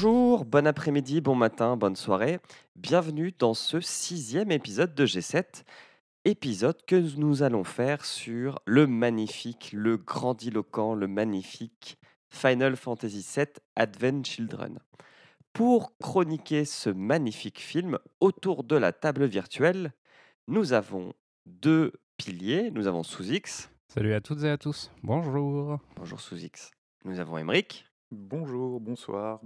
Bonjour, bon après-midi, bon matin, bonne soirée. Bienvenue dans ce sixième épisode de G7, épisode que nous allons faire sur le magnifique, le grandiloquent, le magnifique Final Fantasy VII Advent Children. Pour chroniquer ce magnifique film autour de la table virtuelle, nous avons deux piliers. Nous avons sous Salut à toutes et à tous. Bonjour. Bonjour sous Nous avons Emeric. Bonjour, bonsoir,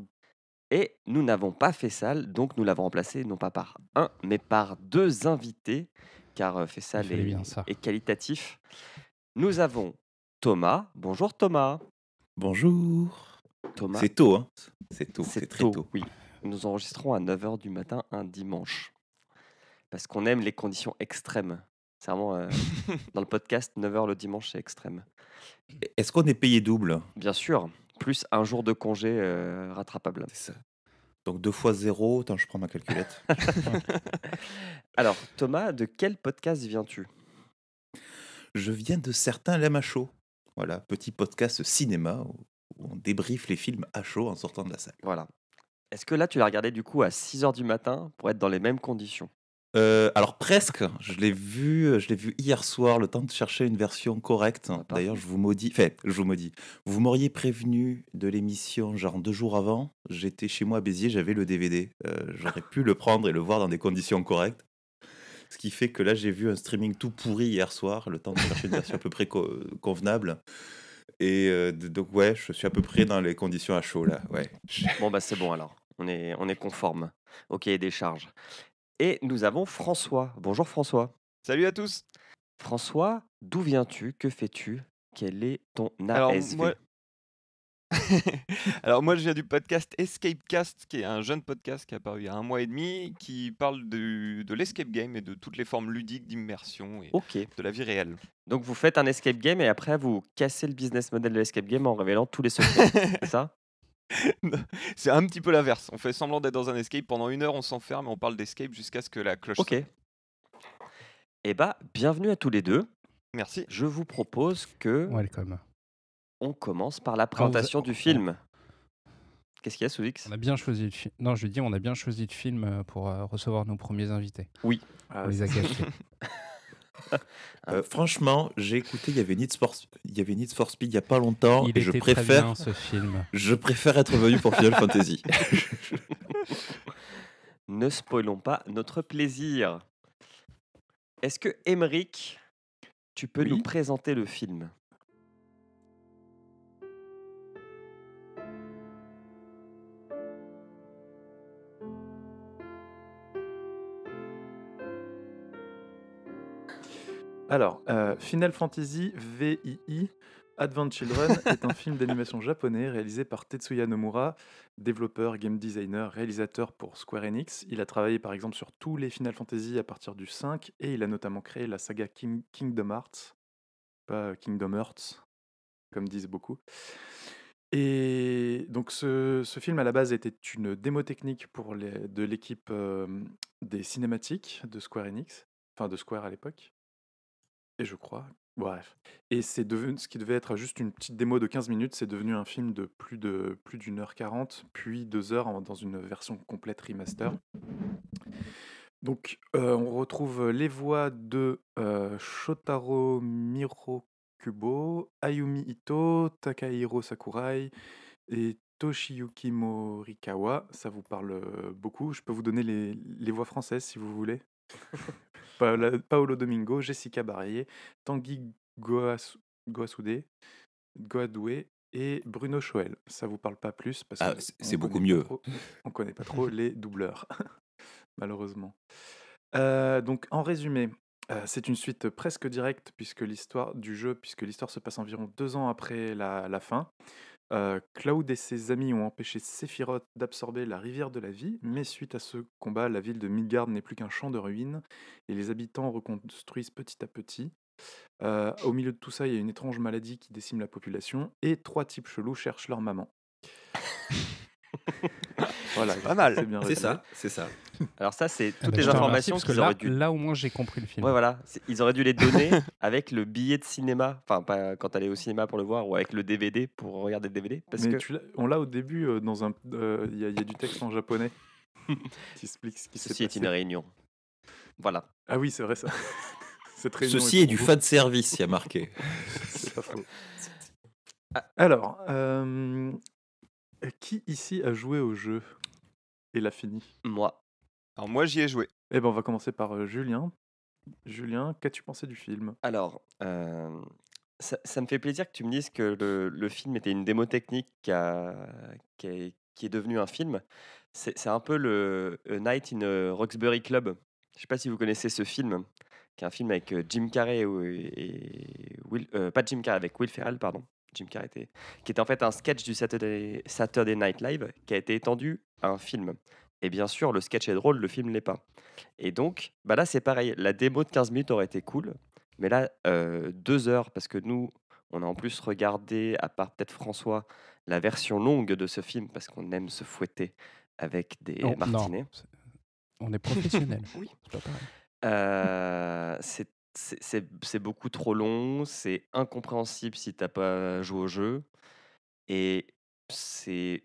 et nous n'avons pas Fessal, donc nous l'avons remplacé non pas par un, mais par deux invités, car euh, Fessal est, est, qualitatif. Nous avons Thomas. Bonjour Thomas. Bonjour. Thomas. C'est tôt, hein C'est tôt, c'est très tôt. Oui. Nous enregistrons à 9h du matin un dimanche. Parce qu'on aime les conditions extrêmes. C'est vraiment, euh, dans le podcast, 9h le dimanche, c'est extrême. Est-ce qu'on est payé double Bien sûr plus un jour de congé euh, rattrapable. C'est ça. Donc deux fois 0, je prends ma calculette. Alors Thomas, de quel podcast viens-tu Je viens de certains à chaud. Voilà, petit podcast cinéma où on débriefe les films à chaud en sortant de la salle. Voilà. Est-ce que là tu l'as regardé du coup à 6h du matin pour être dans les mêmes conditions euh, alors presque, je l'ai vu, je l'ai vu hier soir, le temps de chercher une version correcte. D'ailleurs, je vous maudis, enfin, je vous maudis. Vous m'auriez prévenu de l'émission genre deux jours avant. J'étais chez moi à Béziers, j'avais le DVD. Euh, j'aurais pu le prendre et le voir dans des conditions correctes. Ce qui fait que là, j'ai vu un streaming tout pourri hier soir, le temps de chercher une version à peu près convenable. Et euh, donc ouais, je suis à peu près dans les conditions à chaud là. Ouais. Bon bah c'est bon alors, on est on est conforme. Ok, décharge. Et nous avons François. Bonjour François. Salut à tous. François, d'où viens-tu Que fais-tu Quel est ton ASV Alors moi... je viens du podcast Cast, qui est un jeune podcast qui a apparu il y a un mois et demi, qui parle de, l'escape game et de toutes les formes ludiques d'immersion et de la vie réelle. Donc vous faites un escape game et après vous cassez le business model de l'escape game en révélant tous les secrets, c'est ça c'est un petit peu l'inverse. On fait semblant d'être dans un escape. Pendant une heure, on s'enferme et on parle d'escape jusqu'à ce que la cloche Ok. Eh bah, bienvenue à tous les deux. Merci. Je vous propose que Welcome. on commence par la présentation du film. Qu'est-ce qu'il y a, Soulix On a bien choisi le film. Non, je dis, on a bien choisi le film euh, pour euh, recevoir nos premiers invités. Oui. On les a Euh, ah. franchement, j'ai écouté, il y avait Need for, Speed il n'y a pas longtemps. et je préfère ce film. Je préfère être venu pour Final Fantasy. ne spoilons pas notre plaisir. Est-ce que Emeric, tu peux nous présenter le film Alors, euh, Final Fantasy VII Advent Children est un film d'animation japonais réalisé par Tetsuya Nomura, développeur, game designer, réalisateur pour Square Enix. Il a travaillé par exemple sur tous les Final Fantasy à partir du 5 et il a notamment créé la saga Kingdom Hearts, pas euh, Kingdom Hearts, comme disent beaucoup. Et donc ce, film à la base était une démo technique pour de l'équipe euh, des cinématiques de Square Enix, enfin de Square à l'époque et je crois. Bref. Et c'est devenu ce qui devait être juste une petite démo de 15 minutes, c'est devenu un film de plus de plus d'une heure 40, puis deux heures dans une version complète remaster. Donc euh, on retrouve les voix de euh, Shotaro Mirokubo, Ayumi Ito, Takahiro Sakurai et Toshiyuki Morikawa. Ça vous parle euh, beaucoup. Je peux vous donner les, les voix françaises si vous voulez. Paolo, Domingo, Jessica Barrier, Tanguy Goasoudé, Goadoué et Bruno Choel. Ça vous parle pas plus parce ah, que c'est beaucoup mieux. on connaît pas trop les doubleurs, malheureusement. Euh, donc en résumé, euh, c'est une suite presque directe puisque l'histoire du jeu, puisque l'histoire se passe environ deux ans après la fin. Cloud et ses amis ont empêché Sephiroth d'absorber la rivière de la vie, mais suite à ce combat, la ville de Midgard n'est plus qu'un champ de ruines et les habitants reconstruisent petit à petit. au milieu de tout ça, il y a une étrange maladie qui décime la population et trois types chelous cherchent leur maman. voilà, pas mal. C'est ça, c'est ça. Alors ça, c'est ah, toutes les informations qu'ils là, dû. Là au moins j'ai compris le film. Ouais, voilà, ils auraient dû les donner avec le billet de cinéma, enfin pas quand t'allais au cinéma pour le voir, ou avec le DVD pour regarder le DVD. Parce Mais on l'a au début euh, dans un, euh, il y, a du texte en japonais qui explique ce qui se passé. Ceci est une réunion. Voilà. Ah oui, c'est vrai ça. Ceci est, du fan service, il y a marqué. Ah. Alors, euh, qui ici a joué au jeu et l'a fini Moi. Alors moi j'y ai joué. Eh ben on va commencer par euh, Julien. Julien, qu'as-tu pensé du film Alors, euh, ça, me fait plaisir que tu me dises que le, le film était une démo technique qui, a, qui, qui est devenu un film. C'est un peu le Night in euh, Roxbury Club. Je ne sais pas si vous connaissez ce film, qui est un film avec Jim Carrey et Will, pas Jim Carrey, avec Will Ferrell, pardon. Jim Carrey était, qui était en fait un sketch du Saturday Night Live qui a été étendu à un film. Et bien sûr, le sketch est drôle, le film l'est pas. Et donc, bah là, c'est pareil. La démo de 15 minutes aurait été cool, mais là, euh, deux heures, parce que nous, on a en plus regardé, à part peut-être François, la version longue de ce film, parce qu'on aime se fouetter avec des martinets. On est professionnel. oui. Euh, c'est c'est beaucoup trop long, c'est incompréhensible si t'as pas joué au jeu, et c'est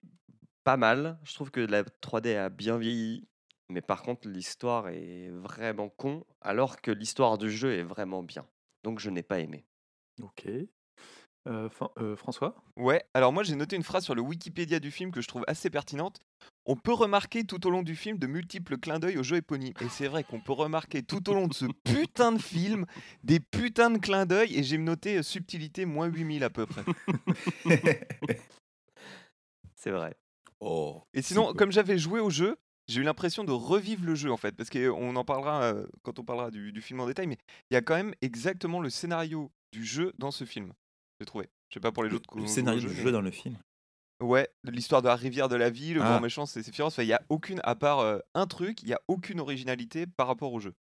pas mal. Je trouve que la 3D a bien vieilli. Mais par contre, l'histoire est vraiment con, alors que l'histoire du jeu est vraiment bien. Donc je n'ai pas aimé. Ok. Euh, euh, François Ouais, alors moi j'ai noté une phrase sur le Wikipédia du film que je trouve assez pertinente. On peut remarquer tout au long du film de multiples clins d'œil au jeu éponyme. Et c'est vrai qu'on peut remarquer tout au long de ce putain de film des putains de clins d'œil. Et j'ai noté euh, subtilité moins 8000 à peu près. c'est vrai. Oh, Et sinon, comme j'avais joué au jeu, j'ai eu l'impression de revivre le jeu en fait, parce qu'on en parlera euh, quand on parlera du, film en détail, mais il y a quand même exactement le scénario du jeu dans ce film. J'ai trouvé. Je sais pas pour les autres. Le, le scénario du jeu, dans le film. Ouais, l'histoire de la rivière de la ville, le grand ah. méchant, c'est Sephiroth. Il n'y a aucune, à part euh, un truc, il n'y a aucune originalité par rapport au jeu.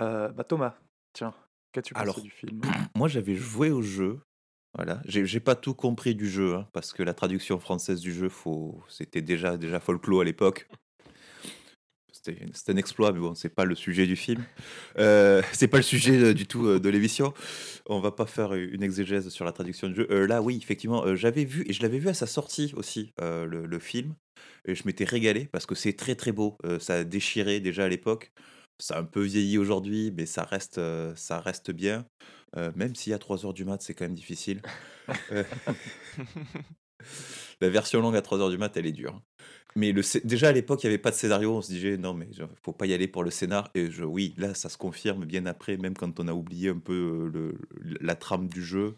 Euh, bah Thomas, tiens, qu'as-tu pensé du film Moi j'avais joué au jeu, voilà, j'ai pas tout compris du jeu, hein, parce que la traduction française du jeu, c'était déjà, déjà folklore à l'époque. C'était un exploit, mais bon, c'est pas le sujet du film. Euh, c'est pas le sujet euh, du tout euh, de l'émission. On va pas faire une exégèse sur la traduction du jeu. Euh, là, oui, effectivement, j'avais vu, et je l'avais vu à sa sortie aussi, le, film. Et je m'étais régalé parce que c'est très très beau. ça a déchiré déjà à l'époque. Ça a un peu vieilli aujourd'hui, mais ça reste, ça reste bien. Euh, même s'il y a 3 heures du mat, c'est quand même difficile. Euh, la version longue à 3 heures du mat, elle est dure. Mais le, déjà à l'époque, il n'y avait pas de scénario. On se disait non, mais il faut pas y aller pour le scénar. Et je, oui, là, ça se confirme bien après, même quand on a oublié un peu euh, le, la trame du jeu.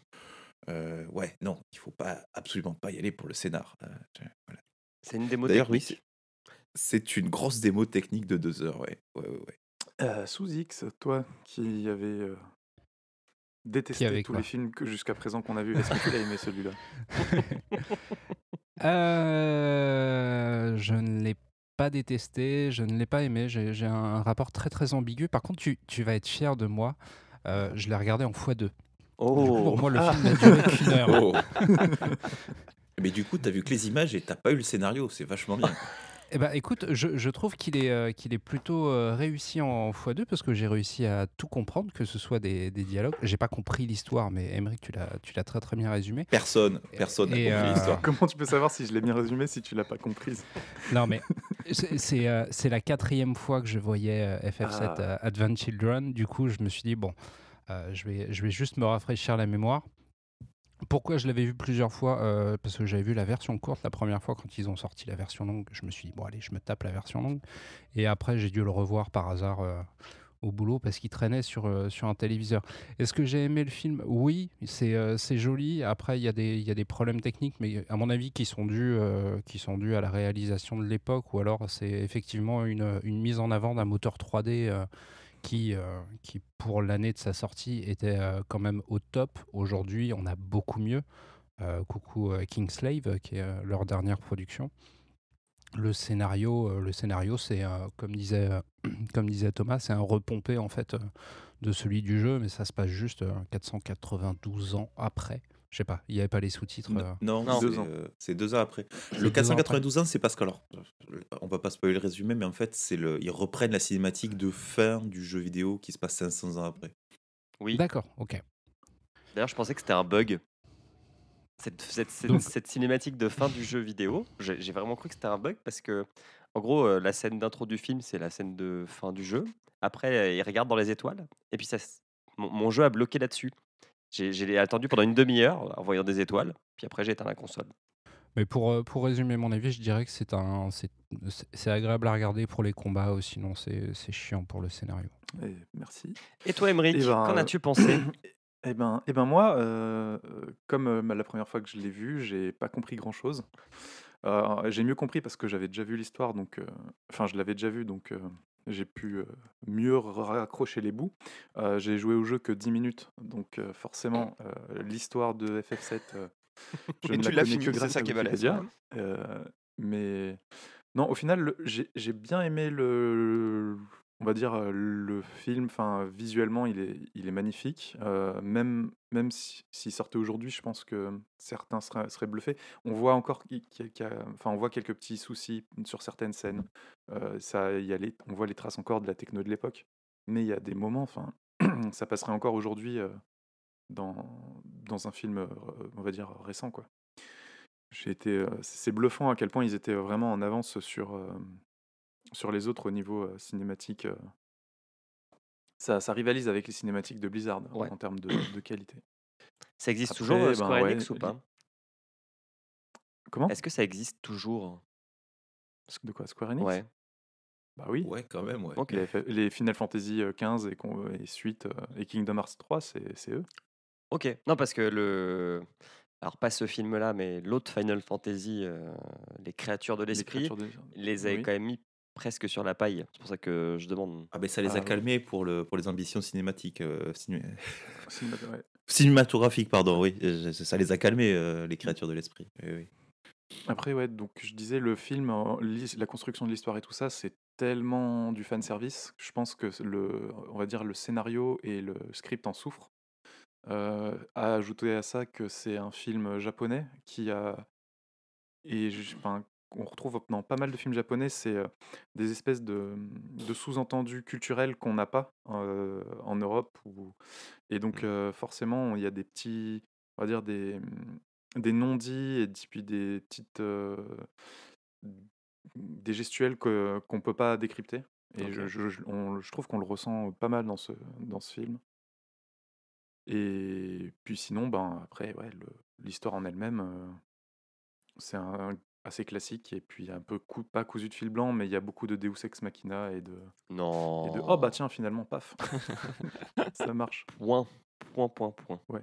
ouais, non, il faut pas absolument pas y aller pour le scénar. C'est une démo technique. c'est une grosse démo technique de deux heures, ouais. ouais, ouais, sous X, toi qui avais détesté tous les films que jusqu'à présent qu'on a vus. Est-ce que tu l'as aimé celui-là euh, Je ne l'ai pas détesté, je ne l'ai pas aimé. J'ai un rapport très très ambigu. Par contre, tu, tu vas être fier de moi. Euh, je l'ai regardé en fois deux. Oh. pour moi, le ah. film n'a duré qu'une heure. Oh. Mais du coup, tu as vu que les images et t'as pas eu le scénario. C'est vachement bien. Eh ben, écoute, je, trouve qu'il est, euh, qu'il est plutôt euh, réussi en x2 parce que j'ai réussi à tout comprendre, que ce soit des, dialogues. dialogues. J'ai pas compris l'histoire, mais Emmerich, tu l'as, tu l'as très très bien résumé. Personne, personne n'a compris euh, l'histoire. Comment tu peux savoir si je l'ai bien résumé si tu l'as pas comprise Non, mais c'est, c'est, la quatrième fois que je voyais FF7 ah. Advent Children. Du coup, je me suis dit, bon, je, vais, je vais juste me rafraîchir la mémoire. Pourquoi je l'avais vu plusieurs fois euh, Parce que j'avais vu la version courte la première fois quand ils ont sorti la version longue. Je me suis dit, bon, allez, je me tape la version longue. Et après, j'ai dû le revoir par hasard euh, au boulot parce qu'il traînait sur, euh, sur un téléviseur. Est-ce que j'ai aimé le film Oui, c'est joli. Après, il y, a des, problèmes techniques, mais à mon avis, qui sont dus, qui sont dus à la réalisation de l'époque ou alors c'est effectivement une, une, mise en avant d'un moteur 3D qui, euh, qui pour l'année de sa sortie, était euh, quand même au top. Aujourd'hui, on a beaucoup mieux. Euh, coucou Kingslave, qui est leur dernière production. Le scénario, le scénario, c'est comme disait comme disait Thomas, c'est un repompé en fait de celui du jeu, mais ça se passe juste 492 ans après. Je sais pas, il n'y avait pas les sous-titres. Non, euh. euh, c'est deux, ans après. Le 492 ans, c'est parce que, alors, euh, on va pas spoiler le résumé, mais en fait, c'est le, ils reprennent la cinématique de fin du jeu vidéo qui se passe 500 ans après. Oui. D'accord, ok. D'ailleurs, je pensais que c'était un bug. Cette, cinématique de fin du jeu vidéo, j'ai vraiment cru que c'était un bug parce que, en gros, la scène d'intro du film, c'est la scène de fin du jeu. Après, ils regardent dans les étoiles. Et puis, ça, mon jeu a bloqué là-dessus. J'ai attendu pendant une demi-heure en voyant des étoiles, puis après j'ai éteint la console. Mais pour, euh, pour résumer mon avis, je dirais que c'est un c'est agréable à regarder pour les combats, sinon c'est chiant pour le scénario. merci. Et toi, Emeric, eh ben, qu'en euh, as-tu pensé Eh ben, eh ben moi, euh, comme la première fois que je l'ai vu, j'ai pas compris grand-chose. j'ai mieux compris parce que j'avais déjà vu l'histoire, donc enfin je l'avais déjà vu, donc j'ai pu euh, mieux raccrocher les bouts. Euh, j'ai joué au jeu que 10 minutes, donc euh, forcément, ah. l'histoire de FF7, je tu l'as connais que grâce à mais non, au final, j'ai bien aimé le, on va dire, le film, enfin, visuellement, il est, il est magnifique. même même s'il sortait aujourd'hui, je pense que certains seraient, bluffés. On voit encore quelques, enfin, on voit quelques petits soucis sur certaines scènes. ça, y a on voit les traces encore de la techno de l'époque. Mais il y a des moments, enfin, ça passerait encore aujourd'hui dans, dans un film, on va dire, récent, quoi. J'ai été, c'est bluffant à quel point ils étaient vraiment en avance sur sur les autres au niveau cinématique. Ça, ça, rivalise avec les cinématiques de Blizzard en termes de, qualité. Ça existe toujours, ben Square Enix ou pas Comment Est-ce que ça existe toujours De quoi Square Enix Bah oui. Ouais, quand même, ouais. Les, Final Fantasy 15 et, et suite et Kingdom Hearts 3, c'est eux. Ok. Non, parce que le. Alors, pas ce film-là, mais l'autre Final Fantasy, les créatures de l'esprit, les, a quand même mis presque sur la paille. C'est pour ça que je demande. Ah ben ça les a calmés pour, le, pour les ambitions cinématiques. Euh, Cinématographiques, pardon, oui. Ça les a calmés, euh, les créatures de l'esprit. Après, ouais, donc je disais, le film, la construction de l'histoire et tout ça, c'est tellement du fan service. Je pense que le, on va dire, le scénario et le script en souffrent. Euh, à ajouter à ça que c'est un film japonais qui a et je, enfin, on retrouve dans pas mal de films japonais, c'est des espèces de, mmh, de sous-entendus culturels qu'on n'a pas en Europe. Et donc, mmh. forcément, il y a des petits, on va dire, des, mmh, des non-dits et puis des petites. des gestuels qu'on ne peut pas décrypter. Et je, je, trouve qu'on le ressent pas mal dans ce, dans ce film. Et puis sinon, ben, après, ouais, l'histoire en elle-même c'est un assez classique et puis un peu coup pas cousu de fil blanc, mais il y a beaucoup de Deus Ex Machina et de. Non. oh bah tiens, finalement, paf Ça marche. Point, point, point, point. Ouais.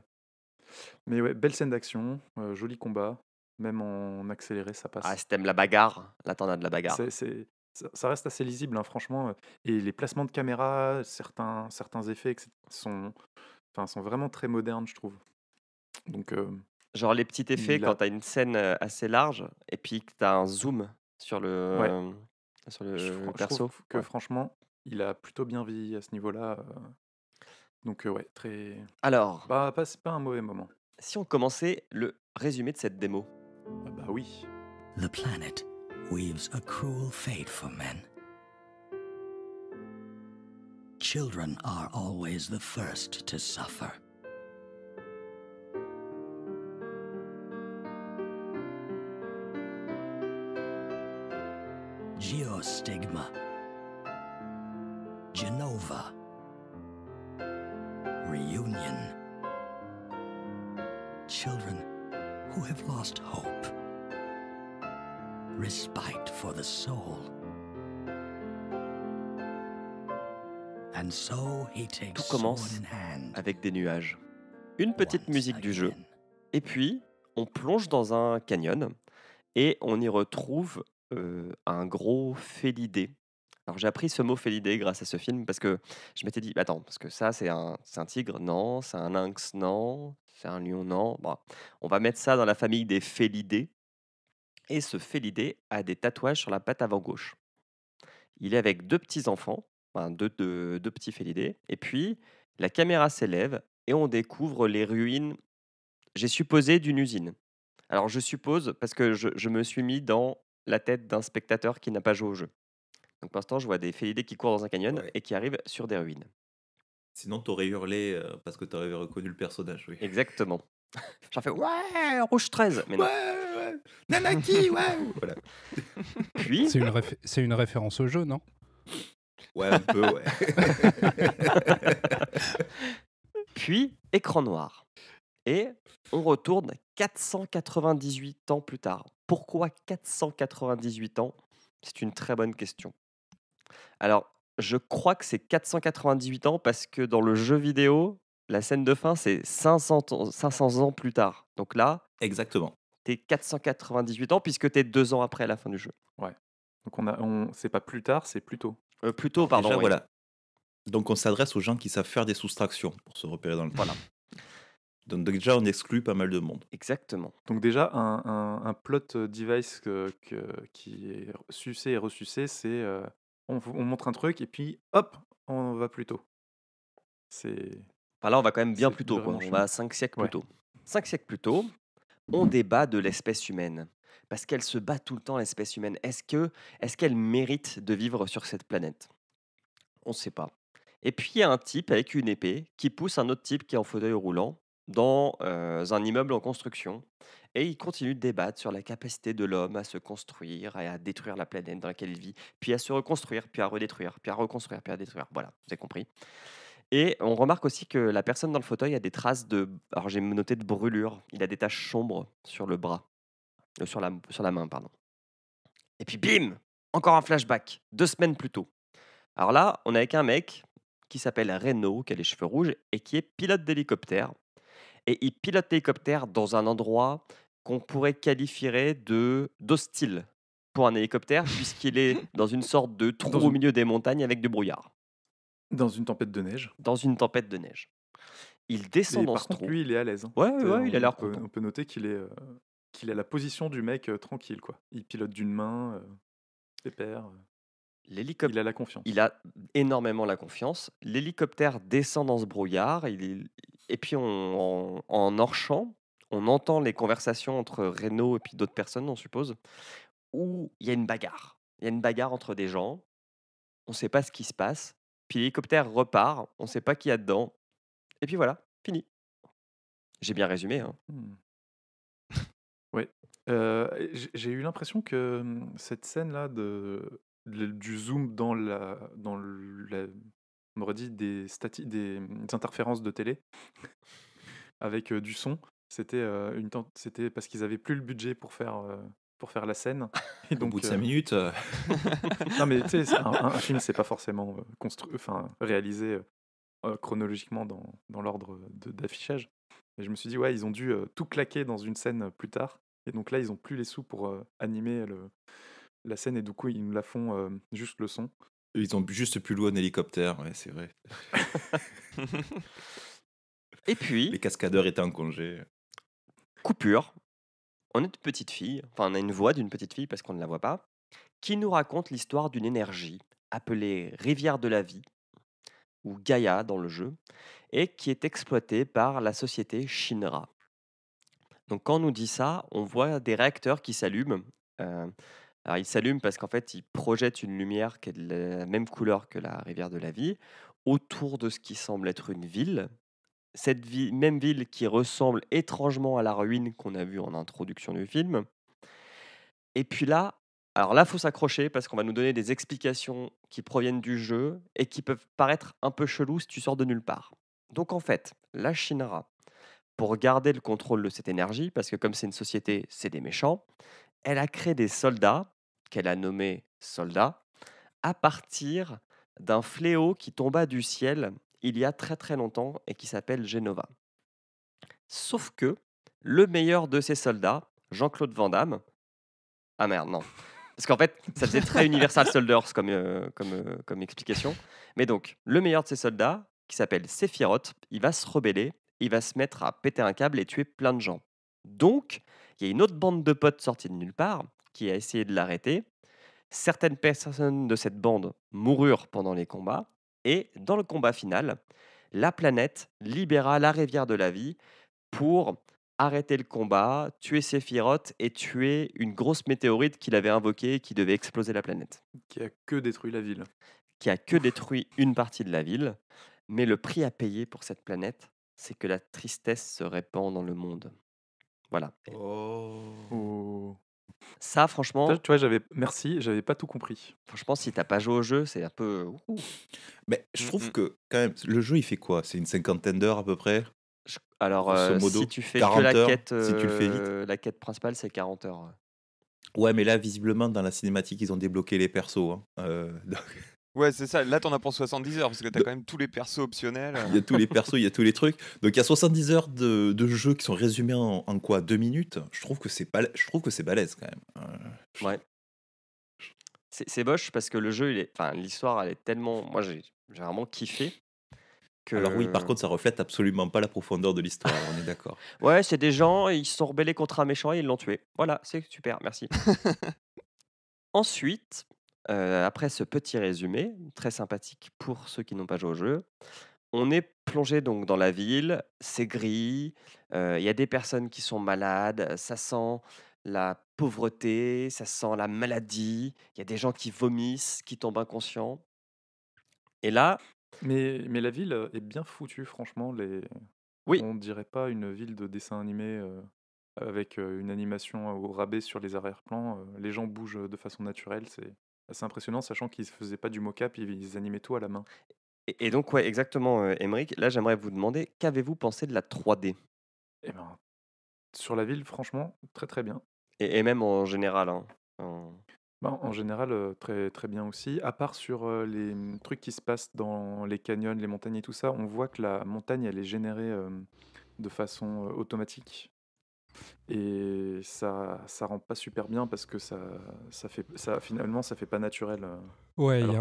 Mais ouais, belle scène d'action, euh, joli combat, même en accéléré, ça passe. Ah, si t'aimes la bagarre, là de la bagarre. C'est, ça, reste assez lisible, hein, franchement. Euh, et les placements de caméra, certains, certains effets sont, enfin, sont vraiment très modernes, je trouve. Donc, euh, Genre les petits effets quand t'as une scène assez large et puis que t'as un zoom sur le, le je perso. que franchement, il a plutôt bien vieilli à ce niveau-là. Donc ouais, très. Alors. Bah, pas, pas un mauvais moment. Si on commençait le résumé de cette démo. Ah bah oui. The planet weaves a cruel fate for men. Children are always first Geostigma. Genova. Reunion. Children who have lost hope. Respite for the soul. And so he takes Tout commence avec des nuages. Une petite musique du jeu. Et puis, on plonge dans un canyon et on y retrouve un gros félidé. Alors j'ai appris ce mot félidé grâce à ce film parce que je m'étais dit: «Attends, parce que ça c'est un tigre? Non. C'est un lynx? Non. C'est un lion? Non. on va mettre ça dans la famille des félidés» et ce félidé a des tatouages sur la patte avant gauche. Il est avec deux petits enfants, deux petits félidés et puis la caméra s'élève et on découvre les ruines, j'ai supposé d'une usine. Alors je suppose parce que je me suis mis dans la tête d'un spectateur qui n'a pas joué au jeu. Donc pour l'instant, je vois des félidés qui courent dans un canyon et qui arrivent sur des ruines. Sinon, t'aurais hurlé euh, parce que t'aurais reconnu le personnage, oui. Exactement. J'en fais ouais, rouge 13. Ouais, Nanaki, ouais. Puis. C'est une, une, référence au jeu, non Ouais, un peu, ouais. Puis, écran noir. Et on retourne 498 ans plus tard. Pourquoi 498 ans C'est une très bonne question. Alors, je crois que c'est 498 ans parce que dans le jeu vidéo, la scène de fin, c'est 500, 500 ans plus tard. Donc là, exactement. es 498 ans puisque tu es deux ans après la fin du jeu. Ouais. Donc on a, c'est pas plus tard, c'est plus tôt. Euh, plus tôt, pardon. voilà. Donc on s'adresse aux gens qui savent faire des soustractions pour se repérer dans le. Voilà. Donc déjà, on exclut pas mal de monde. Exactement. Donc déjà, un, plot euh, device qui est sucé et ressucé, c'est euh, on, montre un truc et puis hop, on va plus tôt. C'est... Enfin là, on va quand même bien plus tôt. On va cinq siècles plus tôt. Cinq siècles plus tôt, on débat de l'espèce humaine. Parce qu'elle se bat tout le temps, l'espèce humaine. Est-ce, que, est-ce qu'elle mérite de vivre sur cette planète On ne sait pas. Et puis il y a un type avec une épée qui pousse un autre type qui est en fauteuil roulant dans un immeuble en construction et il continue de débattre sur la capacité de l'homme à se construire et à détruire la planète dans laquelle il vit, puis à se reconstruire, puis à redétruire, puis à reconstruire, puis à détruire. Voilà, vous avez compris. Et on remarque aussi que la personne dans le fauteuil a des traces de... Alors j'ai noté de brûlure, il a des taches sombres sur le bras, sur, la, sur la main, pardon. Et puis bim Encore un flashback, deux semaines plus tôt. Alors là, on est avec un mec qui s'appelle Reno, qui a les cheveux rouges et qui est pilote d'hélicoptère et il pilote l'hélicoptère dans un endroit qu'on pourrait qualifier de d'hostile pour un hélicoptère, puisqu'il est dans une sorte de trou au milieu des montagnes avec du brouillard. Dans une tempête de neige. Dans une tempête de neige. Il descend dans par ce contre, trou. Lui, il est à l'aise. Hein. Ouais, ouais, l'air On peut noter qu'il est, euh, qu'il a la position du mec euh, tranquille, quoi. Il pilote d'une main, euh, pépère. L'hélicoptère. Il a la confiance. Il a énormément la confiance. L'hélicoptère descend dans ce brouillard. Il, et puis on, en, en hors-champ, on entend les conversations entre Renault et puis d'autres personnes, on suppose, où il y a une bagarre. Il y a une bagarre entre des gens, on ne sait pas ce qui se passe, puis l'hélicoptère repart, on ne sait pas qui y a dedans, et puis voilà, fini. J'ai bien résumé. Hein. Mmh. oui. J'ai eu l'impression que mmh, cette scène-là de, du zoom dans la, dans la on aurait dit des, interférences de télé avec du son. C'était une c'était parce qu'ils n'avaient plus le budget pour faire pour faire la scène. Au bout de 5 minutes. Euh. non mais un, film c'est pas forcément construit, enfin réalisé euh, chronologiquement dans, l'ordre d'affichage. Et je me suis dit ouais, ils ont dû tout claquer dans une scène plus tard. Et donc là, ils n'ont plus les sous pour animer la scène et du coup, ils nous la font juste le son. Ils ont juste plus loin un hélicoptère, c'est vrai. Et puis. Les cascadeurs étaient en congé. Coupure. On est une petite fille, enfin on a une voix d'une petite fille parce qu'on ne la voit pas, qui nous raconte l'histoire d'une énergie appelée Rivière de la Vie, ou Gaïa dans le jeu, et qui est exploitée par la société Shinra. Donc quand on nous dit ça, on voit des réacteurs qui s'allument. Euh, alors, il s'allume parce qu'en fait, il projette une lumière qui est de la même couleur que la rivière de la vie autour de ce qui semble être une ville. Cette même ville qui ressemble étrangement à la ruine qu'on a vue en introduction du film. Et puis là, alors là, faut s'accrocher parce qu'on va nous donner des explications qui proviennent du jeu et qui peuvent paraître un peu chelou si tu sors de nulle part. Donc en fait, la Shinra, pour garder le contrôle de cette énergie, parce que comme c'est une société, c'est des méchants, elle a créé des soldats qu'elle a nommé soldat, à partir d'un fléau qui tomba du ciel il y a très très longtemps et qui s'appelle Genova. Sauf que le meilleur de ces soldats, Jean-Claude Van Damme, ah merde, non. Parce qu'en fait, ça faisait très Universal Soldiers euh, euh, comme, explication. Mais donc, le meilleur de ces soldats, qui s'appelle Sephiroth, il va se rebeller, il va se mettre à péter un câble et tuer plein de gens. Donc, il y a une autre bande de potes sortie de nulle part qui a essayé de l'arrêter. Certaines personnes de cette bande moururent pendant les combats, et dans le combat final, la planète libéra la rivière de la vie pour arrêter le combat, tuer Sephiroth et tuer une grosse météorite qu'il avait invoquée et qui devait exploser la planète. Qui a que détruit la ville. Qui a que détruit une partie de la ville. Mais le prix à payer pour cette planète, c'est que la tristesse se répand dans le monde. Voilà. Oh. Ça, franchement. Tu vois, j'avais. Merci, j'avais pas tout compris. Franchement, si t'as pas joué au jeu, c'est un peu. Mais je mmh, trouve mmh. que, quand même, le jeu, il fait quoi C'est une cinquantaine d'heures à peu près Alors, euh, si tu fais la quête. si tu fais vite. Euh, la quête principale, c'est 40 heures. Ouais, mais là, visiblement, dans la cinématique, ils ont débloqué les persos. Hein, euh, donc... Ouais, c'est ça. Là, t'en as pour 70 heures parce que t'as quand même tous les persos optionnels. Il y a tous les persos, il y a tous les trucs. Donc, il y a 70 heures de, de jeu qui sont résumés en, quoi Deux minutes Je trouve que c'est je trouve que c'est balèze quand même. Euh, ouais. C'est boche parce que le jeu, il est, enfin, l'histoire, elle est tellement. Moi, j'ai vraiment kiffé. Alors oui, par contre, ça reflète absolument pas la profondeur de l'histoire. on est d'accord. Ouais, c'est des gens, ils se sont rebellés contre un méchant et ils l'ont tué. Voilà, c'est super, merci. Ensuite, après ce petit résumé, très sympathique pour ceux qui n'ont pas joué au jeu, on est plongé donc dans la ville, c'est gris, il y a des personnes qui sont malades, ça sent la pauvreté, ça sent la maladie, il y a des gens qui vomissent, qui tombent inconscients. Et là... Mais, mais la ville est bien foutue, franchement. Les... Oui. On dirait pas une ville de dessin animé. avec une animation au rabais sur les arrière-plans. Les gens bougent de façon naturelle, c'est c'est impressionnant, sachant qu'ils ne faisaient pas du mocap, ils animaient tout à la main. Et, donc, ouais, exactement, euh, Émeric. Là, j'aimerais vous demander, qu'avez-vous pensé de la 3D Eh ben, sur la ville, franchement, très très bien. Et, même en général. Hein, ben, en... général, euh, très, très bien aussi. À part sur euh, les mmh, trucs qui se passent dans les canyons, les montagnes et tout ça, on voit que la montagne, elle est générée de façon automatique. Et ça, ça rend pas super bien parce que ça, ça fait, ça, finalement, ça fait pas naturel. Euh, ouais, il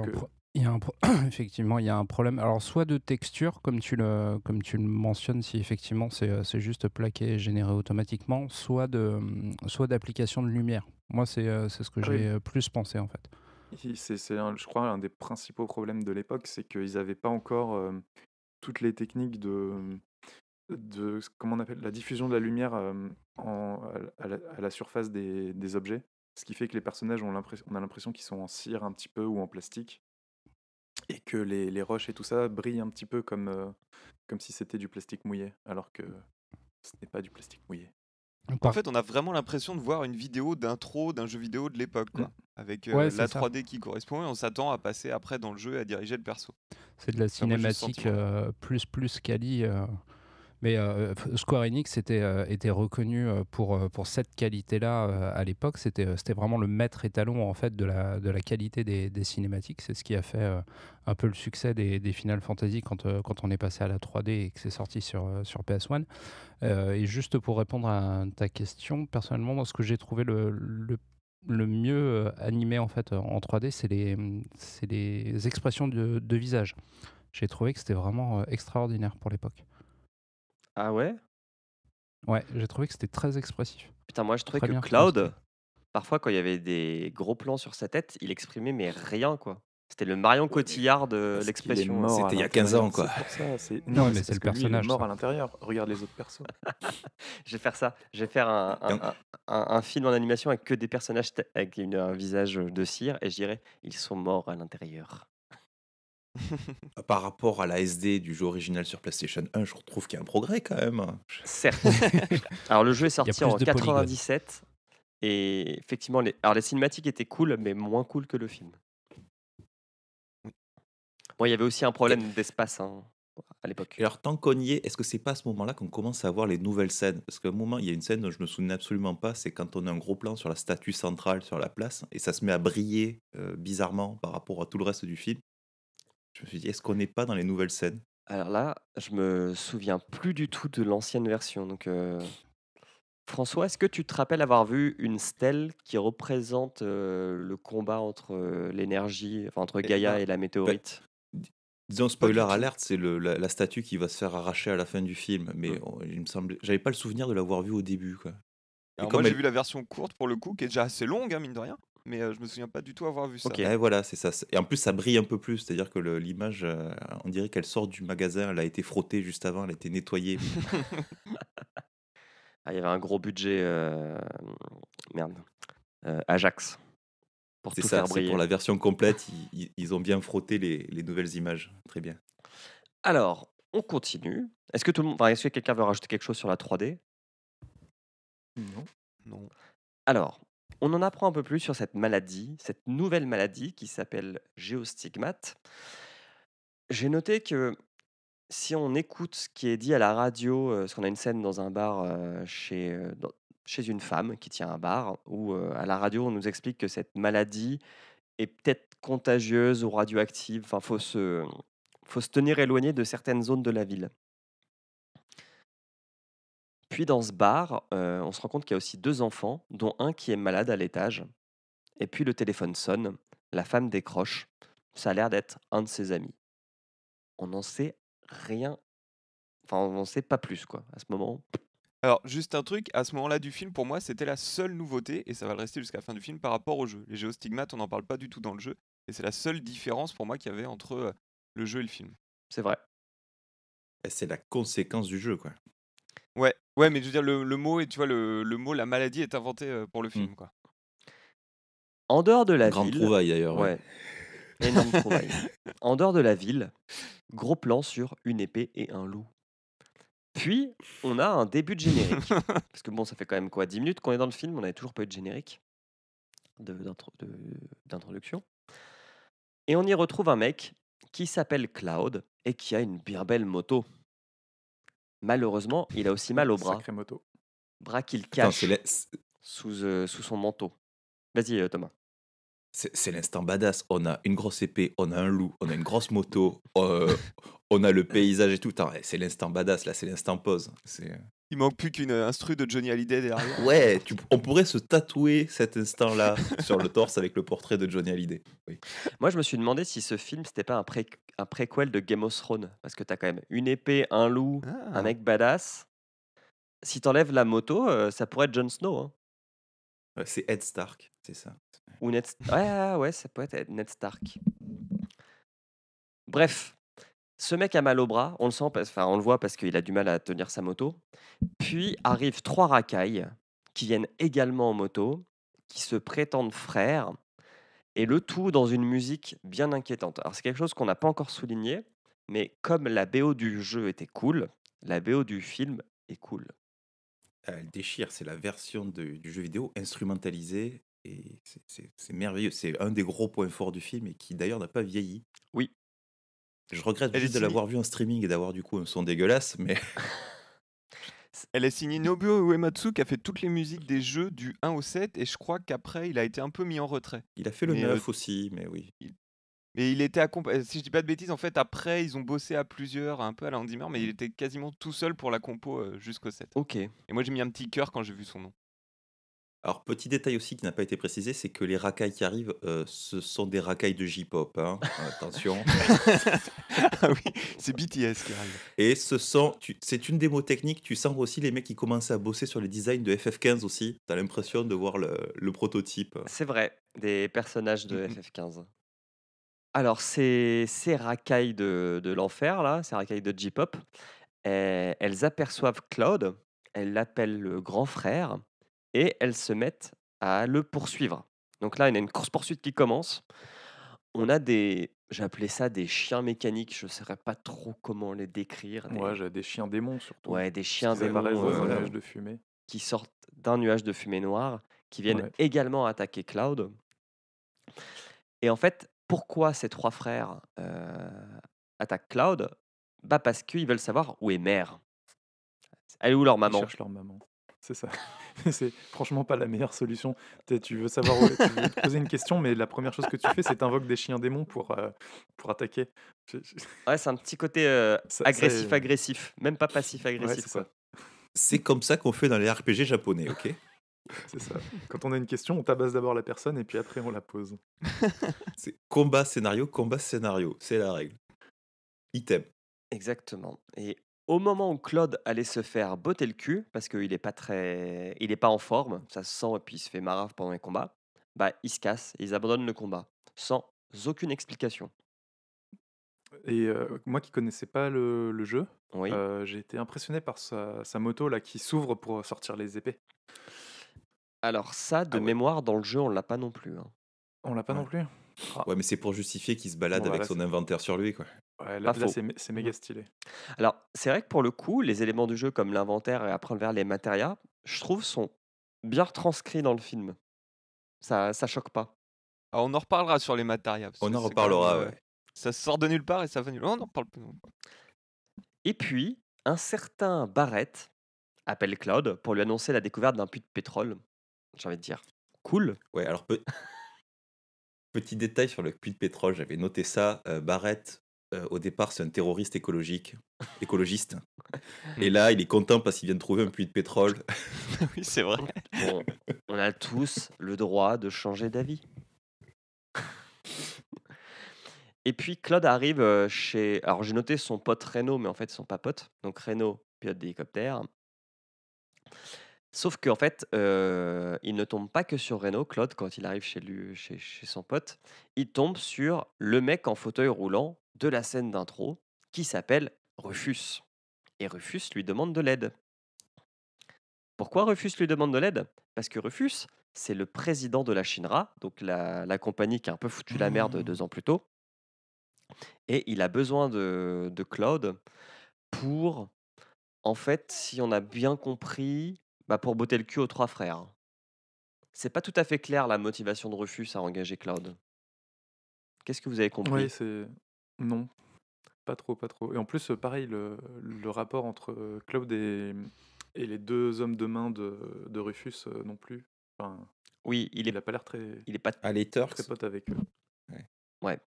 y a un effectivement, il y a un problème. Alors, soit de texture, comme tu le, comme tu le mentionnes, si effectivement c'est euh, juste plaqué et généré automatiquement, soit de, mm, soit d'application de lumière. Moi, c'est euh, ce que ah j'ai plus pensé en fait. C'est, je crois, un des principaux problèmes de l'époque, c'est qu'ils n'avaient pas encore toutes les techniques de, mm, de comment on appelle la diffusion de la lumière à, la, surface des, objets, ce qui fait que les personnages ont l'impression, on a l'impression qu'ils sont en cire un petit peu ou en plastique, et que les, roches et tout ça brillent un petit peu comme comme si c'était du plastique mouillé, alors que ce n'est pas du plastique mouillé. en fait, on a vraiment l'impression de voir une vidéo d'intro d'un jeu vidéo de l'époque, mmh. avec la 3D qui correspond, et on s'attend à passer après dans le jeu à diriger le perso. C'est de la cinématique plus plus quali. Mais euh, Square Enix était, euh, reconnu euh, pour, pour cette qualité-là à l'époque. C'était, c'était vraiment le maître étalon en fait, de, la, de la qualité des, cinématiques. C'est ce qui a fait un peu le succès des, Final Fantasy quand, on est passé à la 3D et que c'est sorti sur, sur PS1. et juste pour répondre à ta question, personnellement, ce que j'ai trouvé le, mieux animé en fait en 3D, c'est les, expressions de, de visage. J'ai trouvé que c'était vraiment extraordinaire pour l'époque. Ah ouais Ouais, j'ai trouvé que c'était très expressif. Putain, moi je trouvais que Cloud, parfois quand il y avait des gros plans sur sa tête, il exprimait mais rien quoi. C'était le Marion Cotillard de l'expression. Hein. C'était il y a 15 ans, quoi. non, mais c'est le personnage. mort à l'intérieur. Regarde les autres personnes. je vais faire ça. Je vais faire un, film en animation avec que des personnages avec une, un visage de cire et je dirais ils sont morts à l'intérieur. Euh, par rapport à la SD du jeu original sur PlayStation 1, je trouve qu'il y a un progrès quand même. Certes. Alors le jeu est sorti en 97 et effectivement, les... Alors, les cinématiques étaient cool, mais moins cool que le film. Bon, il y avait aussi un problème d'espace hein, à l'époque. Alors, tant qu'on y est, est-ce que c'est pas à ce moment-là qu'on commence à voir les nouvelles scènes Parce qu'à un moment, il y a une scène dont je me souviens absolument pas, c'est quand on a un gros plan sur la statue centrale sur la place et ça se met à briller euh, bizarrement par rapport à tout le reste du film. Je me suis dit, est-ce qu'on n'est pas dans les nouvelles scènes Alors là, je me souviens plus du tout de l'ancienne version. Donc, euh, François, est-ce que tu te rappelles avoir vu une stèle qui représente euh, le combat entre euh, l'énergie, entre eh Gaïa ben, et, la bah, météorite Disons spoiler alerte, c'est la, statue qui va se faire arracher à la fin du film, mais je mmh. n'avais il me semble, j'avais pas le souvenir de l'avoir vu au début. Quoi. comme moi j'ai vu la version courte pour le coup, qui est déjà assez longue, hein, mine de rien mais euh, je me souviens pas du tout avoir vu ça. Ok, voilà, c'est ça. Et en plus, ça brille un peu plus, c'est-à-dire que l'image, euh, on dirait qu'elle sort du magasin, elle a été frottée juste avant, elle a été nettoyée. Ah, il y avait un gros budget, euh... merde, euh, Ajax. C'est ça, c'est pour la version complète, ils, ont bien frotté les, nouvelles images. Très bien. Alors, on continue. Est-ce que tout le monde, est-ce que quelqu'un veut rajouter quelque chose sur la 3D Non. Non. Alors, on en apprend un peu plus sur cette maladie, cette nouvelle maladie qui s'appelle géostigmate. J'ai noté que si on écoute ce qui est dit à la radio, euh, parce qu'on a une scène dans un bar euh, chez, euh, chez une femme qui tient un bar, où à la radio on nous explique que cette maladie est peut-être contagieuse ou radioactive, enfin faut se, faut se tenir éloigné de certaines zones de la ville. Puis dans ce bar, euh, on se rend compte qu'il y a aussi deux enfants, dont un qui est malade à l'étage. Et puis le téléphone sonne, la femme décroche. Ça a l'air d'être un de ses amis. On n'en sait rien. Enfin, on n'en sait pas plus, quoi. À ce moment, alors, juste un truc, à ce moment-là du film, pour moi, c'était la seule nouveauté, et ça va le rester jusqu'à la fin du film, par rapport au jeu. Les géostigmates, on n'en parle pas du tout dans le jeu, et c'est la seule différence pour moi qu'il y avait entre euh, le jeu et le film. C'est vrai. C'est la conséquence du jeu, quoi. Ouais, ouais, mais je veux dire, le, mot, et tu vois, le, le, mot, la maladie est inventée pour le mmh. film, quoi. En dehors de la Grande ville. trouvaille d'ailleurs. Ouais. trouvaille. En dehors de la ville, gros plan sur une épée et un loup. Puis, on a un début de générique. Parce que bon, ça fait quand même quoi 10 minutes qu'on est dans le film, on n'avait toujours pas eu de générique d'introduction. Et on y retrouve un mec qui s'appelle Cloud et qui a une bien belle moto. Malheureusement, il a aussi mal au bras. Sacré moto. Bras qu'il cache euh, sous, son manteau. Vas-y, euh, Thomas. C'est l'instant badass. On a une grosse épée, on a un loup, on a une grosse moto, euh, on a le paysage et tout. C'est l'instant badass, là, c'est l'instant pause. Il manque plus qu'une euh, instru de Johnny Hallyday derrière. Ouais, on pourrait se tatouer cet instant-là sur le torse avec le portrait de Johnny Hallyday. Moi, je me suis demandé si ce film, c'était pas un, préquel de Game of Thrones. Parce que tu as quand même une épée, un loup, un ah. mec badass. Si tu enlèves la moto, euh, ça pourrait être Jon Snow. Hein. c'est Ed Stark, c'est ça. Ou Ned... ouais, ouais, ça pourrait être Ned Stark. Bref, ce mec a mal au bras, on le sent, enfin on le voit parce qu'il a du mal à tenir sa moto. Puis arrivent trois racailles qui viennent également en moto, qui se prétendent frères, et le tout dans une musique bien inquiétante. Alors c'est quelque chose qu'on n'a pas encore souligné, mais comme la BO du jeu était cool, la BO du film est cool. Ah, elle déchire, c'est la version du jeu vidéo instrumentalisée et c'est merveilleux. C'est un des gros points forts du film et qui d'ailleurs n'a pas vieilli. Oui, je regrette juste de l'avoir vu en streaming et d'avoir du coup un son dégueulasse, mais. Elle est signée Nobuo Uematsu qui a fait toutes les musiques des jeux du 1 au 7 et je crois qu'après il a été un peu mis en retrait. Il a fait le 9 euh, aussi, mais oui. Mais il était accompagné, euh, si je dis pas de bêtises, en fait après ils ont bossé à plusieurs, un peu à Landimer, mais il mmh. était quasiment tout seul pour la compo euh, jusqu'au 7. Ok. Et moi j'ai mis un petit cœur quand j'ai vu son nom. Alors, petit détail aussi qui n'a pas été précisé, c'est que les racailles qui arrivent, euh, ce sont des racailles de J-pop. Hein. Euh, attention. ah oui, c'est BTS qui arrive. Et ce sont, c'est une démo technique. Tu sens aussi les mecs qui commencent à bosser sur les designs de FF15 aussi. T'as l'impression de voir le, prototype. C'est vrai, des personnages de mm, mm. FF15. Alors, ces, racailles de, l'enfer, là, ces racailles de J-pop, eh, elles aperçoivent Cloud, elles l'appellent le grand frère, et elles se mettent à le poursuivre. Donc là, il y a une course-poursuite qui commence. On a des, j'appelais ça des chiens mécaniques, je ne sais pas trop comment les décrire. Moi, j'ai des chiens démons surtout. Ouais, des chiens démons. Euh, de fumée. Qui sortent d'un nuage de fumée noire, qui viennent également attaquer Cloud. Et en fait, pourquoi ces trois frères euh, attaquent Cloud bah Parce qu'ils veulent savoir où est Mère. Elle est où leur maman leur maman. C'est ça. c'est franchement pas la meilleure solution. Tu veux savoir, tu veux te poser une question, mais la première chose que tu fais, c'est t'invoquer des chiens démons pour, euh, pour attaquer. ouais, c'est un petit côté euh, agressif-agressif, même pas passif-agressif. Ouais, c'est comme ça qu'on fait dans les RPG japonais, ok C'est ça. Quand on a une question, on tabasse d'abord la personne et puis après on la pose. c'est combat scénario, combat scénario, c'est la règle. Item. Exactement. Et au moment où Claude allait se faire botter le cul, parce qu'il n'est pas très, il est pas en forme, ça se sent et puis il se fait marave pendant les combats, bah ils se cassent, ils abandonnent le combat sans aucune explication. Et moi qui connaissais pas le, jeu, j'ai été impressionné par sa, moto là qui s'ouvre pour sortir les épées. Alors ça, de ah mémoire, dans le jeu, on l'a pas non plus. Hein. On l'a pas non plus. Ah. Ouais, mais c'est pour justifier qu'il se balade bah, avec son inventaire sur lui, quoi. Ouais, là, c'est mmh. méga stylé. Alors, c'est vrai que pour le coup, les éléments du jeu comme l'inventaire et après vers les matérias, je trouve, sont bien transcrits dans le film. Ça, ça choque pas. Ah, on en reparlera sur les matérias. on en reparlera, euh, Ça sort de nulle part et ça va nulle part. On en parle plus. Et puis, un certain Barrett appelle Cloud pour lui annoncer la découverte d'un puits de pétrole. J'ai envie de dire, cool. Ouais, alors petit détail sur le puits de pétrole, j'avais noté ça. Euh, Barrett euh, au départ, c'est un terroriste écologique, écologiste. et là, il est content parce qu'il vient de trouver un puits de pétrole. oui, c'est vrai. on a tous le droit de changer d'avis. Et puis Claude arrive euh, chez. Alors j'ai noté son pote Renault, mais en fait ils sont pas potes. Donc Renault, pilote d'hélicoptère. Sauf qu'en fait, euh, il ne tombe pas que sur Renault, Claude, quand il arrive chez, lui, chez, son pote. Il tombe sur le mec en fauteuil roulant de la scène d'intro qui s'appelle Rufus. Et Rufus lui demande de l'aide. Pourquoi Rufus lui demande de l'aide Parce que Rufus, c'est le président de la Shinra, donc la, compagnie qui a un peu foutu la merde mmh. deux ans plus tôt. Et il a besoin de, de Cloud pour, en fait, si on a bien compris, bah pour botter le cul aux trois frères. C'est pas tout à fait clair la motivation de Rufus à engager Cloud. Qu'est-ce que vous avez compris Oui, non, pas trop, pas trop. Et en plus, pareil, le, le rapport entre euh, Claude et, et les deux hommes de main de, de Rufus euh, non plus. oui, il, est... pas l'air très. Il est pas à ah, Très pote avec eux. Ouais.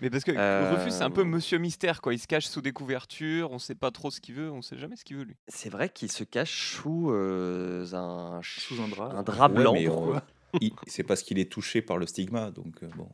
Mais parce que euh, Rufus, c'est un peu Monsieur Mystère, quoi. Il se cache sous des couvertures, on sait pas trop ce qu'il veut, on sait jamais ce qu'il veut, lui. C'est vrai qu'il se cache sous, un... un drap, un drap blanc. c'est parce qu'il est touché par le stigma. Donc, euh, bon.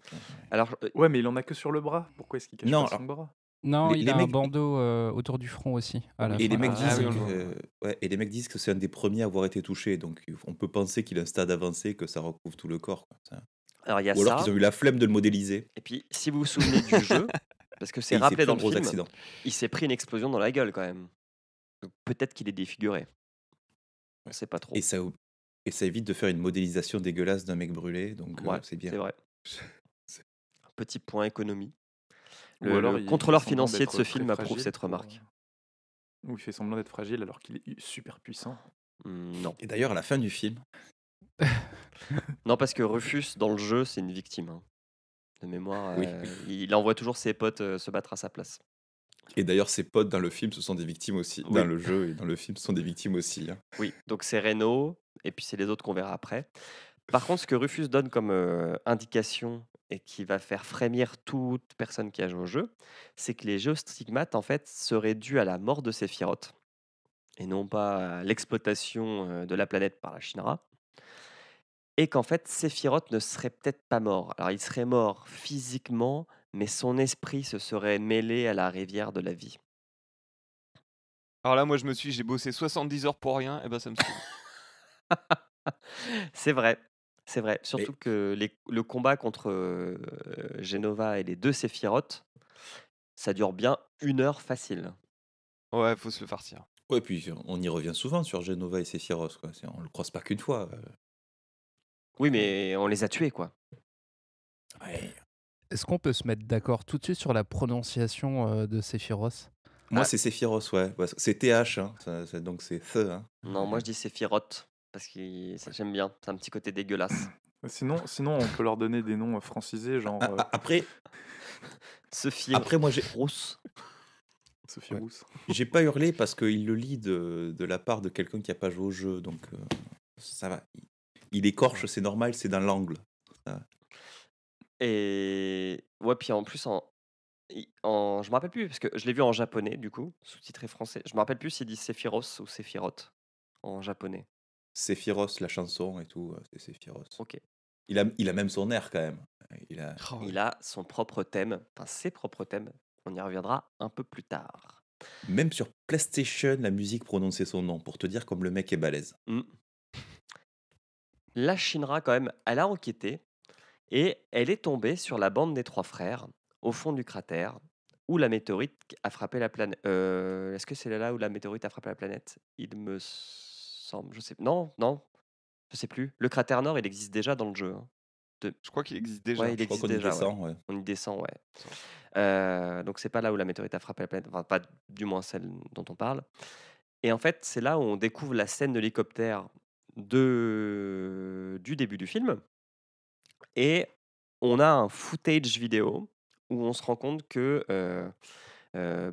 Alors, euh, ouais, mais il en a que sur le bras. Pourquoi est-ce qu'il cache son bras non, il a un bandeau euh, autour du front aussi. et, les mecs ah disent que, et les mecs disent que c'est un des premiers à avoir été touché. Donc on peut penser qu'il a un stade avancé, que ça recouvre tout le corps. Quoi. y a Ou alors qu'ils ont eu la flemme de le modéliser. Et puis, si vous vous souvenez du jeu, parce que c'est rappelé dans le film, accident. il s'est pris une explosion dans la gueule quand même. Peut-être qu'il est défiguré. On sait pas trop. Et ça, et ça évite de faire une modélisation dégueulasse d'un mec brûlé, donc euh, c'est bien. C'est vrai. Un petit point économie. Le, contrôleur financier de ce film approuve cette remarque. Ou il fait semblant d'être fragile alors qu'il est super puissant. Mmh, non. Et d'ailleurs, à la fin du film. non, parce que Rufus, dans le jeu, c'est une victime. Hein. De mémoire, euh, il envoie toujours ses potes euh, se battre à sa place. Et d'ailleurs, ses potes dans le film, ce sont des victimes aussi. Dans le jeu et dans le film, ce sont des victimes aussi. Hein. Oui, donc c'est Reno, et puis c'est les autres qu'on verra après. Par contre, ce que Rufus donne comme euh, indication et qui va faire frémir toute personne qui a joué au jeu, c'est que les jeux stigmates, en fait, seraient dus à la mort de Sephiroth et non pas à l'exploitation euh, de la planète par la Shinra. Et qu'en fait, Sephiroth ne serait peut-être pas mort. Alors, il serait mort physiquement, mais son esprit se serait mêlé à la rivière de la vie. Alors là, moi, je me suis, j'ai bossé 70 heures pour rien, et ben ça me c'est vrai, c'est vrai. Surtout que le combat contre euh, Génova et les deux Séphirotes, ça dure bien une heure facile. Ouais, il faut se le farcir. Ouais, puis euh, on y revient souvent sur Genova et Sephiroth, quoi. On le croise pas qu'une fois. Euh. Oui, mais on les a tués, quoi. Ouais, est-ce qu'on peut se mettre d'accord tout de suite sur la prononciation euh, de Sephiroth Moi, ah. c'est Sephiroth, ouais. Hein, c'est TH, donc c'est The. Hein. Non, moi, je dis Sephiroth, parce que j'aime bien. C'est un petit côté dégueulasse. Sinon, sinon, on peut leur donner des noms euh, francisés, genre. Ah, ah, euh, après. Sophie. Après, moi, j'ai. Rousse. Sophie J'ai pas hurlé parce qu'il le lit de, de, la part de quelqu'un qui a pas joué au jeu, donc ça va. Il écorche, c'est normal, c'est dans l'angle. Et ouais, puis en plus, en, je me rappelle plus, parce que je l'ai vu en japonais, du coup, sous-titré français. Je me rappelle plus s'il dit Sephiros ou Sephiroth en japonais. Sephiroth, la chanson et tout, c'est Sephiroth. Ok. Il a, il a même son air quand même. Il a, oh il a son propre thème, enfin ses propres thèmes. On y reviendra un peu plus tard. Même sur PlayStation, la musique prononçait son nom pour te dire comme le mec est balèze. Mmh. La Shinra, quand même, elle a enquêté et elle est tombée sur la bande des trois frères, au fond du cratère, où la météorite a frappé la planète. Euh, est-ce que c'est là où la météorite a frappé la planète Il me semble, je sais. Non, non, je sais plus. Le cratère nord, il existe déjà dans le jeu. Hein. Je crois qu'il existe déjà. on Y descend, ouais. On y descend, euh, donc c'est pas là où la météorite a frappé la planète, enfin pas du moins celle dont on parle. Et en fait, c'est là où on découvre la scène de l'hélicoptère de... du début du film, et on a un footage vidéo où on se rend compte que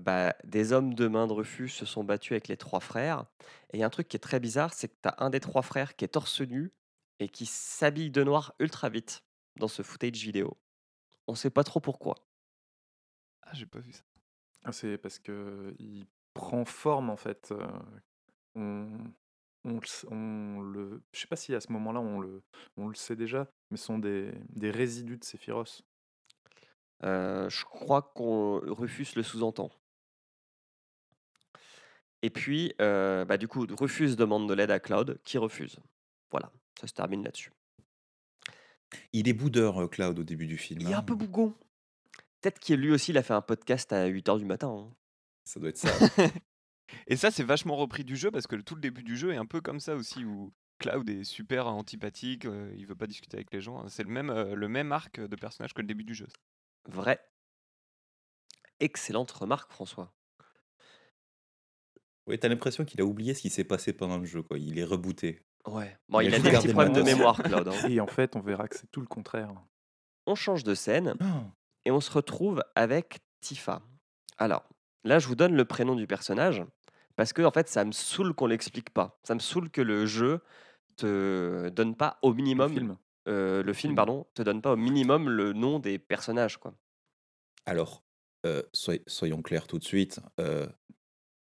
bah, des hommes de main de refus se sont battus avec les trois frères. Et il y a un truc qui est très bizarre, c'est que tu as un des trois frères qui est torse nu et qui s'habille de noir ultra vite dans ce footage vidéo. On sait pas trop pourquoi. Ah, j'ai pas vu ça. Ah, c'est parce qu'il prend forme en fait on, le, je sais pas si à ce moment-là on le, on le sait déjà, mais sont des, des résidus de Sephiroth. Euh, je crois qu'on refuse le sous-entend. Et puis, euh, bah, du coup, refuse demande de l'aide à Cloud, qui refuse. Voilà, ça se termine là-dessus. Il est boudeur, euh, Cloud, au début du film. Il est hein. un peu bougon. Peut-être qu'il lui aussi, il a fait un podcast à 8h du matin. Hein. Ça doit être ça. Et ça, c'est vachement repris du jeu parce que tout le début du jeu est un peu comme ça aussi, où Cloud est super antipathique, euh, il veut pas discuter avec les gens. Hein. C'est le même, euh, le même arc de personnage que le début du jeu. Vrai. Excellente remarque, François. Oui, t'as l'impression qu'il a oublié ce qui s'est passé pendant le jeu, quoi. Il est rebooté. Ouais. Bon, il, a des petits problèmes de mémoire, Cloud. Hein. Et en fait, on verra que c'est tout le contraire. On change de scène oh. et on se retrouve avec Tifa. Alors, là, je vous donne le prénom du personnage parce que en fait ça me saoule qu'on l'explique pas. Ça me saoule que le jeu te donne pas au minimum film, pardon, te donne pas au minimum le nom des personnages quoi. Alors soyons clairs tout de suite.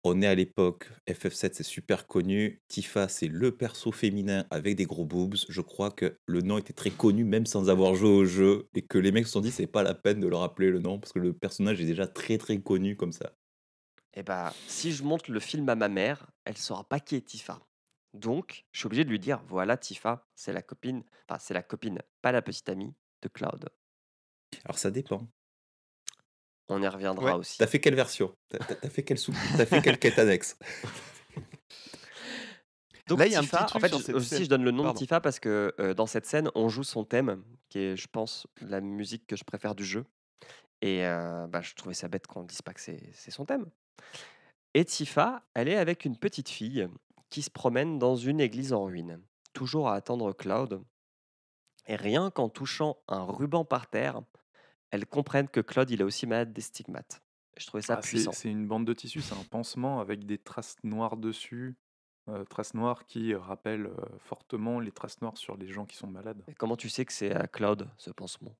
on est à l'époque, FF7 c'est super connu, Tifa c'est le perso féminin avec des gros boobs. Je crois que le nom était très connu même sans avoir joué au jeu et que les mecs se sont dit c'est pas la peine de leur rappeler le nom parce que le personnage est déjà très très connu comme ça eh bien, si je montre le film à ma mère, elle saura pas qui est Tifa. Donc, je suis obligé de lui dire, voilà, Tifa, c'est la copine, enfin, c'est la copine, pas la petite amie de Cloud. Alors, ça dépend. On y reviendra aussi. T'as fait quelle version T'as fait quelle soupe T'as fait quelle quête annexe Là, il y a un petit en fait, je, aussi, je donne le nom de Tifa parce que euh, dans cette scène, on joue son thème, qui est, je pense, la musique que je préfère du jeu. Et euh, bah, je trouvais ça bête qu'on ne dise pas que c'est son thème. Et Tifa, elle est avec une petite fille qui se promène dans une église en ruine, toujours à attendre Claude Et rien qu'en touchant un ruban par terre, elles comprennent que Claude, il est aussi malade des stigmates. Je trouvais ça ah, puissant. C'est une bande de tissu, c'est un pansement avec des traces noires dessus. Euh, traces noires qui rappellent euh, fortement les traces noires sur les gens qui sont malades. Et comment tu sais que c'est à Claude ce pansement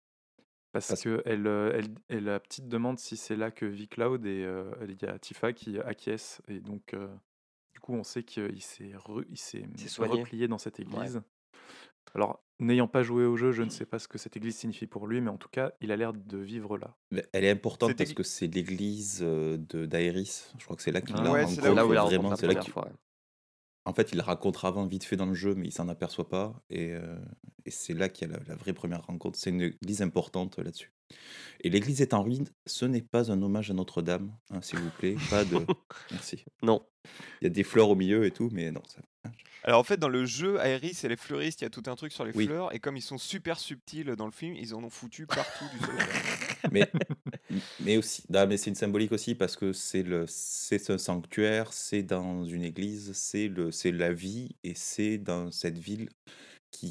parce, que qu'elle euh, elle, elle, petite demande si c'est là que vit Cloud et il euh, y a Tifa qui acquiesce. Et donc, euh, du coup, on sait qu'il s'est, il mm, replié dans cette église. Alors, n'ayant pas joué au jeu, je ne sais pas ce que cette église signifie pour lui, mais en tout cas, il a l'air de vivre là. Elle est importante parce que c'est l'église de d'Aeris. Je crois que c'est là qu'il ah l'a ouais, là vraiment. C'est là, en fait, il raconte avant vite fait dans le jeu, mais il s'en aperçoit pas. Et, euh, c'est là qu'il y a la, vraie première rencontre. C'est une église importante là-dessus. Et l'église est en ruine. Ce n'est pas un hommage à Notre-Dame, hein, s'il vous plaît. Pas de. Merci. Non. Il y a des fleurs au milieu et tout, mais non, ça alors en fait, dans le jeu, Aerys et les fleuristes, il y a tout un truc sur les fleurs, et comme ils sont super subtils dans le film, ils en ont foutu partout du sol. mais, aussi, mais c'est une symbolique aussi parce que c'est le, c'est un sanctuaire, c'est dans une église, c'est le, c'est la vie, et c'est dans cette ville.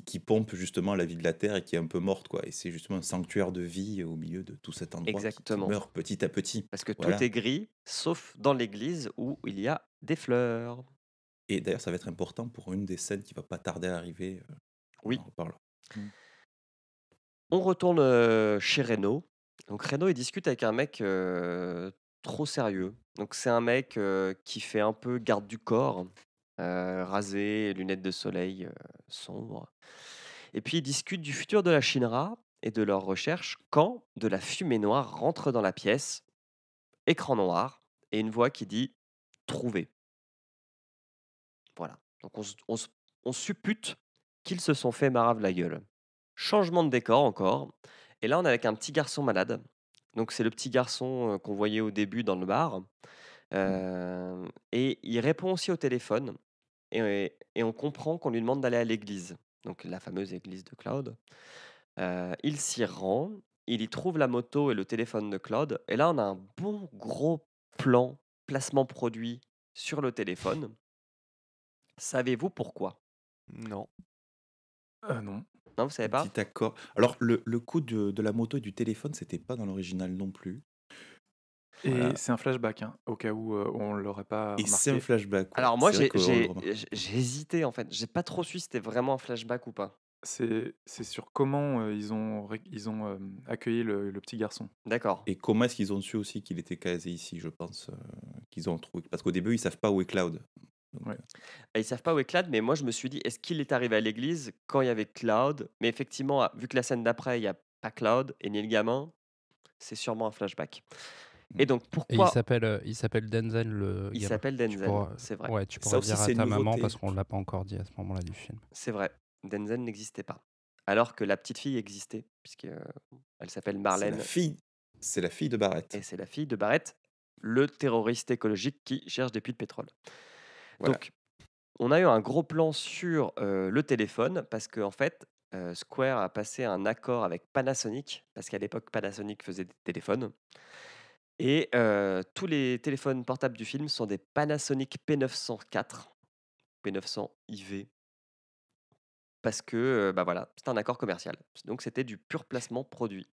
Qui, pompe justement la vie de la Terre et qui est un peu morte. quoi. Et c'est justement un sanctuaire de vie au milieu de tout cet endroit Exactement. qui meurt petit à petit. Parce que tout est gris, sauf dans l'église où il y a des fleurs. Et d'ailleurs, ça va être important pour une des scènes qui va pas tarder à arriver. Euh, oui. On, mmh. on retourne chez Renault. Donc Renault, il discute avec un mec trop sérieux. Donc c'est un mec qui fait un peu garde du corps, rasé, lunettes de soleil sombres. Et puis il discute du futur de la Shinra et de leurs recherches quand de la fumée noire rentre dans la pièce, écran noir, et une voix qui dit ⁇ Trouvé voilà. Donc on, on, suppute qu'ils se sont fait marave la gueule. Changement de décor encore. Et là, on est avec un petit garçon malade. Donc c'est le petit garçon qu'on voyait au début dans le bar. Mmh. et il répond aussi au téléphone. Et, on comprend qu'on lui demande d'aller à l'église. Donc la fameuse église de Claude. il s'y rend. Il y trouve la moto et le téléphone de Claude. Et là, on a un bon gros plan, placement produit sur le téléphone. Savez-vous pourquoi Non. Euh, non. Non, vous savez pas D'accord. Alors, le, le coup de, la moto et du téléphone, c'était pas dans l'original non plus. Et c'est un flashback, hein, au cas où euh, on l'aurait pas. Et c'est un flashback. Alors, moi, j'ai hésité en fait. J'ai pas trop su si c'était vraiment un flashback ou pas. C'est sur comment euh, ils ont, ils ont accueilli le, petit garçon. D'accord. Et comment est-ce qu'ils ont su aussi qu'il était casé ici, je pense, qu'ils ont trouvé. Parce qu'au début, ils savent pas où est Cloud ouais. Ils savent pas où est Cloud, mais moi je me suis dit, est-ce qu'il est arrivé à l'église quand il y avait Cloud Mais effectivement, ah, vu que la scène d'après, il n'y a pas Cloud et ni le gamin, c'est sûrement un flashback. Et mmh. donc pourquoi Il s'appelle euh, il s'appelle Denzel le. Il s'appelle Denzel, c'est vrai. Ouais, tu pourrais dire à ta maman parce qu'on l'a pas encore dit à ce moment-là du film. C'est vrai, Denzel n'existait pas, alors que la petite fille existait puisqu'elle euh, elle s'appelle Marlène. La fille, c'est la fille de Barrett. Et c'est la fille de Barrett, le terroriste écologique qui cherche des puits de pétrole. Donc, on a eu un gros plan sur le téléphone parce qu'en fait, Square a passé un accord avec Panasonic parce qu'à l'époque, Panasonic faisait des téléphones. Et tous les téléphones portables du film sont des Panasonic P904, P900 IV, parce que bah voilà, c'est un accord commercial. Donc c'était du pur placement produit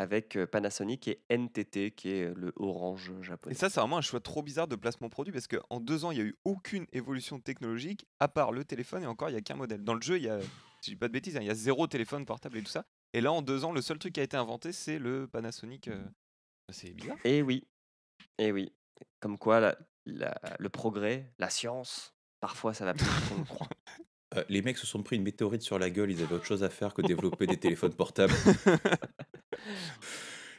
avec Panasonic et NTT, qui est le orange japonais. Et ça, c'est vraiment un choix trop bizarre de placement produit, parce qu'en deux ans, il n'y a eu aucune évolution technologique, à part le téléphone, et encore, il n'y a qu'un modèle. Dans le jeu, il y a, si je dis pas de bêtises, hein, il y a zéro téléphone portable et tout ça. Et là, en deux ans, le seul truc qui a été inventé, c'est le Panasonic. Bah, c'est bizarre. Et oui, et oui. Comme quoi, le progrès, la science, parfois, ça va plus qu'on le croit. Euh, les mecs se sont pris une météorite sur la gueule, ils avaient autre chose à faire que développer des téléphones portables.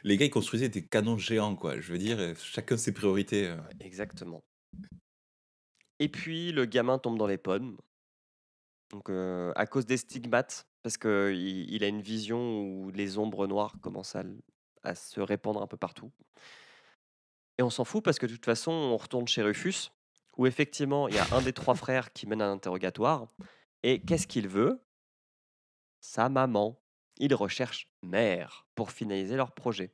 les gars, ils construisaient des canons géants, quoi. Je veux dire, euh, chacun ses priorités. Euh. Exactement. Et puis le gamin tombe dans les pommes. Donc à cause des stigmates, parce qu'il il, a une vision où les ombres noires commencent à, à se répandre un peu partout. Et on s'en fout parce que de toute façon, on retourne chez Rufus, où effectivement il y a un des trois frères qui mène un interrogatoire. Et qu'est-ce qu'il veut Sa maman. Il recherche mère pour finaliser leur projet.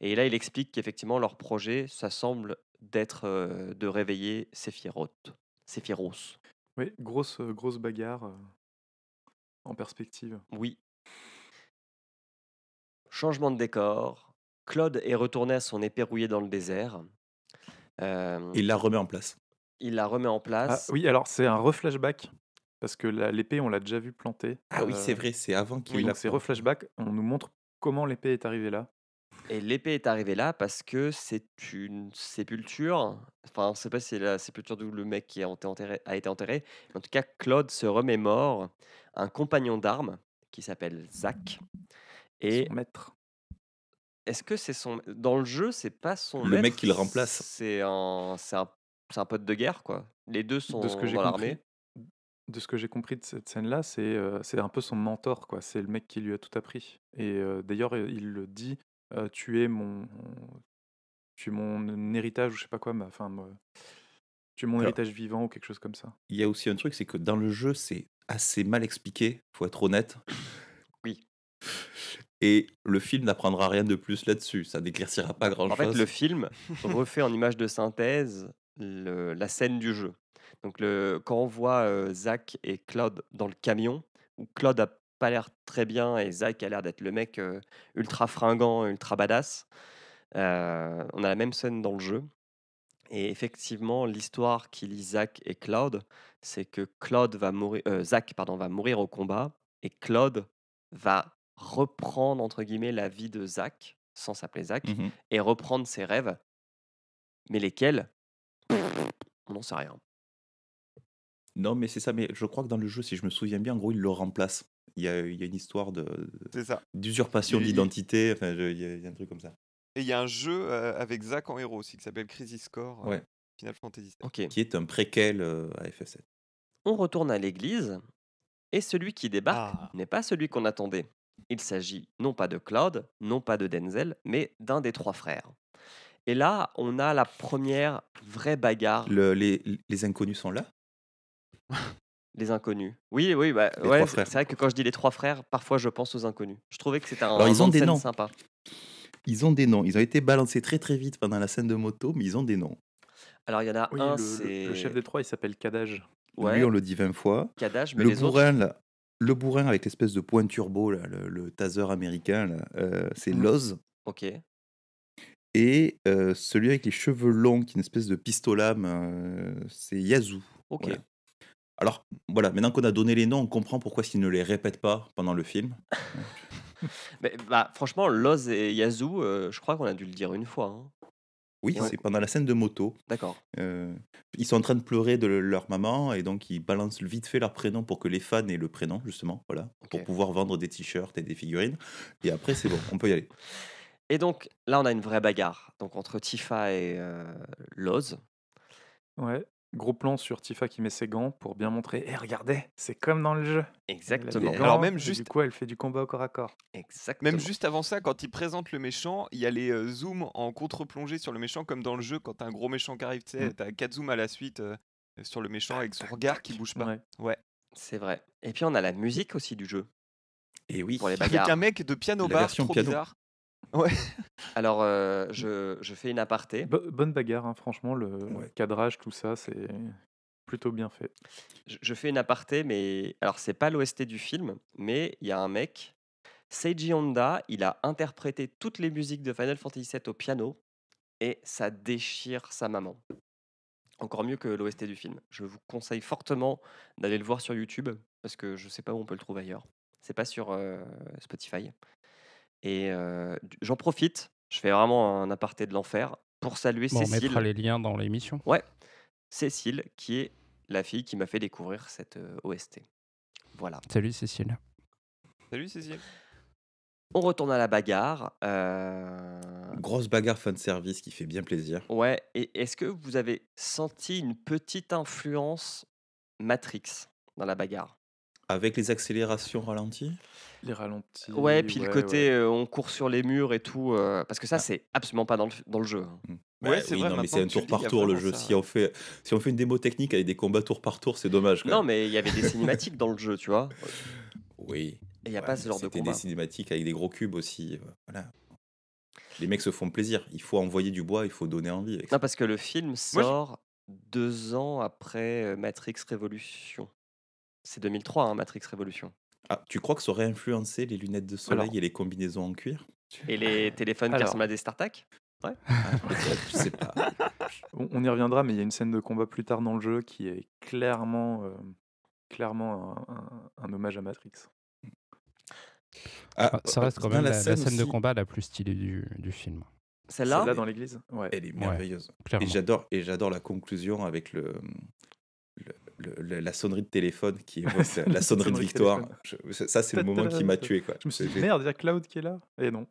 Et là, il explique qu'effectivement, leur projet, ça semble d'être de réveiller Sephiroth. Sephiroth. Oui, grosse, grosse bagarre en perspective. Oui. Changement de décor. Claude est retourné à son épée dans le désert. il la remet en place. Il la remet en ah place. oui, alors c'est un reflashback parce que l'épée, on l'a déjà vu plantée. Ah oui, c'est euh, vrai, c'est avant qu'il oui, C'est reflashback, on nous montre comment l'épée est arrivée là. Et l'épée est arrivée là parce que c'est une sépulture. Enfin, on ne sait pas si c'est la sépulture d'où le mec qui a, enterré, a été enterré. En tout cas, Claude se remémore un compagnon d'armes qui s'appelle Zach. Et son maître. Est-ce que c'est son. Dans le jeu, c'est pas son. Le mec qui le remplace. C'est un, un, un, pote de guerre, quoi. Les deux sont dans l'armée de ce que j'ai compris de cette scène-là, c'est un peu son mentor, quoi. C'est le mec qui lui a tout appris. Et d'ailleurs, il le dit tu es mon tu mon héritage ou je sais pas quoi, enfin tu es mon héritage vivant ou quelque chose comme ça. Il y a aussi un truc, c'est que dans le jeu, c'est assez mal expliqué, faut être honnête. oui. Et le film n'apprendra rien de plus là-dessus. Ça n'éclaircira pas grand-chose. En fait, le film refait en image de synthèse la scène du jeu. Donc le, quand on voit Zach et Claude dans le camion, où Claude n'a pas l'air très bien et Zach a l'air d'être le mec ultra fringant, ultra badass, on a la même scène dans le jeu. Et effectivement, l'histoire qui lit Zach et Claude, c'est que Claude va mourir, Zach pardon, va mourir au combat et Claude va reprendre entre guillemets la vie de Zach sans s'appeler Zach mmh et reprendre ses rêves, mais lesquels, on n'en sait rien. Non, mais c'est ça. Mais je crois que dans le jeu, si je me souviens bien, en gros, il le remplace. Il y a, une histoire de d'usurpation d'identité. Enfin, il, y a, un truc comme ça. Et il y a un jeu euh, avec Zack en héros aussi qui s'appelle Crisis Core euh, Final Fantasy VII, qui est un préquel euh, à FF7. On retourne à l'église et celui qui débarque ah. n'est pas celui qu'on attendait. Il s'agit non pas de Cloud, non pas de Denzel, mais d'un des trois frères. Et là, on a la première vraie bagarre. les, inconnus sont là Les inconnus. Oui, oui, bah, c'est vrai que quand je dis les trois frères, parfois je pense aux inconnus. Je trouvais que c'était un, Alors, ils ont des noms. sympa. Ils ont des noms. Ils ont été balancés très très vite pendant la scène de moto, mais ils ont des noms. Alors il y en a un, c'est. Le chef des trois, il s'appelle Kadage. Oui, Lui, on le dit 20 fois. Kadage, mais le bourrin, avec l'espèce de point turbo, le, taser américain, euh, c'est mm. Loz. Ok. Et euh, celui avec les cheveux longs, qui est une espèce de pistolame, euh, c'est Yazoo. Ok. Alors voilà, maintenant qu'on a donné les noms, on comprend pourquoi s'ils ne les répètent pas pendant le film. Mais bah, franchement, Loz et Yazoo, euh, je crois qu'on a dû le dire une fois. Hein. Oui, c'est pendant la scène de moto. D'accord. Euh, ils sont en train de pleurer de leur maman et donc ils balancent vite fait leur prénom pour que les fans aient le prénom, justement, voilà, pour pouvoir vendre des t-shirts et des figurines. Et après, c'est bon, on peut y aller. Et donc là, on a une vraie bagarre donc entre Tifa et euh, Loz. Ouais. Gros plan sur Tifa qui met ses gants pour bien montrer. Et eh, regardez, c'est comme dans le jeu. Exactement. Alors même juste, du coup, elle fait du combat au corps à corps. Exactement. Même juste avant ça, quand il présente le méchant, il y a les euh, zooms en contre-plongée sur le méchant, comme dans le jeu. Quand un gros méchant qui arrive, tu sais, mm. t'as quatre zooms à la suite euh, sur le méchant avec son regard qui bouge pas. Ouais. C'est vrai. Et puis on a la musique aussi du jeu. Et oui. un mec de piano bar, trop bizarre. Ouais. Alors, euh, mmh. je, fais une aparté. bonne bagarre, hein, franchement, le cadrage, tout ça, c'est plutôt bien fait. Je, fais une aparté, mais alors c'est pas l'OST du film, mais il y a un mec, Seiji Honda, il a interprété toutes les musiques de Final Fantasy VII au piano et ça déchire sa maman. Encore mieux que l'OST du film. Je vous conseille fortement d'aller le voir sur YouTube parce que je sais pas où on peut le trouver ailleurs. C'est pas sur euh, Spotify. Et j'en profite, je fais vraiment un aparté de l'enfer pour saluer Cécile. On mettra les liens dans l'émission. Ouais, Cécile, qui est la fille qui m'a fait découvrir cette OST. Voilà. Salut Cécile. Salut Cécile. On retourne à la bagarre. Grosse bagarre fun service qui fait bien plaisir. Ouais, et est-ce que vous avez senti une petite influence Matrix dans la bagarre avec les accélérations ralenties les ralentis. Ouais, puis le côté euh, on court sur les murs et tout, euh, parce que ça, ah. c'est absolument pas dans le, dans le jeu. Hein. Mmh. Ouais, c'est oui, mais c'est un tour par tour le jeu. Si on, fait, si on fait une démo technique avec des combats tour par tour, c'est dommage. non, mais il y avait des cinématiques dans le jeu, tu vois. Oui. Et il n'y a pas ce genre de combat. C'était des cinématiques avec des gros cubes aussi. Voilà. Les mecs se font plaisir. Il faut envoyer du bois, il faut donner envie. non, parce que le film sort deux ans après euh, Matrix Révolution. C'est 2003, hein, Matrix Révolution. Ah, tu crois que ça aurait influencé les lunettes de soleil et les combinaisons en cuir Et les téléphones Alors. des StarTac Ouais. Ah, on y reviendra, mais il y a une scène de combat plus tard dans le jeu qui est clairement, euh, clairement un, hommage à Matrix. Ah, ça reste quand même la, scène, de combat la plus stylée du, film. Celle-là Celle-là dans l'église Elle est merveilleuse. j'adore et j'adore la conclusion avec le la sonnerie de téléphone qui est la, sonnerie de victoire. ça, c'est le moment qui m'a tué. Quoi. Je suis merde, il y a Cloud qui est là. Et non.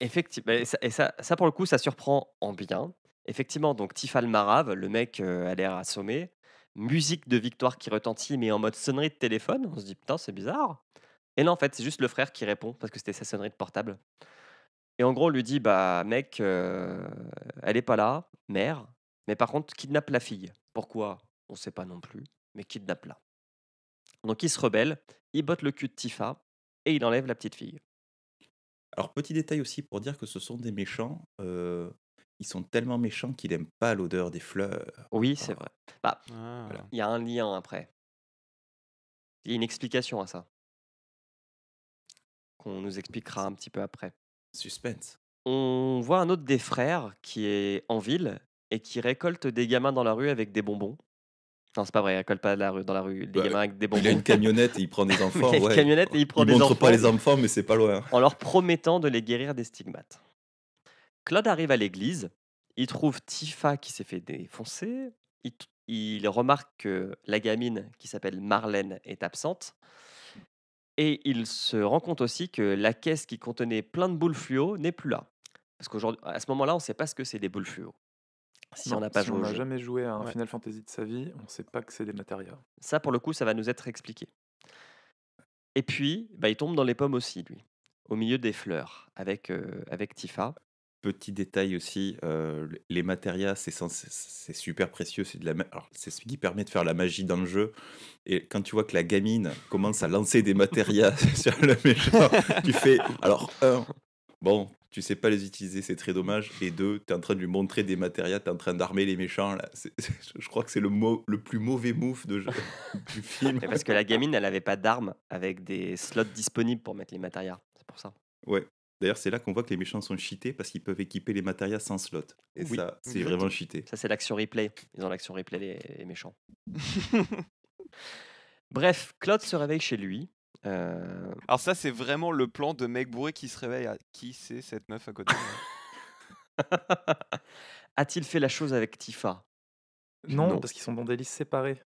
Effectivement. Bah, et, ça, pour le coup, ça surprend en bien. Effectivement, donc Tifal Marav, le mec euh, a l'air assommé. Musique de victoire qui retentit, mais en mode sonnerie de téléphone. On se dit, putain, c'est bizarre. Et non en fait, c'est juste le frère qui répond parce que c'était sa sonnerie de portable. Et en gros, on lui dit, bah, mec, euh, elle est pas là, mère, mais par contre, kidnappe la fille. Pourquoi on ne sait pas non plus, mais kidnappe-la. Donc il se rebelle, il botte le cul de Tifa et il enlève la petite fille. Alors petit détail aussi pour dire que ce sont des méchants. Euh, ils sont tellement méchants qu'ils n'aiment pas l'odeur des fleurs. Oui, ah. c'est vrai. Bah, ah. il y a un lien après. Il y a une explication à ça qu'on nous expliquera un petit peu après. Suspense. On voit un autre des frères qui est en ville et qui récolte des gamins dans la rue avec des bonbons. Non, c'est pas vrai, elle colle pas la rue, dans la rue. Des bah, gamins avec des bonbons. Il a une camionnette et il prend des enfants. il a camionnette et il prend il montre pas les enfants, mais c'est pas loin. En leur promettant de les guérir des stigmates. Claude arrive à l'église. Il trouve Tifa qui s'est fait défoncer. Il, remarque que la gamine qui s'appelle Marlène est absente. Et il se rend compte aussi que la caisse qui contenait plein de boules fluo n'est plus là. Parce qu'aujourd'hui, à ce moment-là, on ne sait pas ce que c'est des boules fluo. Si on n'a pas jamais joué à un Final Fantasy de sa vie, on ne sait pas que c'est des matériaux. Ça, pour le coup, ça va nous être expliqué. Et puis, bah, il tombe dans les pommes aussi, lui, au milieu des fleurs, avec, euh, avec Tifa. Petit détail aussi, euh, les matérias, c'est, super précieux. C'est, de c'est ce qui permet de faire la magie dans le jeu. Et quand tu vois que la gamine commence à lancer des matérias sur le méchant, tu fais alors, bon, tu sais pas les utiliser, c'est très dommage. Et deux, tu es en train de lui montrer des matériaux, tu es en train d'armer les méchants. Là. je crois que c'est le, le plus mauvais mouf de, du film. parce que la gamine, elle n'avait pas d'armes avec des slots disponibles pour mettre les matériaux. C'est pour ça. Ouais. D'ailleurs, c'est là qu'on voit que les méchants sont cheatés parce qu'ils peuvent équiper les matériaux sans slot. Et ça, c'est vraiment cheaté. Ça, c'est l'action replay. Ils ont l'action replay, les méchants. Bref, Claude se réveille chez lui euh, Alors ça, c'est vraiment le plan de mec bourré qui se réveille. Qui c'est cette meuf à côté A-t-il fait la chose avec Tifa non, parce qu'ils sont dans des listes séparées.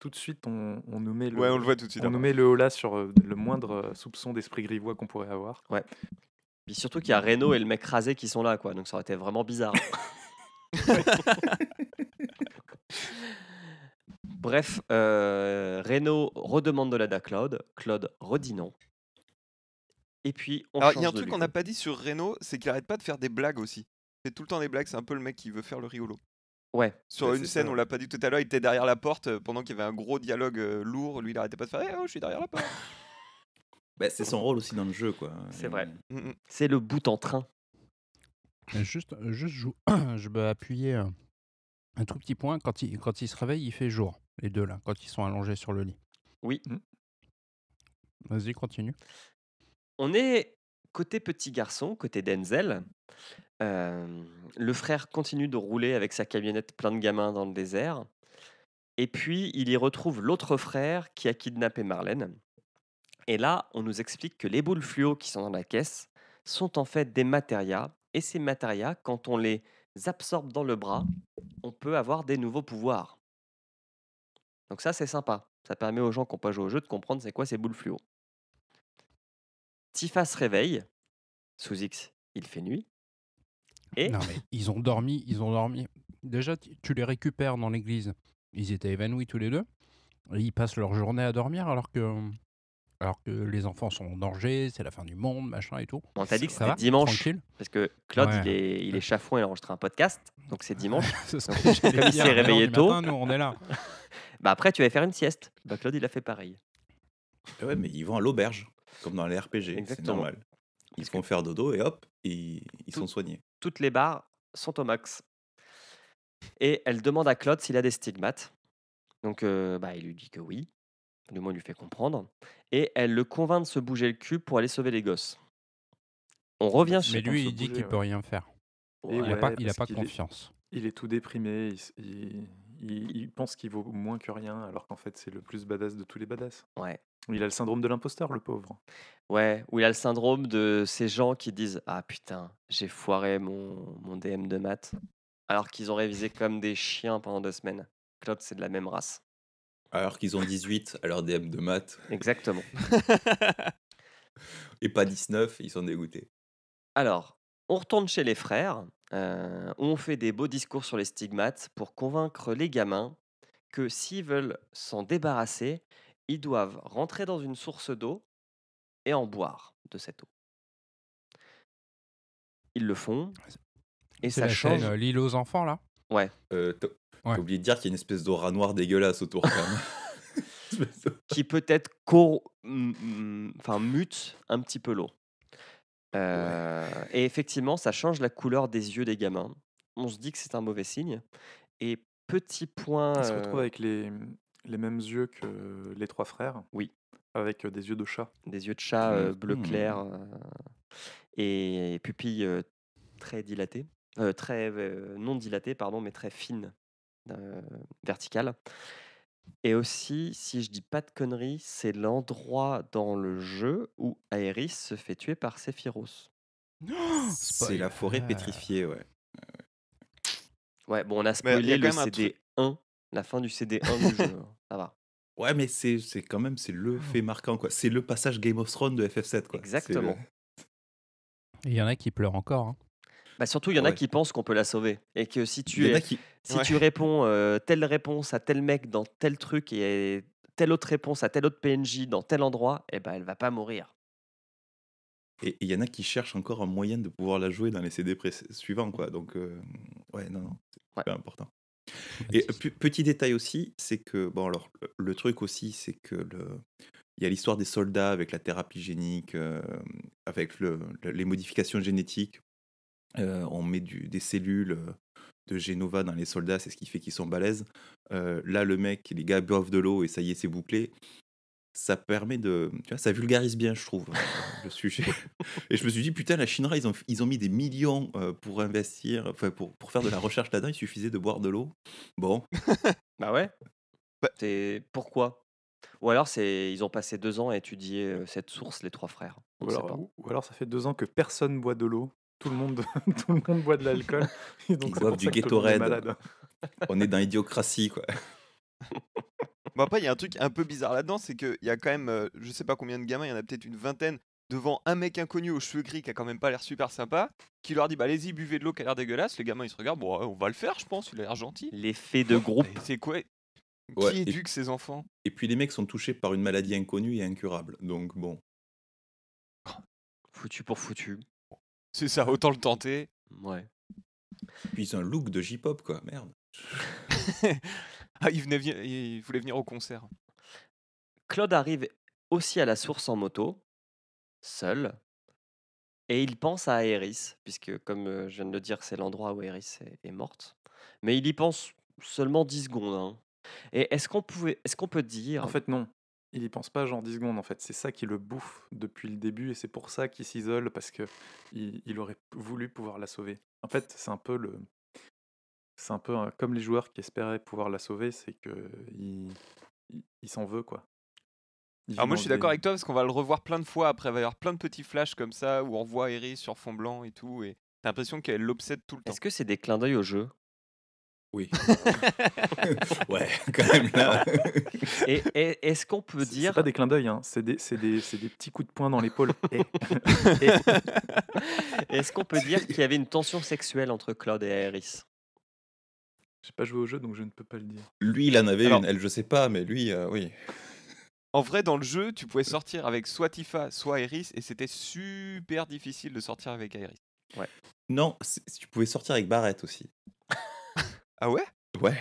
tout de suite, on, nous met le, on le voit tout suite. On nous met le hola sur euh, le moindre euh, soupçon d'esprit grivois qu'on pourrait avoir. Ouais. Puis surtout qu'il y a Reno et le mec rasé qui sont là, quoi. Donc ça aurait été vraiment bizarre. Bref, euh, Renault redemande de l'aide à Claude redit non. Et puis, on Alors, il y a un truc qu'on n'a pas dit sur Renault, c'est qu'il arrête pas de faire des blagues aussi. C'est tout le temps des blagues, c'est un peu le mec qui veut faire le riolo. Ouais. Sur bah, une scène, on l'a pas dit tout à l'heure, il était derrière la porte euh, pendant qu'il y avait un gros dialogue euh, lourd. Lui, il arrêtait pas de faire eh, oh, je suis derrière la porte. Bah, c'est son rôle aussi dans le jeu, quoi. C'est vrai. Mm, mm. C'est le bout en train. Euh, juste, juste je, je appuyer un tout petit point. Quand il, quand il se réveille, il fait jour les deux là, quand ils sont allongés sur le lit. Oui. Mmh. Vas-y, continue. On est côté petit garçon, côté Denzel. Euh, le frère continue de rouler avec sa camionnette plein de gamins dans le désert. Et puis, il y retrouve l'autre frère qui a kidnappé Marlène. Et là, on nous explique que les boules fluo qui sont dans la caisse sont en fait des matérias. Et ces matérias, quand on les absorbe dans le bras, on peut avoir des nouveaux pouvoirs. Donc ça, c'est sympa. Ça permet aux gens qui n'ont pas joué au jeu de comprendre c'est quoi ces boules fluo. Tifa se réveille. Sous X, il fait nuit. Et... Non mais ils ont dormi, ils ont dormi. Déjà, tu les récupères dans l'église. Ils étaient évanouis tous les deux. ils passent leur journée à dormir alors que, alors que les enfants sont en danger, c'est la fin du monde, machin et tout. On t'a dit que c'était dimanche. Parce que Claude, il, est, il est chafouin, il enregistre un podcast. Donc c'est dimanche. ce il s'est réveillé tôt. Matin, nous, on est là. Bah après, tu vas faire une sieste. Bah Claude, il a fait pareil. Eh ouais, mais ils vont à l'auberge, comme dans les RPG, c'est normal. Ils vont faire dodo et hop, ils, ils sont soignés. Toutes les barres sont au max. Et elle demande à Claude s'il a des stigmates. Donc euh, bah, il lui dit que oui. Du moins, il lui fait comprendre. Et elle le convainc de se bouger le cul pour aller sauver les gosses. On revient sur chez Mais lui, il dit qu'il ne euh. peut rien faire. il n'a pas, il a pas confiance. il est tout déprimé. il, il, pense qu'il vaut moins que rien, alors qu'en fait, c'est le plus badass de tous les badass. Ouais. Il a le syndrome de l'imposteur, le pauvre. Ouais, ou il a le syndrome de ces gens qui disent Ah putain, j'ai foiré mon, mon DM de maths, alors qu'ils ont révisé comme des chiens pendant deux semaines. Claude, c'est de la même race. Alors qu'ils ont 18 à leur DM de maths. Exactement. Et pas 19, ils sont dégoûtés. Alors, on retourne chez les frères euh, on fait des beaux discours sur les stigmates pour convaincre les gamins que s'ils veulent s'en débarrasser, ils doivent rentrer dans une source d'eau et en boire de cette eau. Ils le font. Et ça change. Euh, L'île aux enfants, là euh, Ouais. T'as oublié de dire qu'il y a une espèce d'aura noire dégueulasse autour, qui peut-être enfin, mute un petit peu l'eau. Et effectivement, ça change la couleur des yeux des gamins. On se dit que c'est un mauvais signe. Et petit point. Il se retrouve avec les, mmh, les mêmes yeux que les trois frères. Oui. Avec des yeux de chat. Des yeux de chat mmh, bleu mmh, clair et pupilles très dilatées, très non dilatées, pardon, mais très fines, verticales. Et aussi, si je dis pas de conneries, c'est l'endroit dans le jeu où Aerys se fait tuer par Sephiroth. Oh, c'est la forêt pétrifiée, ouais. Ouais, bon, on a spoilé le CD1, la fin du CD1 du jeu. Hein. Ça va. Ouais, mais c'est quand même c'est le oh. fait marquant quoi. C'est le passage Game of Thrones de FF7 quoi. Exactement. Il y en a qui pleurent encore. Hein. Bah, surtout, il y en a qui pensent qu'on peut la sauver. Et que si tu, si tu réponds telle réponse à tel mec dans tel truc et telle autre réponse à tel autre PNJ dans tel endroit, et eh ben, elle va pas mourir. Et il y en a qui cherchent encore un moyen de pouvoir la jouer dans les CD suivants. Quoi. Donc, ouais, non, non, c'est pas important. Et petit détail aussi, c'est que, bon, alors, le truc aussi, c'est que il y a l'histoire des soldats avec la thérapie génique, avec les modifications génétiques euh, on met des cellules euh, de Genova dans les soldats, c'est ce qui fait qu'ils sont balèzes. Euh, là, le mec, les gars boivent de l'eau et ça y est, c'est bouclé ça permet de. ça vulgarise bien, je trouve, le sujet. Et je me suis dit, putain, la chine ils ont, ils ont mis des millions pour investir, pour, faire de la recherche là-dedans, il suffisait de boire de l'eau. Bon. bah ouais. Bah pourquoi Ou alors, c'est... ils ont passé deux ans à étudier cette source, les trois frères. Ou alors, ou alors, ça fait deux ans que personne boit de l'eau tout le monde, tout le monde boit de l'alcool. Ils boivent du ghetto red On est dans l'idiocratie, quoi. après, il y a un truc un peu bizarre là-dedans, c'est qu'il y a quand même, je euh, je sais pas combien de gamins, il y en a peut-être une vingtaine, devant un mec inconnu aux cheveux gris qui a quand même pas l'air super sympa, qui leur dit bah allez-y, buvez de l'eau qui a l'air dégueulasse. Les gamins ils se regardent, bon, on va le faire, je pense, il a l'air gentil. L'effet de groupe. C'est quoi Qui éduque ses enfants Et puis les mecs sont touchés par une maladie inconnue et incurable, donc bon. Foutu pour foutu. C'est ça, autant le tenter. Ouais. Puis un look de J-pop, quoi, merde. ah, il, venait, il voulait venir au concert. Claude arrive aussi à la source en moto, seul, et il pense à Aéris, puisque comme euh, je viens de le dire, c'est l'endroit où Eris est, morte. Mais il y pense seulement 10 secondes. Hein. Et est-ce qu'on, pouvait, est-ce qu'on peut dire... En fait, non il y pense pas genre 10 secondes en fait. C'est ça qui le bouffe depuis le début et c'est pour ça qu'il s'isole parce que il, aurait voulu pouvoir la sauver. En fait, c'est un peu le c'est un peu comme les joueurs qui espéraient pouvoir la sauver, c'est que il, s'en veut quoi. Alors moi je suis d'accord avec toi parce qu'on va le revoir plein de fois après, il va y avoir plein de petits flashs comme ça où on voit Eris sur fond blanc et tout et t'as l'impression qu'elle l'obsède tout le temps. Est-ce que c'est des clins d'œil au jeu oui. ouais, quand même là. Et, est-ce qu'on peut dire. C'est pas des clins d'œil, hein. c'est des, des, des, petits coups de poing dans l'épaule. Est-ce qu'on peut dire qu'il y avait une tension sexuelle entre Claude et Je J'ai pas joué au jeu, donc je ne peux pas le dire. Lui, il en avait une, elle, je sais pas, mais lui, euh, oui. En vrai, dans le jeu, tu pouvais sortir avec soit Tifa, soit Iris, et c'était super difficile de sortir avec Aerys. Ouais. Non, tu pouvais sortir avec Barrett aussi. Ah ouais Ouais.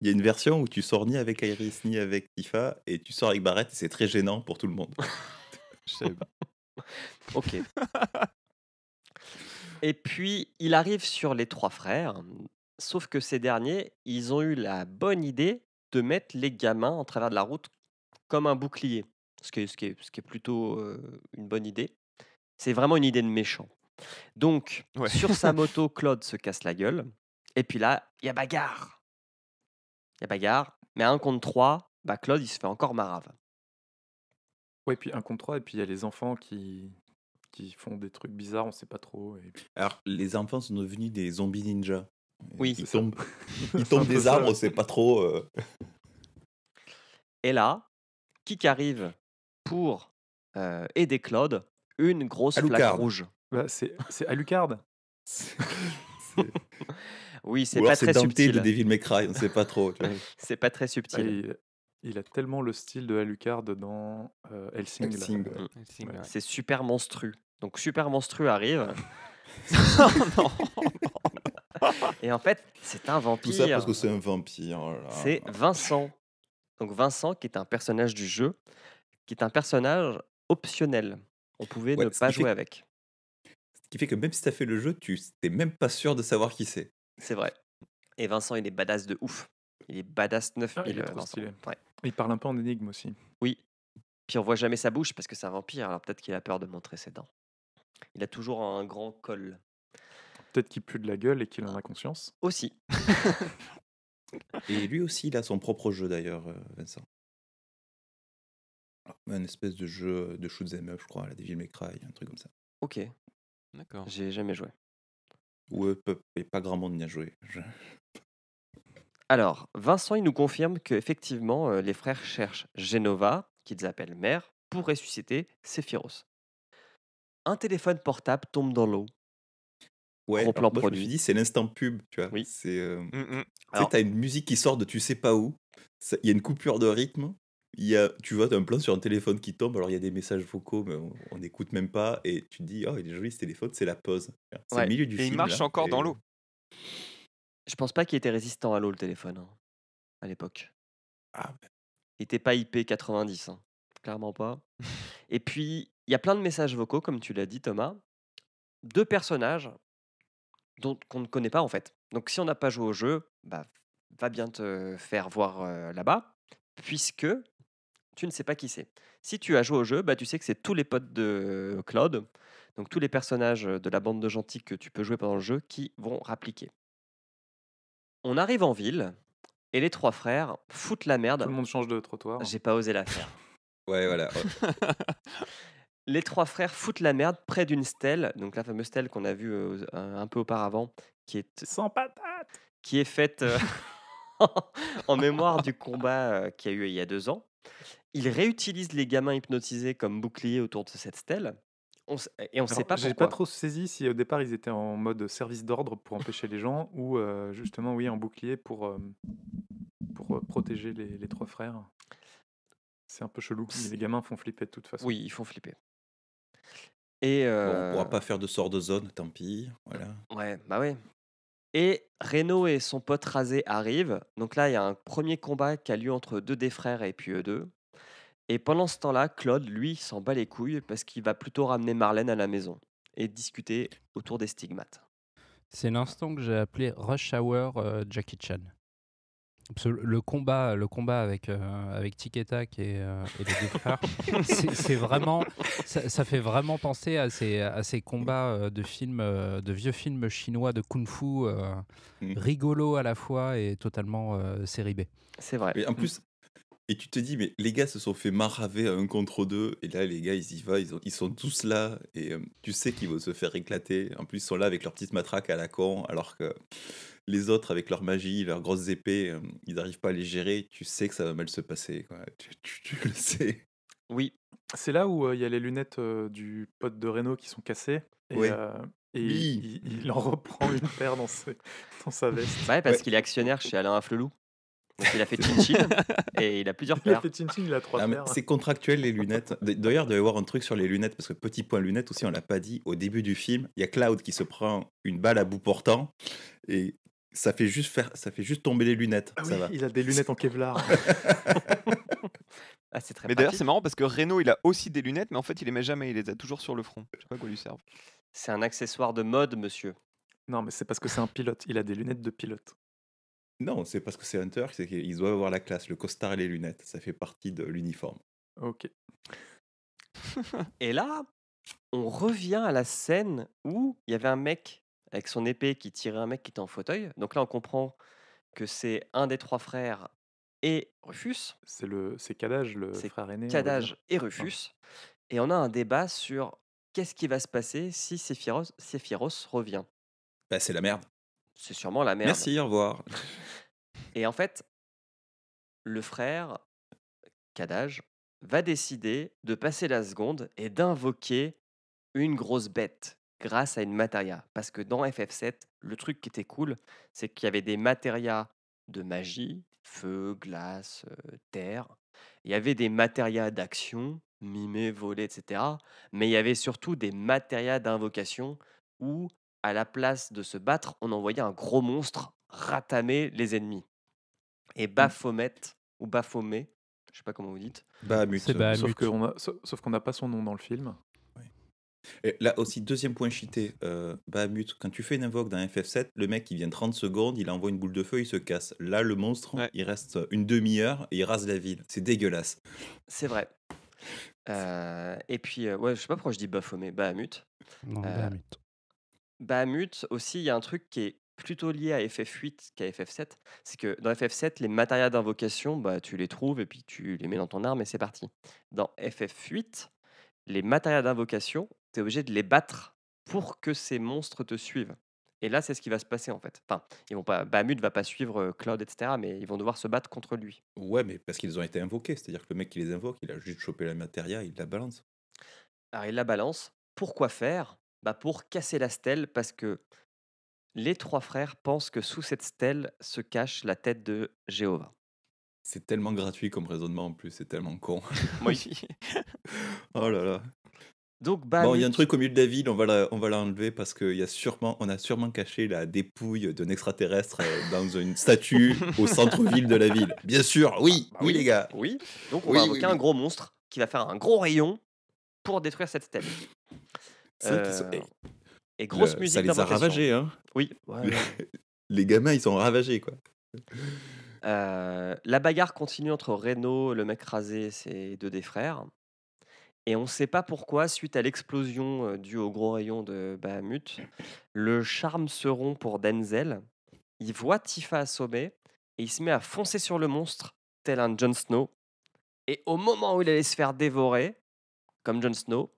Il y a une version où tu sors ni avec Iris ni avec Tifa et tu sors avec Barrett et c'est très gênant pour tout le monde. Je sais pas. ok. Et puis, il arrive sur les trois frères, sauf que ces derniers, ils ont eu la bonne idée de mettre les gamins en travers de la route comme un bouclier, ce qui est, plutôt euh, une bonne idée. C'est vraiment une idée de méchant. Donc, sur sa moto, Claude se casse la gueule. Et puis là, il y a bagarre. Il y a bagarre. Mais un contre 3, bah Claude, il se fait encore marave. Ouais, puis un contre 3, et puis il y a les enfants qui, qui font des trucs bizarres, on sait pas trop. Alors, les enfants sont devenus des zombies ninja. Euh, oui, ils tombent, ils tombent des arbres, on sait pas trop. Euh. Et là, qui arrive pour euh, aider Claude Une grosse flaque rouge. Bah, c'est Alucard. oui, c'est pas très subtil. de Devil May Cry, on sait pas trop. c'est pas très ah, subtil. il, a tellement le style de Alucard dans euh, Helsing. Hum. C'est super monstrueux. Donc super monstrueux arrive. Et en fait, c'est un vampire. parce que c'est un vampire. Oh c'est Vincent. Donc Vincent, qui est un personnage du jeu, qui est un personnage optionnel. On pouvait ne pas jouer avec. Ce qui fait que même si tu as fait le jeu, tu n'es même pas sûr de savoir qui c'est. C'est vrai. Et Vincent, il est badass de ouf. Il est badass 9000. Ah, il, parle un peu en énigme aussi. Oui. Puis on voit jamais sa bouche parce que c'est un vampire, alors peut-être qu'il a peur de montrer ses dents. Il a toujours un grand col. Peut-être qu'il pue de la gueule et qu'il en a conscience. Aussi. et lui aussi, il a son propre jeu d'ailleurs, euh, Vincent. Un espèce de jeu de shoot up, je crois, la Devil May un truc comme ça. Ok, D'accord. J'ai jamais joué. Ouais, pas grand monde n'y a joué. Alors, Vincent, il nous confirme que effectivement, euh, les frères cherchent Genova, qu'ils appellent mère, pour ressusciter Sephiroth. Un téléphone portable tombe dans l'eau. Ouais, je me c'est l'instant pub, tu vois. Oui. C'est, euh, mmh, mmh. tu sais, t'as une musique qui sort de tu sais pas où. Il y a une coupure de rythme il y a, tu vois, tu un plan sur un téléphone qui tombe, alors il y a des messages vocaux, mais on n'écoute même pas, et tu te dis, oh, il est joli ce téléphone, c'est la pause. C'est le milieu du film. Et il marche encore dans l'eau. Je pense pas qu'il était résistant à l'eau, le téléphone, hein, à l'époque. Ah, il n'était pas IP90, hein, clairement pas. et puis, il y a plein de messages vocaux, comme tu l'as dit, Thomas. Deux personnages dont qu'on ne connaît pas, en fait. Donc, si on n'a pas joué au jeu, bah, va bien te faire voir euh, là-bas, puisque tu ne sais pas qui c'est. Si tu as joué au jeu, bah, tu sais que c'est tous les potes de Claude, donc tous les personnages de la bande de gentils que tu peux jouer pendant le jeu, qui vont rappliquer. On arrive en ville, et les trois frères foutent la merde. Tout le monde change de trottoir. Hein. J'ai pas osé la faire. ouais, voilà. Oh. les trois frères foutent la merde près d'une stèle, donc la fameuse stèle qu'on a vue euh, un peu auparavant, qui est. Sans patate Qui est faite. Euh, en mémoire du combat euh, qu'il y a eu il y a deux ans. Il réutilise les gamins hypnotisés comme boucliers autour de cette stèle. et on ne sait pas pourquoi. J'ai pas trop saisi si au départ ils étaient en mode service d'ordre pour empêcher les gens ou justement oui en bouclier pour, pour protéger les, trois frères. C'est un peu chelou. les gamins font flipper de toute façon. Oui, ils font flipper. Et ne pourra pas faire de sort de zone, tant pis. Voilà. Ouais, bah ouais. Et Reno et son pote rasé arrivent. Donc là, il y a un premier combat qui a lieu entre deux des frères et puis eux deux. Et pendant ce temps-là, Claude, lui, s'en bat les couilles parce qu'il va plutôt ramener Marlène à la maison et discuter autour des stigmates. C'est l'instant que j'ai appelé Rush Hour euh, Jackie Chan. Le combat, le combat avec, euh, avec Tiketak et, euh, et, les deux frères, c'est vraiment, ça, fait vraiment penser à ces, à ces combats de films, de vieux films chinois de kung-fu, mmh. rigolos à la fois et totalement série B. C'est vrai. Et en mmh. plus, et tu te dis, mais les gars se sont fait maraver à un contre deux, et là les gars ils y vont, ils, ont- ils sont tous là, et euh, tu sais qu'ils vont se faire éclater. En plus, ils sont là avec leur petite matraque à la con, alors que les autres, avec leur magie, leurs grosses épées, euh, ils n'arrivent pas à les gérer. Tu sais que ça va mal se passer, Tu, le sais. Oui, c'est là où euh, il y a les lunettes du pote de Renault qui sont cassées. Et, il, en reprend une paire dans, sa veste. Ouais, parce qu'il est actionnaire chez Alain Afflelou. Il a fait Chin et il a plusieurs paires. Il a fait Chin il a trois C'est contractuel les lunettes. D'ailleurs, il doit y avoir un truc sur les lunettes parce que petit point lunettes aussi, on l'a pas dit au début du film. Il y a Cloud qui se prend une balle à bout portant et ça fait juste faire, ça fait juste tomber les lunettes. Ah il a des lunettes en Kevlar. Ah, c'est très. Mais d'ailleurs, c'est marrant parce que Renault il a aussi des lunettes, mais en fait, il les met jamais. Il les a toujours sur le front. Je sais pas quoi lui servent. C'est un accessoire de mode, monsieur. Non, mais c'est parce que c'est un pilote. Il a des lunettes de pilote. Non, c'est parce que c'est Hunter, c'est qu'ils doivent avoir la classe, le costard et les lunettes, ça fait partie de l'uniforme. Ok. et là, on revient à la scène où il y avait un mec avec son épée qui tirait un mec qui était en fauteuil. Donc là, on comprend que c'est un des trois frères et Rufus. C'est le, c'est Cadage, le frère aîné. Cadage et Rufus. Et on a un débat sur qu'est-ce qui va se passer si Sephiroth, revient. Bah, c'est la merde c'est sûrement la merde. Merci, au revoir. Et en fait, le frère, Kadage, va décider de passer la seconde et d'invoquer une grosse bête grâce à une materia. Parce que dans FF7, le truc qui était cool, c'est qu'il y avait des matérias de magie, feu, glace, euh, terre. Il y avait des matérias d'action, mimer, voler, etc. Mais il y avait surtout des matérias d'invocation où à la place de se battre, on envoyait un gros monstre ratamer les ennemis. Et mmh. Baphomet, ou Baphomet, je sais pas comment vous dites. Bahamut. Sauf qu'on n'a sauf, qu'on n'a pas son nom dans le film. là aussi, deuxième point cheaté, euh, Bahamut, quand tu fais une invoque dans FF7, le mec il vient 30 secondes, il envoie une boule de feu, il se casse. Là, le monstre, il reste une demi-heure et il rase la ville. C'est dégueulasse. C'est vrai. Euh, et puis, euh, ouais, je sais pas pourquoi je dis Baphomet, Bahamut. Euh, Bahamut. Bahamut aussi, il y a un truc qui est plutôt lié à FF8 qu'à FF7. C'est que dans FF7, les matériaux d'invocation, bah, tu les trouves et puis tu les mets dans ton arme et c'est parti. Dans FF8, les matériaux d'invocation, tu es obligé de les battre pour que ces monstres te suivent. Et là, c'est ce qui va se passer en fait. Enfin, ils vont pas, Bahamut va pas suivre Claude, Cloud, etc. Mais ils vont devoir se battre contre lui. Ouais, mais parce qu'ils ont été invoqués. C'est-à-dire que le mec qui les invoque, il a juste chopé la matéria, il la balance. Alors il la balance. Pourquoi faire bah, pour casser la stèle parce que les trois frères pensent que sous cette stèle se cache la tête de Jéhovah. C'est tellement gratuit comme raisonnement en plus, c'est tellement con. oui. oh là là. Donc, bah, bon, il y a un truc au milieu de la ville, on va on va l'enlever parce qu'on a sûrement, on a sûrement caché la dépouille d'un extraterrestre euh, dans une statue au centre-ville de la ville. Bien sûr, ah, bah oui, oui, les gars. Oui. Donc on va invoquer un gros monstre qui va faire un gros rayon pour détruire cette stèle. Euh, et grosse musique. Ça les a ravagés, hein. Oui. les gamins, ils sont ravagés, quoi. Euh, la bagarre continue entre Reno, le mec rasé et ses deux des frères. Et on ne sait pas pourquoi, suite à l'explosion euh, due au gros rayon de Bahamut, le charme se rompt pour Denzel. Il voit Tifa assommer et il se met à foncer sur le monstre, tel un Jon Snow. Et au moment où il allait se faire dévorer, comme Jon Snow,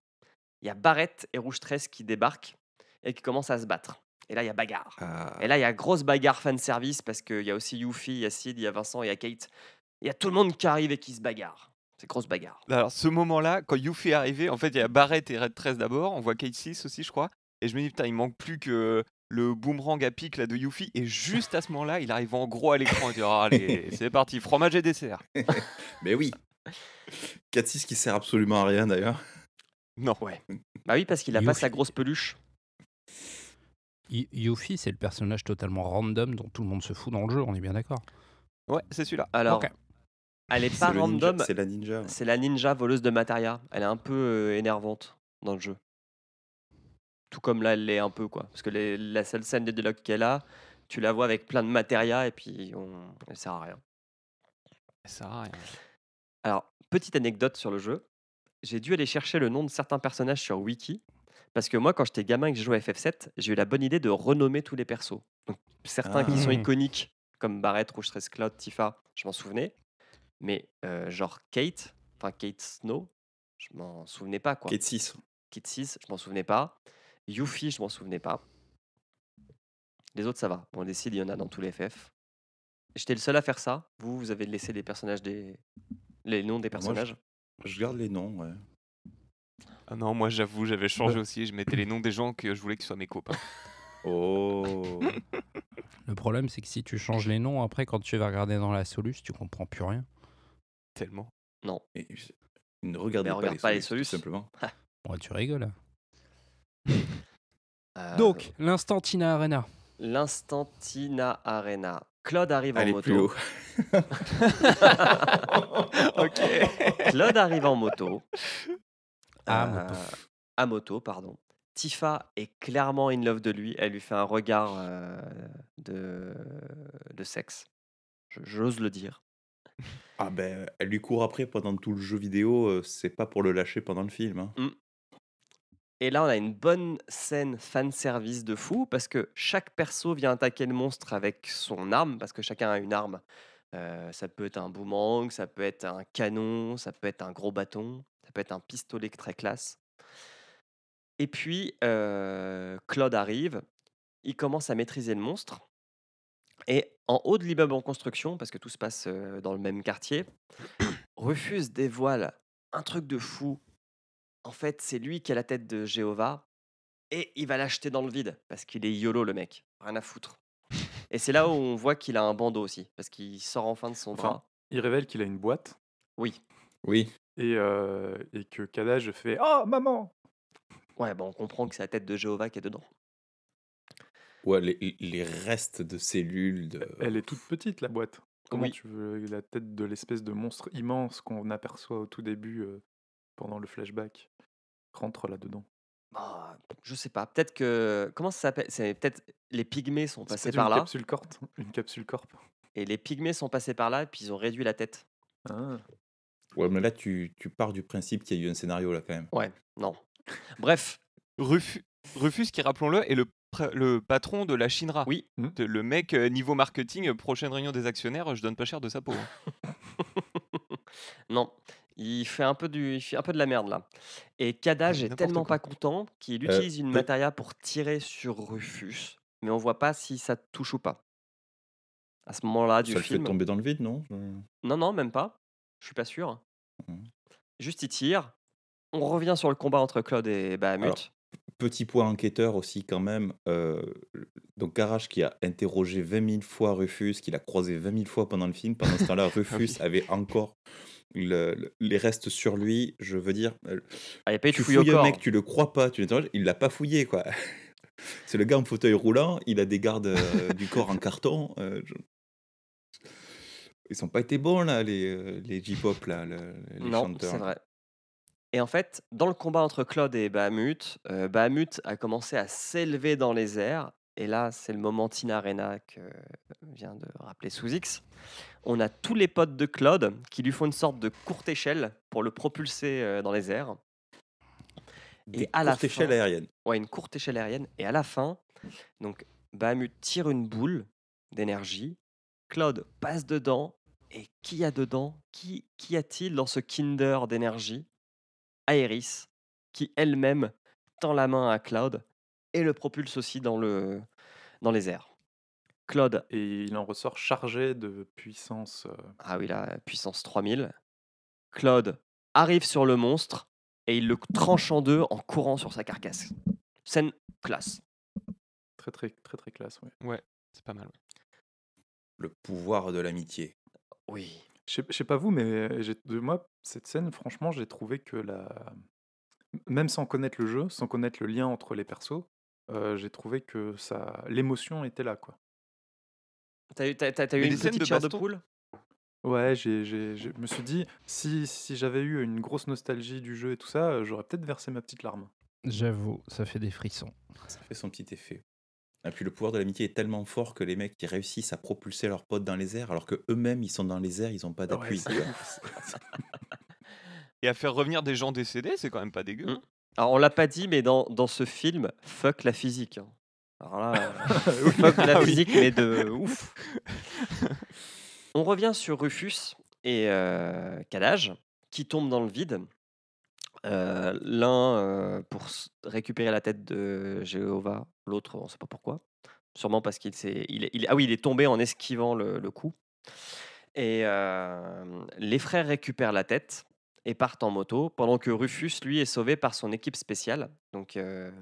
il y a Barrett et Rouge 13 qui débarquent et qui commencent à se battre. Et là, il y a bagarre. Et ah. là, il y a grosse bagarre fan service parce qu'il y a aussi Yuffie, il y a Sid, il y a Vincent, il y a Kate. Il y a tout le monde qui arrive et qui se bagarre. C'est grosse bagarre. Bah, alors, ce moment-là, quand Yuffie est arrivé, en fait, il y a Barrett et Red 13 d'abord. On voit Kate 6 aussi, je crois. Et je me dis, putain, il manque plus que le boomerang à pic là, de Yuffie. Et juste à ce moment-là, il arrive en gros à l'écran. Il dit, oh, allez, c'est parti, fromage et dessert. Mais oui. 4-6 qui sert absolument à rien d'ailleurs. Non. Ouais. Bah oui, parce qu'il a pas sa grosse peluche. Yuffie, c'est le personnage totalement random dont tout le monde se fout dans le jeu, on est bien d'accord. Ouais, c'est celui-là. Alors, elle est pas random. C'est la ninja. C'est la ninja voleuse de materia. Elle est un peu euh, énervante dans le jeu. Tout comme là, elle l'est un peu, quoi. Parce que la seule scène des dialogues qu'elle a, tu la vois avec plein de materia et puis on... elle sert à rien. Elle sert à rien. Alors, petite anecdote sur le jeu j'ai dû aller chercher le nom de certains personnages sur Wiki. Parce que moi, quand j'étais gamin et que je jouais à FF7, j'ai eu la bonne idée de renommer tous les persos. certains qui sont ah. iconiques, comme Barrett, Rouge Cloud, Tifa, je m'en souvenais. Mais euh, genre Kate, enfin Kate Snow, je m'en souvenais pas. Quoi. Kate 6. Kate 6, je m'en souvenais pas. Yuffie, je m'en souvenais pas. Les autres, ça va. On décide, il y en a dans tous les FF. J'étais le seul à faire ça. Vous, vous avez laissé les personnages des. les noms des personnages. Je garde les noms, ouais. Ah non, moi j'avoue, j'avais changé aussi. Je mettais les noms des gens que je voulais que soient mes copains. Oh. Le problème, c'est que si tu changes les noms, après, quand tu vas regarder dans la soluce, tu comprends plus rien. Tellement. Non. Et, ne pas, pas les soluces, simplement. Bon, ah. tu rigoles. Hein. Euh, Donc, l'instantina arena. L'instantina arena. Claude arrive en moto. Claude ah, arrive en euh, moto. À, moto. pardon. Tifa est clairement in love de lui. Elle lui fait un regard euh, de, sexe. J'ose le dire. Ah ben, elle lui court après pendant tout le jeu vidéo. Euh, c'est pas pour le lâcher pendant le film. Hein. Mm. Et là, on a une bonne scène fan service de fou parce que chaque perso vient attaquer le monstre avec son arme parce que chacun a une arme. Euh, ça peut être un boomerang, ça peut être un canon, ça peut être un gros bâton, ça peut être un pistolet très classe. Et puis euh, Claude arrive, il commence à maîtriser le monstre. Et en haut de l'immeuble en construction, parce que tout se passe euh, dans le même quartier, des dévoile un truc de fou en fait, c'est lui qui a la tête de Jéhovah et il va l'acheter dans le vide parce qu'il est YOLO le mec. Rien à foutre. Et c'est là où on voit qu'il a un bandeau aussi parce qu'il sort enfin de son vin. Il révèle qu'il a une boîte. Oui. Oui. Et, euh, et que Kadage fait Oh maman Ouais, bah on comprend que c'est la tête de Jéhovah qui est dedans. Ouais, les, restes de cellules. De... E-, elle est toute petite la boîte. Comment tu veux la tête de l'espèce de monstre immense qu'on aperçoit au tout début euh, pendant le flashback rentre là-dedans bah, Je sais pas. Peut-être que. Comment ça s'appelle peut-être les pygmées sont passés par une Capsule corp, une capsule corp. Et les pygmées sont passés par là et puis ils ont réduit la tête. Ah. Ouais, mais là, tu, pars du principe qu'il y a eu un scénario là quand même. Ouais, non. Bref. Rufus, qui rappelons-le, est le patron de la Shinra. Oui. Mmh. Le mec, euh, niveau marketing, euh, prochaine réunion des actionnaires, je donne pas cher de sa peau. Hein. non. Il fait un peu du, un peu de la merde là. Et Kadage est tellement pas content qu'il euh, utilise une matéria pour tirer sur Rufus, mais on voit pas si ça touche ou pas. À ce moment-là du film. Ça fait tomber dans le vide, non Non, non, même pas. Je suis pas sûr. Mmh. Juste il tire. On revient sur le combat entre Claude et Bahamut. petit point enquêteur aussi quand même. donc Garage qui a interrogé 20 000 fois Rufus, qu'il a croisé 20 000 fois pendant le film. Pendant ce temps-là, ah Rufus avait encore les restes sur lui, je veux dire. Euh, ah, il y a pas tu fouilles le mec, hein. tu le crois pas, tu il l'a pas fouillé quoi. C'est le gars en fauteuil roulant, il a des gardes euh, du corps en carton. Euh, Ils sont pas été bons là, les, les J-pop là, non, c'est vrai. Et en fait, dans le combat entre Claude et Bahamut, Bahamut a commencé à s'élever dans les airs. Et là, c'est le moment Tina Arena que vient de rappeler Sous-X on a tous les potes de Claude qui lui font une sorte de courte échelle pour le propulser euh, dans les airs. et à la échelle aérienne. Ouais, une courte échelle aérienne. Et à la fin, donc Bahamut tire une boule d'énergie. Claude passe dedans. Et qui y a dedans Qui, qui a-t-il dans ce Kinder d'énergie Aéris, qui elle-même tend la main à Claude et le propulse aussi dans, le, dans les airs. Claude. Et il en ressort chargé de puissance. Euh, ah oui, la puissance 3000. Claude arrive sur le monstre et il le tranche en deux en courant sur sa carcasse. Scène classe. Très, très, très, très classe. ouais. C'est pas mal. Le pouvoir de l'amitié. Oui. Je sais- pas vous, mais euh, moi, cette scène, franchement, j'ai trouvé que la. Même sans connaître le jeu, sans connaître le lien entre les persos, euh, j'ai trouvé que ça... l'émotion était là, quoi. T'as eu, une petite chair de, de poule Ouais, je me suis dit, si, j'avais eu une grosse nostalgie du jeu et tout ça, euh, j'aurais peut-être versé ma petite larme. J'avoue, ça fait des frissons. Ça fait son petit effet. Et ah, puis le pouvoir de l'amitié est tellement fort que les mecs qui réussissent à propulser leurs potes dans les airs, alors que eux-mêmes ils sont dans les airs, ils n'ont pas ah d'appui. et à faire revenir des gens décédés, c'est quand même pas dégueu. Mmh. Alors on l'a pas dit, mais dans, ce film, fuck la physique. Hein. Alors là, euh, ah la ah physique, mais de ouf. On revient sur Rufus et euh, qui tombent dans le vide. Euh, l'un euh, pour récupérer la tête de Jéhovah, l'autre, on ne sait pas pourquoi. Sûrement parce qu'il ah est tombé en esquivant le, coup. Et les frères récupèrent la tête et partent en moto, pendant que Rufus, lui, est sauvé par son équipe spéciale.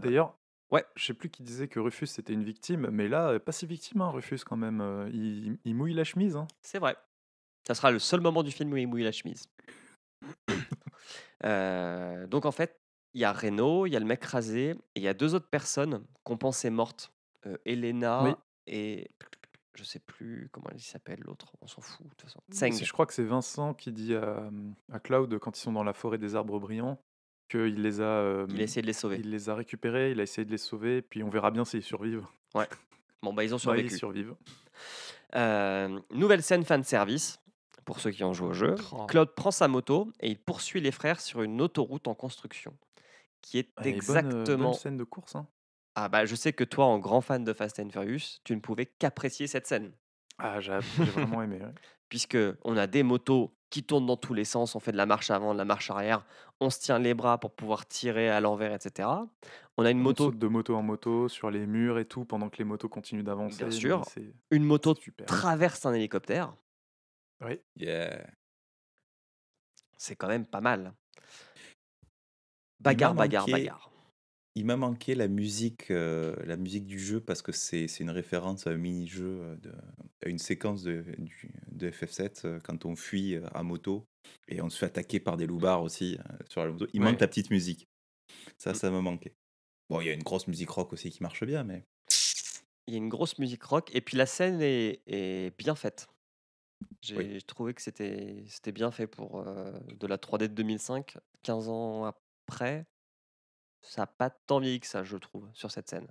D'ailleurs, Ouais, je sais plus qui disait que Rufus était une victime, mais là, euh, pas si victime, hein, Rufus quand même. Euh, il, mouille la chemise. Hein. C'est vrai. Ça sera le seul moment du film où il mouille la chemise. Euh, donc en fait, il y a Reno, il y a le mec rasé, et il y a deux autres personnes qu'on pensait mortes. Elena et je sais plus comment elle s'appelle l'autre, on s'en fout de toute façon. Je crois que c'est Vincent qui dit à Cloud quand ils sont dans la forêt des arbres brillants qu'il les a. il a essayé de les sauver. Il les a récupérés, il a essayé de les sauver, puis on verra bien s'ils survivent. Ouais. Bon, bah ils ont bah, survécu. ils survivent. nouvelle scène fan service pour ceux qui ont joué au jeu. Oh. Claude prend sa moto et il poursuit les frères sur une autoroute en construction, qui est euh, exactement. Une scène de course. Hein. Ah bah je sais que toi, en grand fan de Fast and Furious, tu ne pouvais qu'apprécier cette scène. Ah j'ai, vraiment aimé. Puisqu'on Puisque on a des motos qui tourne dans tous les sens. On fait de la marche avant, de la marche arrière. On se tient les bras pour pouvoir tirer à l'envers, etc. On a une moto. de moto en moto, sur les murs et tout, pendant que les motos continuent d'avancer. Bien sûr. Une moto super. traverse un hélicoptère. Oui. Yeah. C'est quand même pas mal. Bagarre, bagarre, bagarre il m'a manqué la musique, euh, la musique du jeu parce que c'est une référence à un mini-jeu, euh, à une séquence de, du, FF7 euh, quand on fuit à moto et on se fait attaquer par des loupards aussi sur la moto. Il manque la petite musique. Ça, mmh. ça m'a manqué. Bon, il y a une grosse musique rock aussi qui marche bien, mais. Il y a une grosse musique rock et puis la scène est, est bien faite. J'ai trouvé que c'était bien fait pour de la 3D de 2005, 15 ans après ça n'a pas tant vieilli que ça, je trouve, sur cette scène.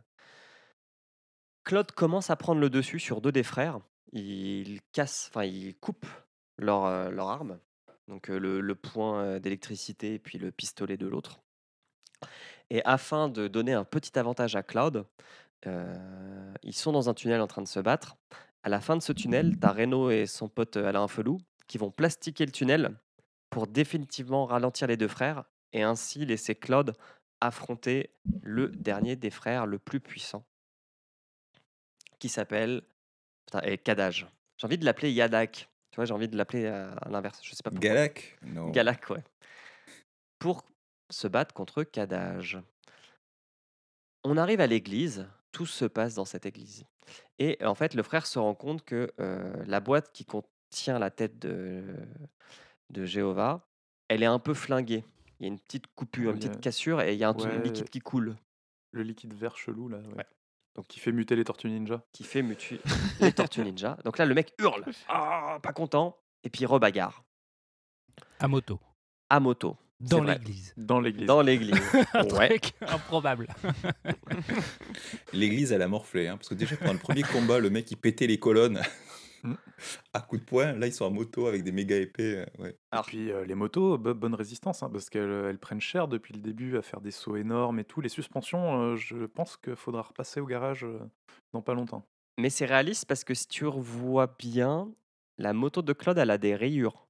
Claude commence à prendre le dessus sur deux des frères. Il casse, enfin, il coupe leur, arme, donc le, point d'électricité et puis le pistolet de l'autre. Et afin de donner un petit avantage à Claude, ils sont dans un tunnel en train de se battre. À la fin de ce tunnel, t'as Renault et son pote Alain Felou qui vont plastiquer le tunnel pour définitivement ralentir les deux frères et ainsi laisser Claude affronter le dernier des frères le plus puissant, qui s'appelle Kadage. J'ai envie de l'appeler Yadak. Tu vois, j'ai envie de l'appeler à l'inverse. Je sais pas pourquoi. Galak non. Galak, ouais. Pour se battre contre Kadage. On arrive à l'église, tout se passe dans cette église. Et euh, en fait, le frère se rend compte que euh, la boîte qui contient la tête de, de Jéhovah, elle est un peu flinguée. Il y a une petite coupure, une petite cassure et il y a un liquide qui coule. Le liquide vert chelou là. Donc qui fait muter les tortues ninja. Qui fait muter les tortues ninja. Donc là le mec hurle, ah, pas content, et puis il rebagarre. À moto. À moto. Dans l'église. Dans l'église. Dans l'église. un improbable. l'église, elle a morflé. Hein, parce que déjà, pendant le premier combat, le mec, il pétait les colonnes. à coup de poing. Là, ils sont en moto avec des méga épées. Euh, ouais. puis euh, les motos, bonne résistance, hein, parce qu'elles prennent cher depuis le début à faire des sauts énormes et tout. Les suspensions, euh, je pense qu'il faudra repasser au garage dans pas longtemps. Mais c'est réaliste parce que si tu revois bien, la moto de Claude, elle a des rayures.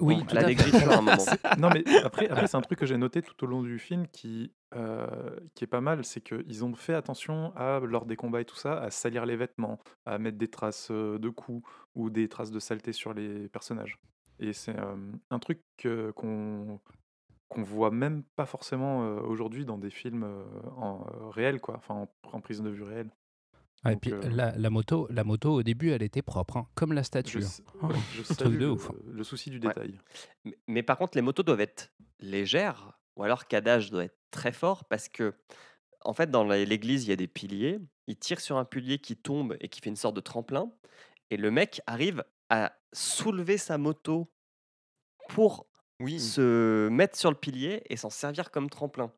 Oui, elle a des à un moment. Non, mais après c'est un truc que j'ai noté tout au long du film qui euh, qui est pas mal, c'est qu'ils ont fait attention à, lors des combats et tout ça, à salir les vêtements, à mettre des traces euh, de coups ou des traces de saleté sur les personnages. Et c'est euh, un truc qu'on qu'on voit même pas forcément aujourd'hui dans des films en réel, quoi, enfin en, prise de vue réelle. Ah, et puis la, moto, la moto au début, elle était propre, hein, comme la statue. Oh, truc de le, ouf. Hein. le souci du détail. Mais, mais par contre, les motos doivent être légères ou alors Kadash doit être très fort parce que, en fait, dans l'église, il y a des piliers. Il tire sur un pilier qui tombe et qui fait une sorte de tremplin. Et le mec arrive à soulever sa moto pour oui. se mettre sur le pilier et s'en servir comme tremplin.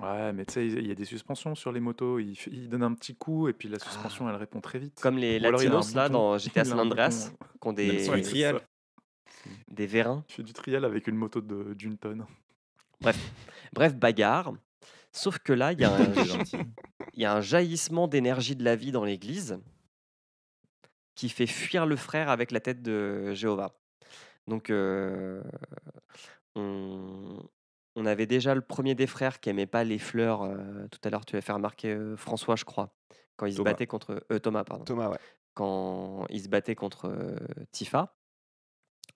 Ouais, mais tu sais, il y a des suspensions sur les motos. Il, donne un petit coup et puis la ah. suspension, elle répond très vite. Comme les Latinos, là, dans GTA San Andreas, qui ont des, des, des vérins. Je fais du trial avec une moto d'une tonne. Bref, bref bagarre. Sauf que là, il y, a un, jaillissement d'énergie de la vie dans l'église qui fait fuir le frère avec la tête de Jéhovah. Donc, euh, on, avait déjà le premier des frères qui aimait pas les fleurs. Euh, tout à l'heure, tu as fait remarquer euh, François, je crois, quand il se battait contre Thomas, pardon. Thomas, ouais. Quand il se battait contre Tifa.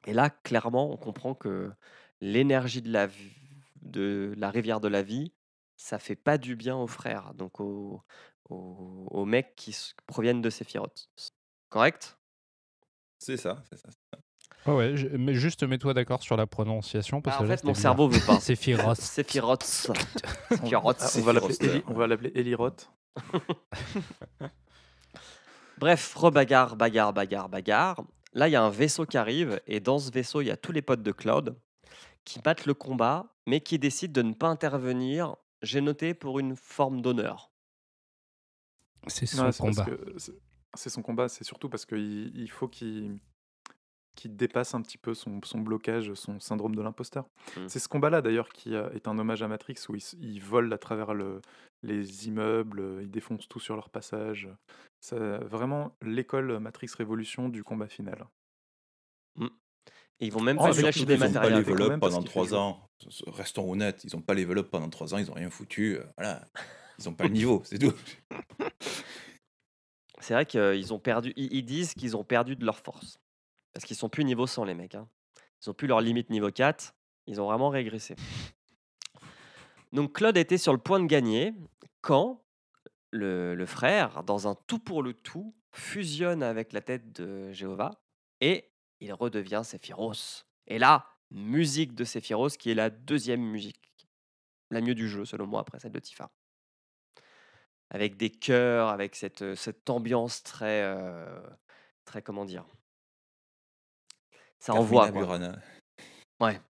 Et là, clairement, on comprend que l'énergie de la, vie de la rivière de la vie, ça fait pas du bien aux frères, donc aux, mecs qui proviennent de Sephiroth. Correct C'est ça, c'est ouais, mais juste mets-toi d'accord sur la prononciation. Parce bah, en fait, mon cerveau veut pas. Sephiroth. Sephiroth. Sephiroth. Ah, on, va l'appeler Eliroth. Bref, bagarre, bagarre, bagarre, bagarre. Là, il y a un vaisseau qui arrive, et dans ce vaisseau, il y a tous les potes de Cloud qui battent le combat, mais qui décident de ne pas intervenir, j'ai noté pour une forme d'honneur. C'est son, combat. C'est son combat, c'est surtout parce qu'il il faut qu'il dépasse un petit peu son, blocage, son syndrome de l'imposteur. Mmh. C'est ce combat-là d'ailleurs qui euh, est un hommage à Matrix où ils, volent à travers le, les immeubles, euh, ils défoncent tout sur leur passage. C'est vraiment l'école Matrix Révolution du combat final. Mmh ils vont même ah, pas oh, des matériaux Ils n'ont pas pendant 3 ans. Restons honnêtes, ils n'ont pas les pendant 3 ans, ils n'ont rien foutu. Euh, voilà. Ils n'ont pas le niveau, c'est tout. C'est vrai qu'ils euh, ont perdu. Ils disent qu'ils ont perdu de leur force. Parce qu'ils sont plus niveau 100, les mecs. Hein. Ils n'ont plus leur limite niveau 4. Ils ont vraiment régressé. Donc Claude était sur le point de gagner quand le, le frère, dans un tout pour le tout, fusionne avec la tête de Jéhovah et il redevient séphiros Et là, musique de séphiros qui est la deuxième musique, la mieux du jeu, selon moi, après celle de Tifa. Avec des chœurs, avec cette, euh, cette ambiance très. Euh, très, comment dire. Ça envoie. Ouais.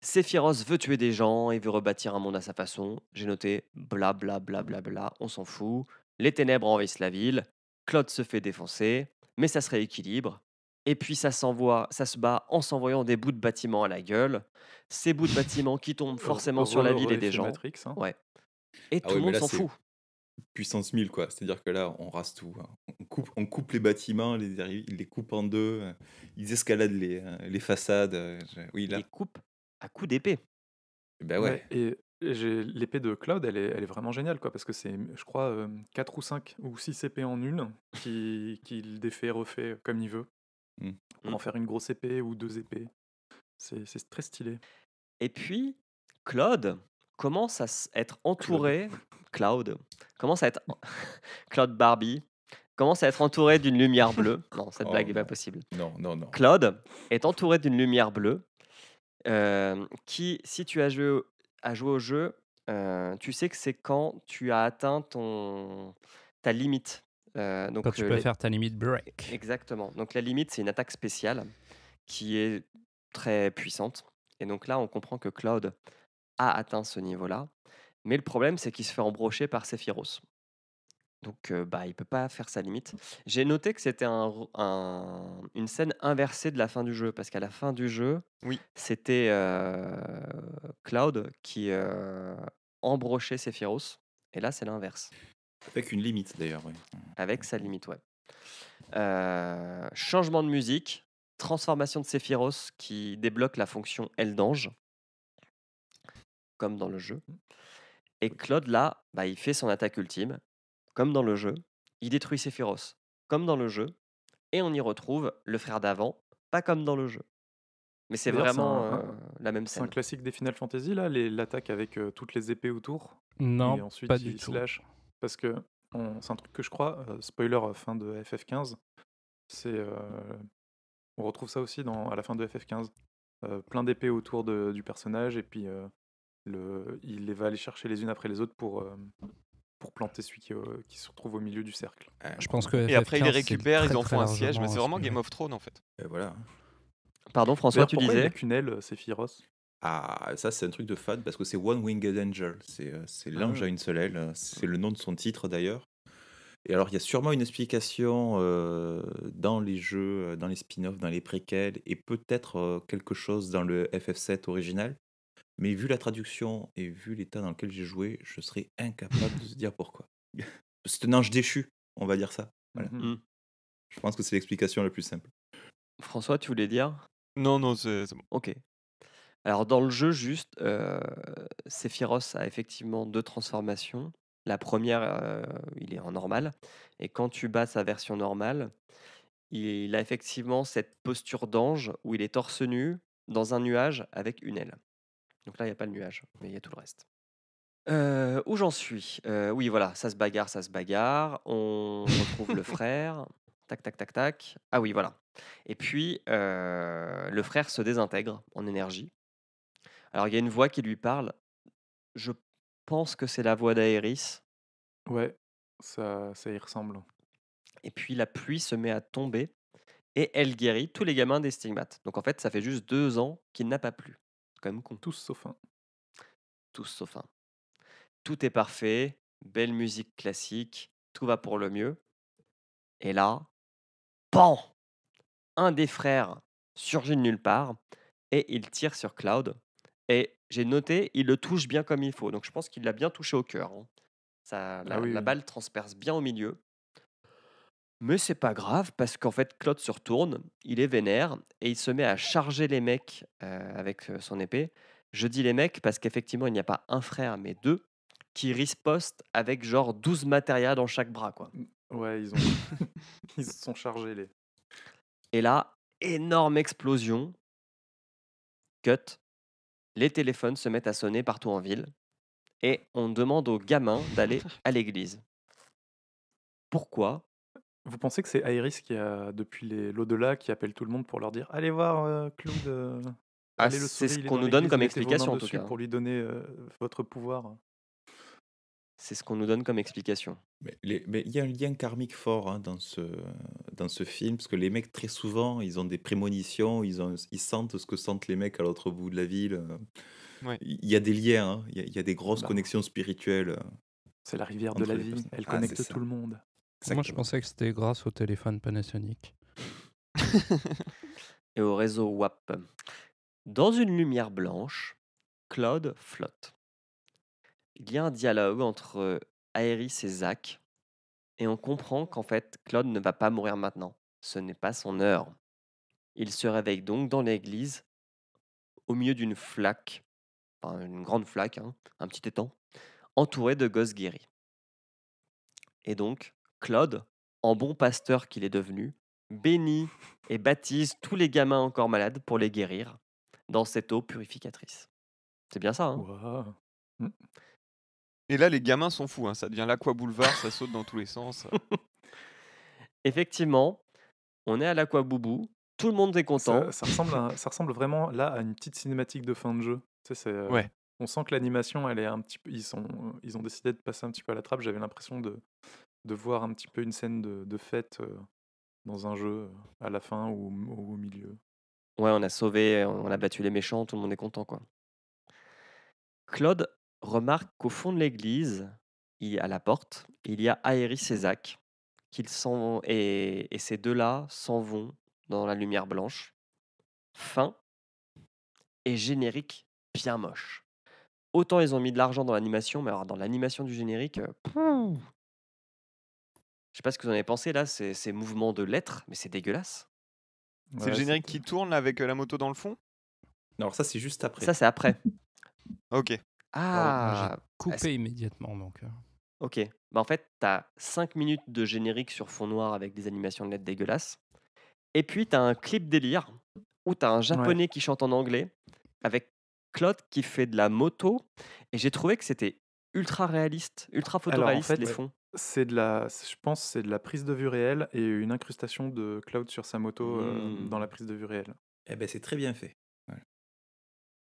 Sephiroth veut tuer des gens et veut rebâtir un monde à sa façon. J'ai noté bla bla bla bla bla, on s'en fout. Les ténèbres envahissent la ville, Claude se fait défoncer, mais ça se rééquilibre. Et puis ça s'envoie, ça se bat en s'envoyant des bouts de bâtiments à la gueule. Ces bouts de bâtiments qui tombent forcément sur la ville et des gens. Hein. ouais. Et ah tout le monde s'en fout. Puissance 1000 quoi, c'est-à-dire que là on rase tout, hein. on coupe, on coupe les bâtiments, les, ils les coupent en deux, hein. ils escaladent les, les façades. Euh, oui, là. Ils coupent à coups d'épée. Eh ben ouais. et l'épée de Claude elle est, vraiment géniale, quoi, parce que c'est, je crois, 4 euh, ou 5 ou 6 épées en une qu'il qui défait, refait comme il veut. Mmh. On en mmh. faire une grosse épée ou deux épées. C'est très stylé. Et puis, Claude commence à être entouré. Claude. commence à être. Claude Barbie commence à être entouré d'une lumière bleue. Non, cette oh blague n'est pas possible. Non, non, non. Claude est entouré d'une lumière bleue euh, qui, si tu as joué, au jeu, euh, tu sais que c'est quand tu as atteint ton, ta limite euh, donc, tu euh, peux faire ta limite break. Exactement. Donc la limite, c'est une attaque spéciale qui est très puissante. Et donc là, on comprend que Cloud a atteint ce niveau-là. Mais le problème, c'est qu'il se fait embrocher par Sephiroth. Donc, euh, bah, il peut pas faire sa limite. J'ai noté que c'était une scène inversée de la fin du jeu, parce qu'à la fin du jeu, oui. c'était Cloud qui embrochait Sephiroth, et là, c'est l'inverse. Avec une limite d'ailleurs, oui. Avec sa limite, ouais. Euh, changement de musique, transformation de Sephiros qui débloque la fonction Eldange d'ange, comme dans le jeu. Et Claude, là, bah, il fait son attaque ultime, comme dans le jeu. Il détruit Sephiros, comme dans le jeu. Et on y retrouve le frère d'avant, pas comme dans le jeu. Mais c'est vraiment euh, la même scène. C'est un classique des Final Fantasy, là, l'attaque avec euh, toutes les épées autour. Non, et ensuite, pas il du tout. Slash parce que c'est un truc que je crois, euh, spoiler euh, fin de FF15, c'est euh, on retrouve ça aussi à la fin de FF15. plein d'épées autour du personnage et puis il les va aller chercher les unes après les autres pour, pour planter celui qui, se retrouve au milieu du cercle. je pense que et après il les récupère, ils en font un siège, mais c'est vraiment Game of Thrones en fait. voilà. Pardon François, tu disais c'est Firos ah, ça, c'est un truc de fade parce que c'est One Winged Angel. C'est euh, ah. l'ange à une seule aile. Euh, c'est le nom de son titre d'ailleurs. Et alors, il y a sûrement une explication euh, dans les jeux, dans les spin-offs, dans les préquels, et peut-être quelque chose dans le FF7 original. Mais vu la traduction et vu l'état dans lequel j'ai joué, je serais incapable de se dire pourquoi. C'est un ange déchu, on va dire ça. Mhm. Mm. Je pense que c'est l'explication la plus simple. François, tu voulais dire Non, non, c'est bon. Ok. Alors dans le jeu juste, euh, Sephiroth a effectivement deux transformations. La première, euh, il est en normal. Et quand tu bats sa version normale, il a effectivement cette posture d'ange où il est torse nu dans un nuage avec une aile. Donc là, il n'y a pas le nuage, mais il y a tout le reste. Euh, où j'en suis euh, Oui, voilà, ça se bagarre, ça se bagarre. On retrouve le frère. Tac, tac, tac, tac. Ah oui, voilà. Et puis, le frère se désintègre en énergie. Alors, il y a une voix qui lui parle. Je pense que c'est la voix d'Aéris. Ouais, ça, y ressemble. Et puis, la pluie se met à tomber et elle guérit tous les gamins des stigmates. Donc, en fait, ça fait juste deux ans qu'il n'a pas plu. Quand même con. Tous sauf un. Tous sauf un. Tout est parfait, belle musique classique, tout va pour le mieux. Et là, pan Un des frères surgit de nulle part et il tire sur Cloud et j'ai noté, il le touche bien comme il faut. Donc je pense qu'il l'a bien touché au cœur. Hein. Ça, ah la, balle transperce bien au milieu. Mais c'est pas grave parce qu'en fait, Claude se retourne, il est vénère et il se met à charger les mecs avec son épée. Je dis les mecs parce qu'effectivement, il n'y a pas un frère mais deux qui ripostent avec genre 12 matérias dans chaque bras. quoi. Mmh, ouais, ils, ont... ils sont chargés les. Et là, énorme explosion. Cut les téléphones se mettent à sonner partout en ville et on demande aux gamins d'aller à l'église. Pourquoi Vous pensez que c'est Iris qui a, depuis l'au-delà, qui appelle tout le monde pour leur dire Allez voir euh, Claude. Euh, ah, c'est ce qu'on nous donne comme explication en tout cas. Pour lui donner euh, votre pouvoir. C'est ce qu'on nous donne comme explication. Mais il y a un lien karmique fort hein, dans, ce, dans ce film, parce que les mecs, très souvent, ils ont des prémonitions, ils, sentent ce que sentent les mecs à l'autre bout de la ville. Euh. Il y a des liens, hein. il y, a des grosses bah. connexions spirituelles. Euh, c'est la rivière de la vie, elle ah, connecte tout le monde. Moi, je pensais que c'était grâce au téléphone Panasonic. Et au réseau WAP. Dans une lumière blanche, Claude flotte il y a un dialogue entre Aéris et Zach, et on comprend qu'en fait, Claude ne va pas mourir maintenant. Ce n'est pas son heure. Il se réveille donc dans l'église, au milieu d'une flaque, enfin une grande flaque, hein, un petit étang, entouré de gosses guéris. Et donc, Claude, en bon pasteur qu'il est devenu, bénit et baptise tous les gamins encore malades pour les guérir dans cette eau purificatrice. C'est bien ça. Hein? Et là, les gamins sont fous. Hein, ça devient l'Aqua Boulevard, ça saute dans tous les sens. Effectivement, on est à l'Aqua Boubou. Tout le monde est content. Ça, ressemble ça ressemble vraiment là à une petite cinématique de fin de jeu. ouais. Euh, on sent que l'animation, elle est un petit peu. Ils, sont, euh, ils ont décidé de passer un petit peu à la trappe. J'avais l'impression de, de voir un petit peu une scène de, fête euh, dans un jeu à la fin ou, ou au milieu. Ouais, on a sauvé, on a battu les méchants, tout le monde est content, quoi. Claude remarque qu'au fond de l'église, à la porte, il y a Aéris et qu'ils et, et ces deux-là s'en vont dans la lumière blanche. Fin et générique bien moche. Autant ils ont mis de l'argent dans l'animation, mais alors dans l'animation du générique, je euh, ne je sais pas ce que vous en avez pensé là, ces, ces mouvements de lettres, mais c'est dégueulasse. C'est le générique qui tourne avec euh, la moto dans le fond Non, ça, c'est juste après. Ça, c'est après. Ok. Bah ah, coupé immédiatement donc. Euh. Ok. Bah, en fait, t'as 5 minutes de générique sur fond noir avec des animations de lettres dégueulasses. Et puis, t'as un clip délire où t'as un japonais qui chante en anglais avec Claude qui fait de la moto. Et j'ai trouvé que c'était ultra réaliste, ultra photoréaliste les fonds. C'est de la, je pense, c'est de la prise de vue réelle et une incrustation de Claude sur sa moto euh, mmh. dans la prise de vue réelle. Eh ben, c'est très bien fait.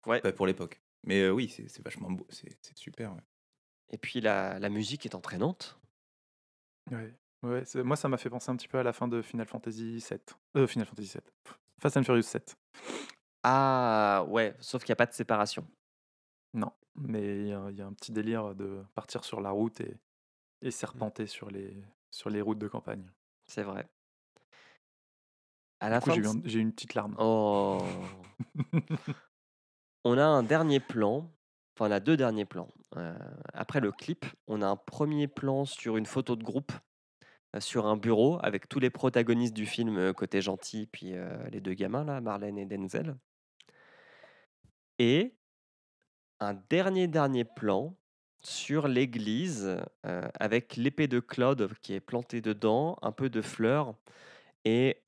Ouais. pour l'époque. Mais oui, c'est vachement beau, c'est super. Et puis la, la, musique est entraînante. Ouais. moi, ça m'a fait penser un petit peu à la fin de Final Fantasy VII. Euh, Final Fantasy VII. Fast and Furious 7. Ah ouais, sauf qu'il n'y a pas de séparation. Non, mais il y, a un petit délire de partir sur la route et, et mmh. serpenter sur, les, sur les routes de campagne. C'est vrai. À la du j'ai eu, une petite larme. Oh On a un dernier plan, enfin on a deux derniers plans. Euh, après le clip, on a un premier plan sur une photo de groupe euh, sur un bureau avec tous les protagonistes du film euh, côté gentil puis les deux gamins là, Marlène et Denzel. Et un dernier dernier plan sur l'église avec l'épée de Claude qui est plantée dedans, un peu de fleurs et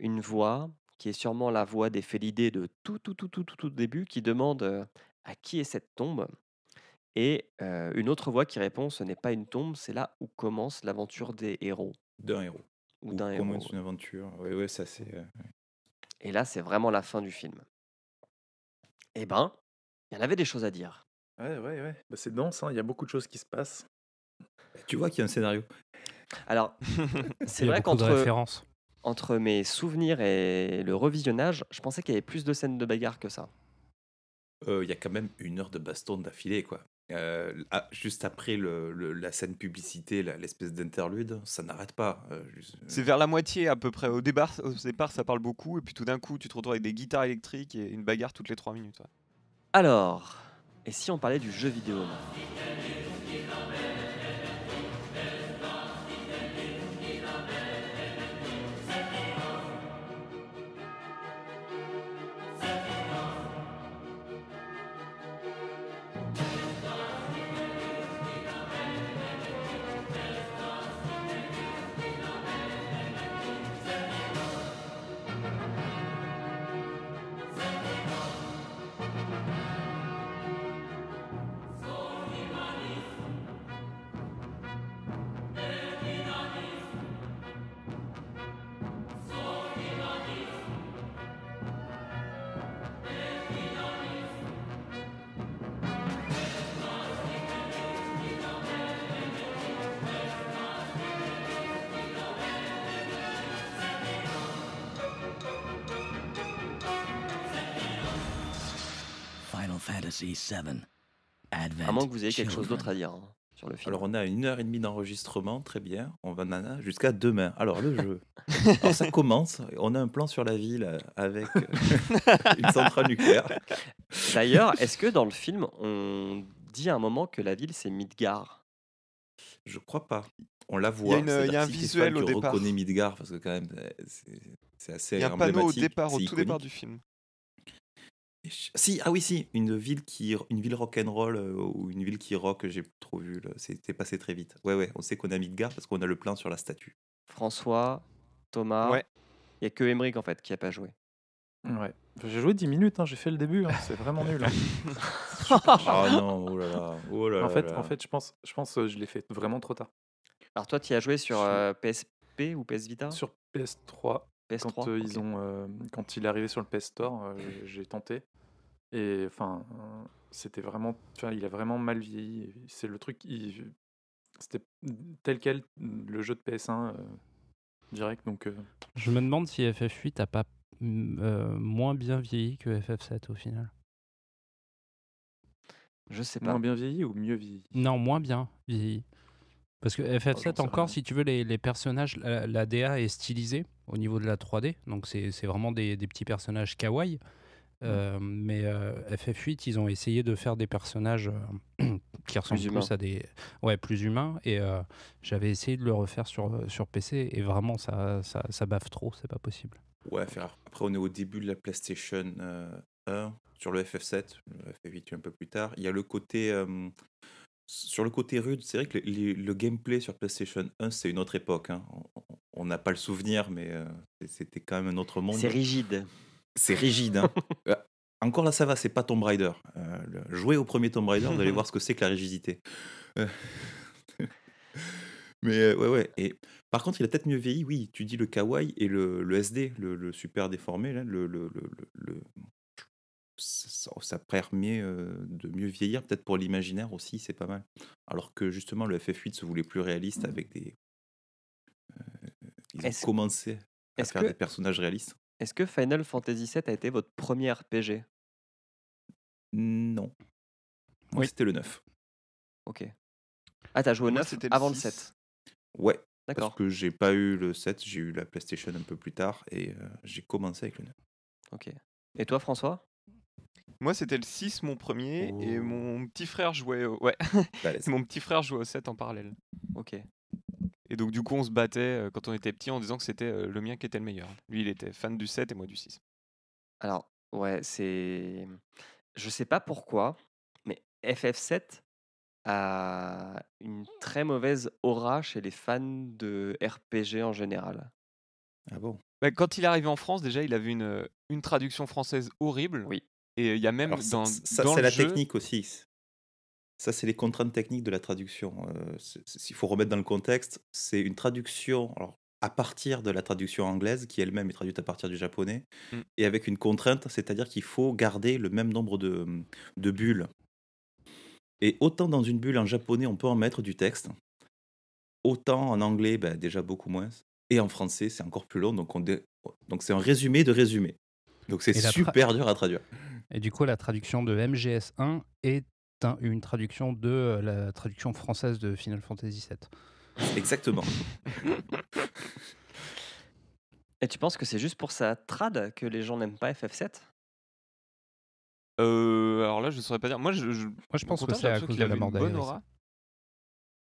une voix qui est sûrement la voix des félidés de tout, tout, tout, tout, tout, tout début, qui demande à qui est cette tombe. Et une autre voix qui répond ce n'est pas une tombe, c'est là où commence l'aventure des héros. D'un héros. Ou, d'un héros. une aventure. Oui, ça c'est. Et là, c'est vraiment la fin du film. Eh ben, il y en avait des choses à dire. Ouais, ouais, ouais. Bah, c'est dense, hein, il y a beaucoup de choses qui se passent. Bah, tu vois qu'il y a un scénario. Alors, c'est vrai qu'entre entre mes souvenirs et le revisionnage, je pensais qu'il y avait plus de scènes de bagarre que ça. Euh, il y a quand même une heure de baston d'affilée, quoi. Euh, ah, juste après la scène publicité, l'espèce d'interlude, ça n'arrête pas. Euh, C'est vers la moitié à peu près. Au départ, au départ, ça parle beaucoup, et puis tout d'un coup, tu te retrouves avec des guitares électriques et une bagarre toutes les 3 minutes. Alors, et si on parlait du jeu vidéo À moins que vous ayez quelque chose d'autre à dire hein, sur le film. Alors, on a une heure et demie d'enregistrement, très bien. On va nana jusqu'à demain. Alors, le jeu. ça commence. On a un plan sur la ville avec euh, une centrale nucléaire. D'ailleurs, est-ce que dans le film, on dit à un moment que la ville, c'est Midgar Je crois pas. On la voit. Il y a, un visuel au départ. On reconnaît Midgar parce que, quand même, c'est assez. Il y a un panneau au départ, au tout départ du film. Si, ah oui, si, une ville qui, une ville rock'n'roll roll euh, ou une ville qui rock, j'ai trop vu, c'était passé très vite. Ouais, ouais, on sait qu'on a mis de garde parce qu'on a le plein sur la statue. François, Thomas, il n'y a que Emmerich en fait qui a pas joué. Ouais, j'ai joué 10 minutes, hein, j'ai fait le début, hein, c'est vraiment nul. Hein. ah non, oh là là, oh en, fait, en fait, je pense, je pense que euh, je l'ai fait vraiment trop tard. Alors toi, tu as joué sur PSP euh, ou PS Vita Sur PS3 quand, euh, ils ont, euh, quand il est arrivé sur le PS Store, euh, j'ai tenté. Et enfin, c'était vraiment. il a vraiment mal vieilli. C'est le truc. c'était tel quel le jeu de PS1 direct. Donc, Je me demande si FF8 a pas mm, moins bien vieilli que FF7 au final. Je sais pas. Moins bien vieilli ou mieux vieilli Non, moins bien vieilli. Parce que FF7, encore, si tu veux, les, personnages, la, DA est stylisée au niveau de la 3D. Donc, c'est vraiment des, petits personnages kawaii. Euh, mm. mais euh, FF8, ils ont essayé de faire des personnages euh, qui ressemblent plus, à des. Ouais, plus humains. Et j'avais essayé de le refaire sur, sur PC. Et vraiment, ça, ça, ça baffe trop. C'est pas possible. Ouais, après, on est au début de la PlayStation 1 sur le FF7. Le FF8 un peu plus tard. Il y a le côté sur le côté rude, c'est vrai que le, gameplay sur PlayStation 1, c'est une autre époque. Hein. On n'a pas le souvenir, mais euh, c'était quand même un autre monde. C'est rigide. C'est rigide. Hein. Euh, encore là, ça va, c'est pas Tomb Raider. Jouer euh, Jouez au premier Tomb Raider, vous allez voir ce que c'est que la rigidité. Mais ouais, ouais. Et par contre, il a peut-être mieux vieilli, oui. Tu dis le kawaii et le, SD, le, super déformé, le, le, ça, ça oh, permet de mieux vieillir, peut-être pour l'imaginaire aussi, c'est pas mal. Alors que justement, le FF8 se voulait plus réaliste mmh. avec des. ils ont commencé à faire des personnages réalistes. Est-ce que Final Fantasy VII a été votre premier RPG Non. Moi, oui. c'était le 9. Ok. Ah, t'as joué au 9 avant le, 7 Ouais. D'accord. Parce que j'ai pas eu le 7, j'ai eu la PlayStation un peu plus tard et j'ai commencé avec le 9. Ok. Et toi, François moi, c'était le 6, mon premier, et oh. mon petit frère jouait au... Bah, mon petit frère jouait au 7 en parallèle. Ok. Et donc, du coup, on se battait euh, quand on était petit en disant que c'était euh, le mien qui était le meilleur. Lui, il était fan du 7 et moi du 6. Alors, ouais, c'est. Je sais pas pourquoi, mais FF7 a une très mauvaise aura chez les fans de RPG en général. Ah bon bah, quand il est arrivé en France, déjà, il avait une, euh, une traduction française horrible. Oui. Et euh, il y a même dans, ça, c'est la technique aussi. Ça, c'est les contraintes techniques de la traduction. Euh, s'il faut remettre dans le contexte, c'est une traduction alors, à partir de la traduction anglaise, qui elle-même est traduite à partir du japonais, mmh. et avec une contrainte, c'est-à-dire qu'il faut garder le même nombre de, mmh, de bulles. Et autant dans une bulle en japonais, on peut en mettre du texte, autant en anglais, ben, déjà beaucoup moins, et en français, c'est encore plus long, donc, on donc c'est un résumé de résumé. Donc c'est super dur à traduire. Et du coup, la traduction de MGS1 est une traduction de euh, la traduction française de Final Fantasy VII. Exactement. Et tu penses que c'est juste pour sa trad que les gens n'aiment pas FF7 euh, alors là, je ne saurais pas dire. Moi, je, Moi, je pense que c'est à cause de la mort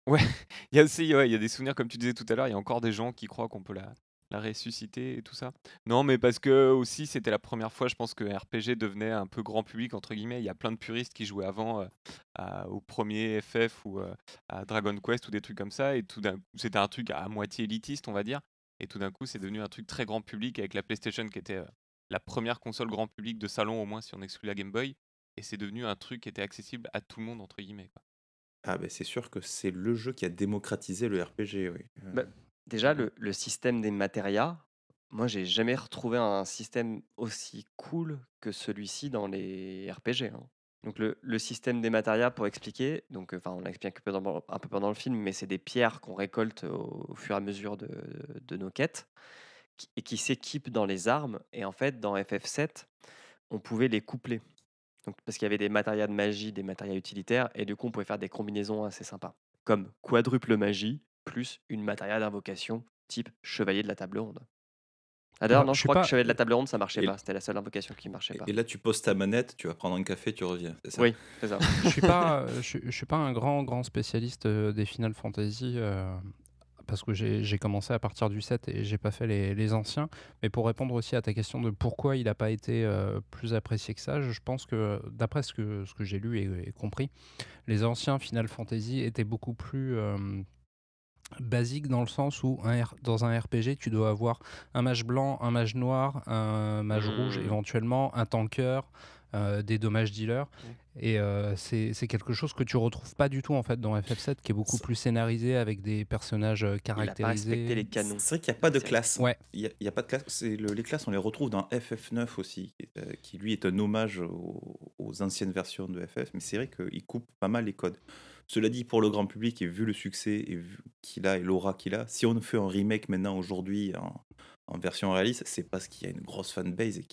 Ouais, il y, a ouais, il y a des souvenirs, comme tu disais tout à l'heure, il y a encore des gens qui croient qu'on peut la, la ressusciter et tout ça. Non, mais parce que aussi c'était la première fois, je pense que RPG devenait un peu grand public entre guillemets. Il y a plein de puristes qui jouaient avant euh, au premier FF ou euh, à Dragon Quest ou des trucs comme ça, et tout c'était un truc à, moitié élitiste, on va dire. Et tout d'un coup, c'est devenu un truc très grand public avec la PlayStation qui était euh, la première console grand public de salon au moins si on exclut la Game Boy. Et c'est devenu un truc qui était accessible à tout le monde entre guillemets. Ah ben c'est sûr que c'est le jeu qui a démocratisé le RPG, oui. Bah, déjà, le, système des matérias, moi, j'ai jamais retrouvé un système aussi cool que celui-ci dans les RPG. Hein. Donc, le, système des matérias, pour expliquer, donc, enfin, on l'explique un peu, un peu pendant le film, mais c'est des pierres qu'on récolte au, fur et à mesure de, nos quêtes et qui s'équipent dans les armes. Et en fait, dans FF7, on pouvait les coupler. parce qu'il y avait des matérias de magie, des matérias utilitaires, et du coup, on pouvait faire des combinaisons assez sympas. Comme quadruple magie, plus une matérielle d'invocation type chevalier de la table ronde. Ah non, je, crois que Chevalier de la table ronde, ça marchait pas. C'était la seule invocation qui marchait pas. Et là, tu poses ta manette, tu vas prendre un café, tu reviens. oui, c'est ça. je suis pas, euh, je, suis pas un grand, grand spécialiste euh, des Final Fantasy. Euh, parce que j'ai commencé à partir du 7 et j'ai pas fait les, les, anciens. Mais pour répondre aussi à ta question de pourquoi il n'a pas été plus apprécié que ça, je pense que d'après ce que, ce que j'ai lu et, compris, les anciens Final Fantasy étaient beaucoup plus basique dans le sens où dans un RPG tu dois avoir un mage blanc, un mage noir, un mage mmh. rouge éventuellement, un tanker, euh, des dommages dealers mmh. et euh, c'est quelque chose que tu retrouves pas du tout en fait dans FF7 qui est beaucoup plus scénarisé avec des personnages euh, caractérisés. les canons. C'est vrai qu'il n'y a pas de classe. Il y a, pas de classe. les classes on les retrouve dans FF9 aussi qui lui est un hommage aux, aux anciennes versions de FF mais c'est vrai qu'il coupe pas mal les codes. Cela dit, pour le grand public, et vu le succès et qu'il a et l'aura qu'il a, si on fait un remake maintenant aujourd'hui en, version réaliste, c'est parce qu'il y a une grosse fanbase et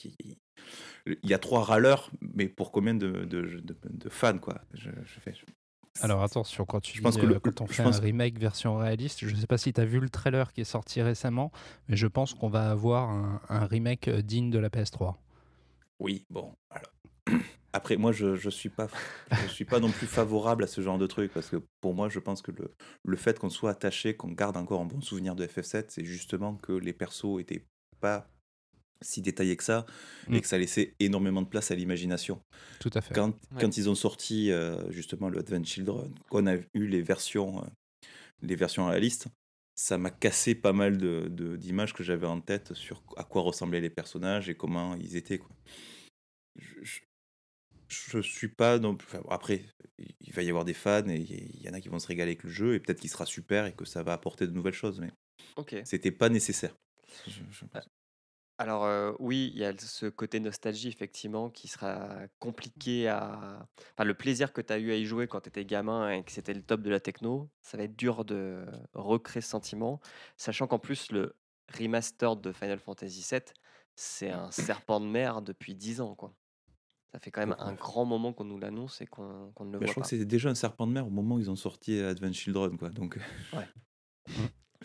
il y a trois râleurs, mais pour combien de, fans quoi je, Alors attention, quand je pense que euh, quand on fait un remake version réaliste, je ne sais pas si tu as vu le trailer qui est sorti récemment, mais je pense qu'on va avoir un remake euh, digne de la PS3. Oui, bon, après, moi, je ne suis, pas, je suis pas non plus favorable à ce genre de truc, parce que pour moi, je pense que le, le fait qu'on soit attaché, qu'on garde encore un bon souvenir de FF7, c'est justement que les persos étaient pas si détaillés que ça, et mm. que ça laissait énormément de place à l'imagination. Tout à fait. Quand, quand ils ont sorti euh, justement le Advent Children, qu'on a eu les versions, euh, les versions réalistes, ça m'a cassé pas mal d'images de, d'images que j'avais en tête sur à quoi ressemblaient les personnages et comment ils étaient. Quoi. je, je suis pas non plus. après, il va y avoir des fans et il y en a qui vont se régaler avec le jeu et peut-être qu'il sera super et que ça va apporter de nouvelles choses, mais c'était pas nécessaire. Ah, alors euh, oui, il y a ce côté nostalgie effectivement qui sera compliqué à... Enfin, le plaisir que tu as eu à y jouer quand tu étais gamin et que c'était le top de la techno, ça va être dur de recréer ce sentiment, sachant qu'en plus le remaster de Final Fantasy VII, c'est un serpent de mer depuis 10 ans. quoi. Ça fait quand même un grand moment qu'on nous l'annonce et qu'on ne le bah, voit pas. Je crois que c'était déjà un serpent de mer au moment où ils ont sorti euh, Adventure Children, quoi. Donc. Euh, ouais.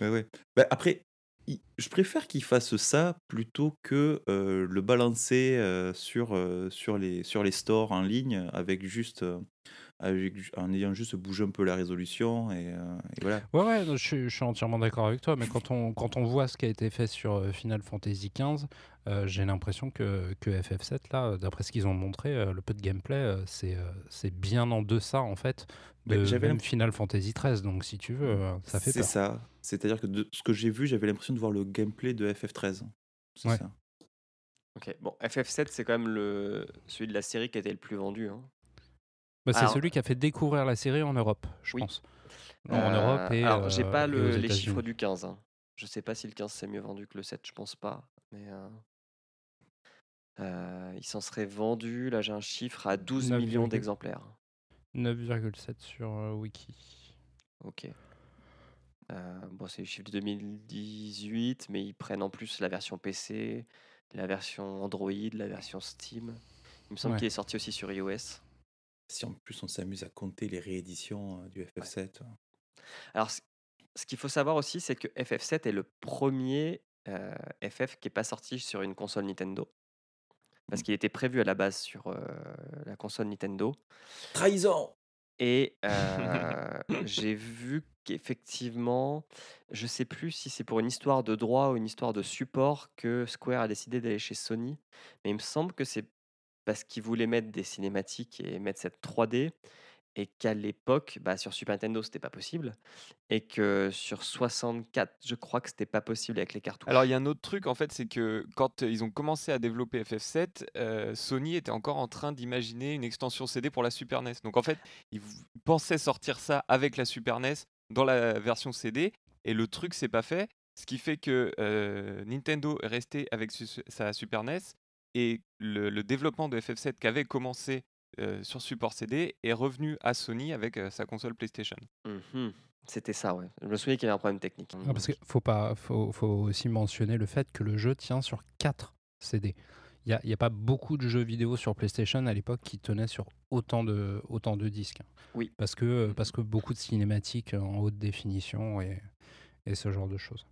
ouais, ouais. Bah, après, je préfère qu'ils fassent ça plutôt que euh, le balancer sur, sur, les, sur les stores en ligne avec juste en ayant juste bougé un peu la résolution. Et, euh, voilà. Ouais, je, suis, entièrement d'accord avec toi, mais quand on, quand on voit ce qui a été fait sur euh, Final Fantasy XV, euh, j'ai l'impression que, que, FF7, là, d'après ce qu'ils ont montré, le peu de gameplay, c'est, c'est bien en deçà, en fait, de Final Fantasy XIII. Donc, si tu veux, ça fait C'est ça. C'est-à-dire que de ce que j'ai vu, j'avais l'impression de voir le gameplay de FF13. C'est ouais. ça. Ok, bon, FF7, c'est quand même le... celui de la série qui a été le plus vendu. Hein. Bah, c'est celui qui a fait découvrir la série en Europe, je pense. En Europe et. Alors, j'ai euh, pas les chiffres du 15. hein. Je sais pas si le 15 s'est mieux vendu que le 7, je pense pas. Mais euh, euh, il s'en serait vendu, là j'ai un chiffre, à 12 millions d'exemplaires. 9,7 sur Wiki. Ok. bon, c'est le chiffre de 2018, mais ils prennent en plus la version PC, la version Android, la version Steam. Il me semble qu'il est sorti aussi sur iOS. Si en plus on s'amuse à compter les rééditions du FF7. Hein. Alors, ce qu'il faut savoir aussi, c'est que FF7 est le premier FF qui n'est pas sorti sur une console Nintendo. Parce mmh. qu'il était prévu à la base sur la console Nintendo. Trahison Et j'ai vu qu'effectivement, je sais plus si c'est pour une histoire de droit ou une histoire de support que Square a décidé d'aller chez Sony. Mais il me semble que c'est parce qu'ils voulaient mettre des cinématiques et mettre cette 3D et qu'à l'époque, bah, sur Super Nintendo, c'était pas possible, et que sur 64, je crois que c'était pas possible avec les cartouches. Alors il y a un autre truc en fait, c'est que quand euh, ils ont commencé à développer FF7, euh, Sony était encore en train d'imaginer une extension CD pour la Super NES. Donc en fait, ils pensaient sortir ça avec la Super NES dans la version CD, et le truc s'est pas fait, ce qui fait que euh, Nintendo est resté avec sa Super NES, et le, développement de FF7 avait commencé euh, sur support CD est revenu à Sony avec euh, sa console PlayStation. Mmh C'était ça, ouais. Je me souviens qu'il y avait un problème technique. Hein. Ah, parce qu'il faut, faut, aussi mentionner le fait que le jeu tient sur 4 CD. Il n'y a, a, pas beaucoup de jeux vidéo sur PlayStation à l'époque qui tenaient sur autant de, autant de disques. Hein. Oui. Parce que, euh, parce mmh. que beaucoup de cinématiques en haute définition et, et ce genre de choses.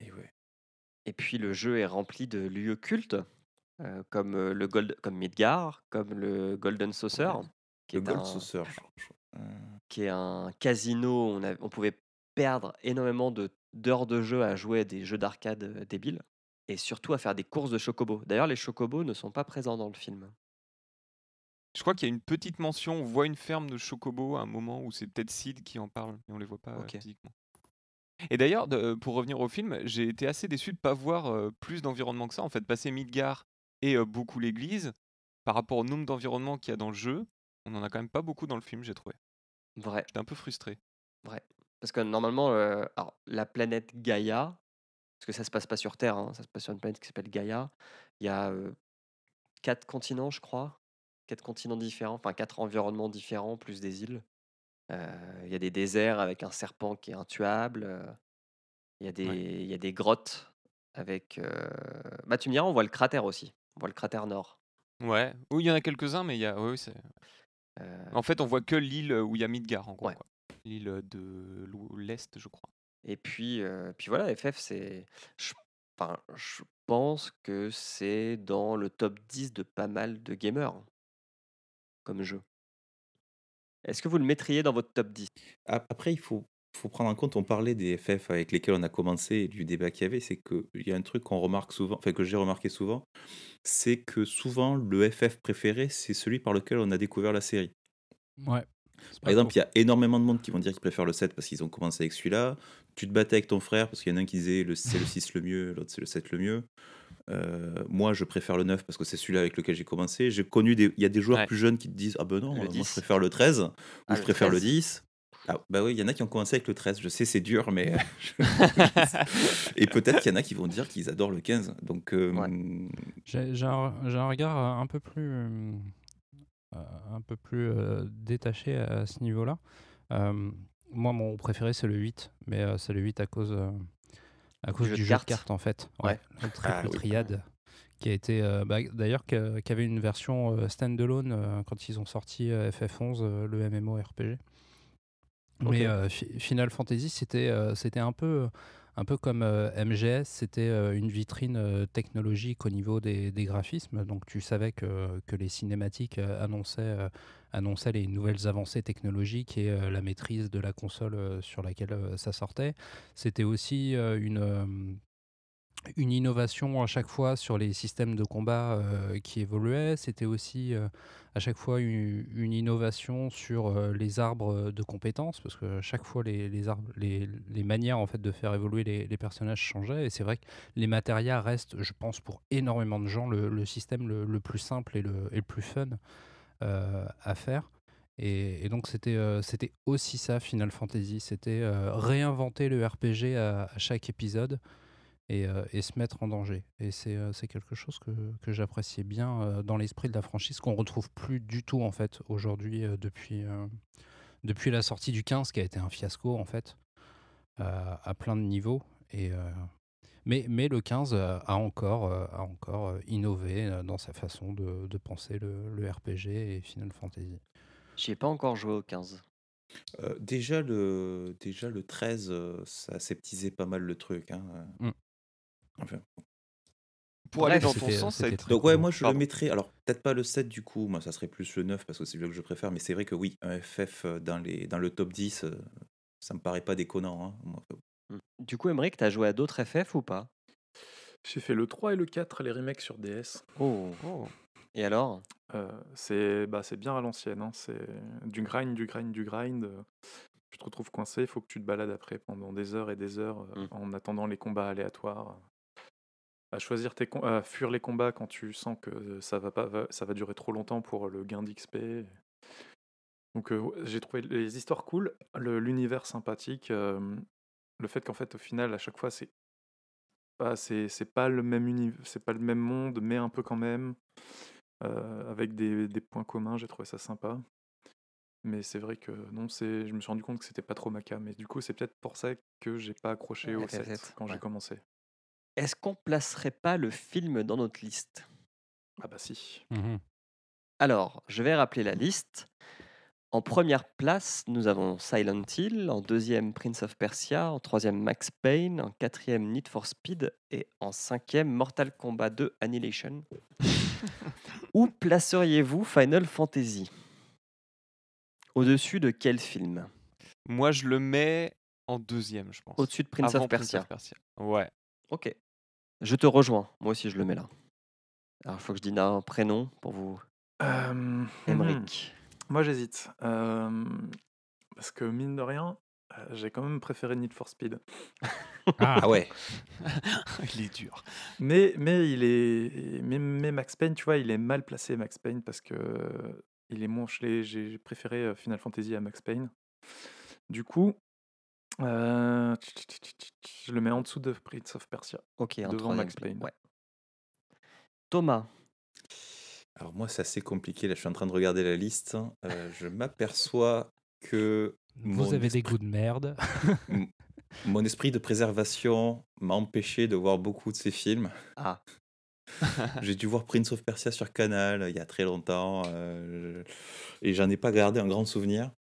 Et, et puis le jeu est rempli de lieux cultes comme le Gold, comme Midgar, comme le Golden Saucer, qui, est Gold un, qui est un casino. On, on pouvait perdre énormément d'heures de, jeu à jouer à des jeux d'arcade débiles et surtout à faire des courses de chocobo. D'ailleurs, les chocobos ne sont pas présents dans le film. Je crois qu'il y a une petite mention, on voit une ferme de chocobo à un moment où c'est peut-être Sid qui en parle, mais on les voit pas physiquement. Et d'ailleurs, pour revenir au film, j'ai été assez déçu de ne pas voir plus d'environnement que ça. En fait, passer Midgar et beaucoup l'Église, par rapport au nombre d'environnements qu'il y a dans le jeu, on en a quand même pas beaucoup dans le film, j'ai trouvé. Vrai. J'étais un peu frustré. Vrai. Parce que normalement, alors, la planète Gaïa, parce que ça se passe pas sur Terre, hein, ça se passe sur une planète qui s'appelle Gaïa, il y a quatre continents, je crois, quatre continents différents, enfin quatre environnements différents, plus des îles. Il y a des déserts avec un serpent qui est intuable. Il y, a des, y a des grottes avec. Bah, tu me diras, on voit le cratère aussi. On voit le cratère nord. Ouais, oui, il y en a quelques-uns, mais il y a. En euh fait, on voit que l'île euh, où il y a Midgar, en gros. L'île euh, de l'Est, je crois. Et puis, puis voilà, FF, c'est. Enfin, je pense que c'est dans le top 10 de pas mal de gamers comme jeu. Est-ce que vous le mettriez dans votre top 10 Après, il faut faut prendre en compte, on parlait des FF avec lesquels on a commencé et du débat qu'il y avait, c'est que il y a un truc qu'on remarque souvent, enfin que j'ai remarqué souvent, c'est que souvent le FF préféré, c'est celui par lequel on a découvert la série. Ouais. Par exemple, il y a énormément de monde qui vont dire qu'ils préfèrent le 7 parce qu'ils ont commencé avec celui-là. Tu te battais avec ton frère parce qu'il y en a un qui disait c'est le 6 le mieux, l'autre c'est le 7 le mieux. Euh, moi, je préfère le 9 parce que c'est celui-là avec lequel j'ai commencé. J'ai connu des, il y a des joueurs plus jeunes qui te disent ah ben non, moi je préfère le 13 ou ah, je préfère le 10. Ah, bah oui, il y en a qui ont commencé avec le 13. Je sais, c'est dur, mais. et peut-être qu'il y en a qui vont dire qu'ils adorent le 15. Donc. Euh, j'ai un, regard un peu plus. Euh, un peu plus euh, détaché à ce niveau-là. moi, mon préféré, c'est le 8. Mais c'est le 8 à cause. à du, jeu, de, cartes. en fait. Ouais. Le ah triade. Qui a été bah, d'ailleurs qui avait une version standalone quand ils ont sorti FF11, le MMORPG. Euh, Final Fantasy, c'était euh, c'était un peu un peu comme euh, MGS, c'était une vitrine technologique au niveau des, graphismes. Donc tu savais que, les cinématiques annonçaient, annonçaient, les nouvelles avancées technologiques et la maîtrise de la console sur laquelle ça sortait. C'était aussi une, une innovation à chaque fois sur les systèmes de combat euh, qui évoluaient. C'était aussi euh, à chaque fois une, innovation sur euh, les arbres de compétences, parce que à chaque fois les, les, manières en fait de faire évoluer les, personnages changeaient. Et c'est vrai que les matérias restent, je pense, pour énormément de gens, le, système le, plus simple et le, plus fun à faire. Et, donc c'était aussi ça Final Fantasy, c'était réinventer le RPG à chaque épisode euh, et, se mettre en danger. Et c'est euh, quelque chose que, que j'appréciais bien euh, dans l'esprit de la franchise qu'on retrouve plus du tout en fait aujourd'hui depuis, depuis la sortie du 15 qui a été un fiasco en fait à plein de niveaux. Et, mais, mais, le 15 a encore, encore innové dans sa façon de, de penser le, le, RPG et Final Fantasy. J'ai pas encore joué au 15. déjà, le, déjà le 13, ça aseptisait pas mal le truc. Hein. Mm pour aller dans ton euh, sens, ça Donc ouais, moi je le mettrais, alors peut-être pas le 7 du coup, moi ça serait plus le 9 parce que c'est le jeu que je préfère, mais c'est vrai que oui, un FF euh, dans, les, dans le top 10, euh, ça me paraît pas déconnant. Hein, mmh. Du coup, tu t'as joué à d'autres FF ou pas J'ai fait le 3 et le 4, les remakes sur DS. Oh, oh, Et alors C'est bah, bien à l'ancienne, hein, c'est du grind, du grind, du grind. Tu te retrouves coincé, il faut que tu te balades après pendant des heures et des heures mmh. en attendant les combats aléatoires à choisir tes à fuir les combats quand tu sens que euh, ça va pas ça va durer trop longtemps pour le gain d'XP. Donc euh, j'ai trouvé les histoires cool, l'univers sympathique, le fait qu'en fait au final à chaque fois c'est pas c'est pas le même c'est pas le même monde mais un peu quand même euh, avec des, points communs, j'ai trouvé ça sympa. Mais c'est vrai que non, je me suis rendu compte que c'était pas trop ma mais mais du coup c'est peut-être pour ça que j'ai pas accroché au set quand j'ai commencé. Est-ce qu'on placerait pas le film dans notre liste Ah bah si. Mmh Alors, je vais rappeler la liste. En première place, nous avons Silent Hill, en deuxième Prince of Persia, en troisième Max Payne, en quatrième Need for Speed et en cinquième Mortal Kombat 2 Annihilation. Où placeriez-vous Final Fantasy Au-dessus de quel film Moi, je le mets en deuxième, je pense. Au-dessus de Prince, of, Persia. Prince of Persia. Ouais. Ok. Je te rejoins. Moi aussi, je le mets là. Alors, il faut que je dise un prénom pour vous. Euh, hmm. Moi, j'hésite. Euh, parce que, mine de rien, euh, j'ai quand même préféré Need for Speed. Ah, ouais. il est dur. Mais, mais, il est, mais, Max Payne, tu vois, il est mal placé, Max Payne, parce que euh, il est moins. J'ai préféré Final Fantasy à Max Payne. Du coup, euh, je le mets en dessous de Prince of Persia. Ok, un Thomas. Alors moi, c'est assez compliqué. Là, je suis en train de regarder la liste. Hein. Euh, je m'aperçois que Vous avez des de merde. mon esprit de préservation m'a empêché de voir beaucoup de ces films. Ah. J'ai dû voir Prince of Persia sur Canal euh, il y a très longtemps et j'en ai pas gardé un grand souvenir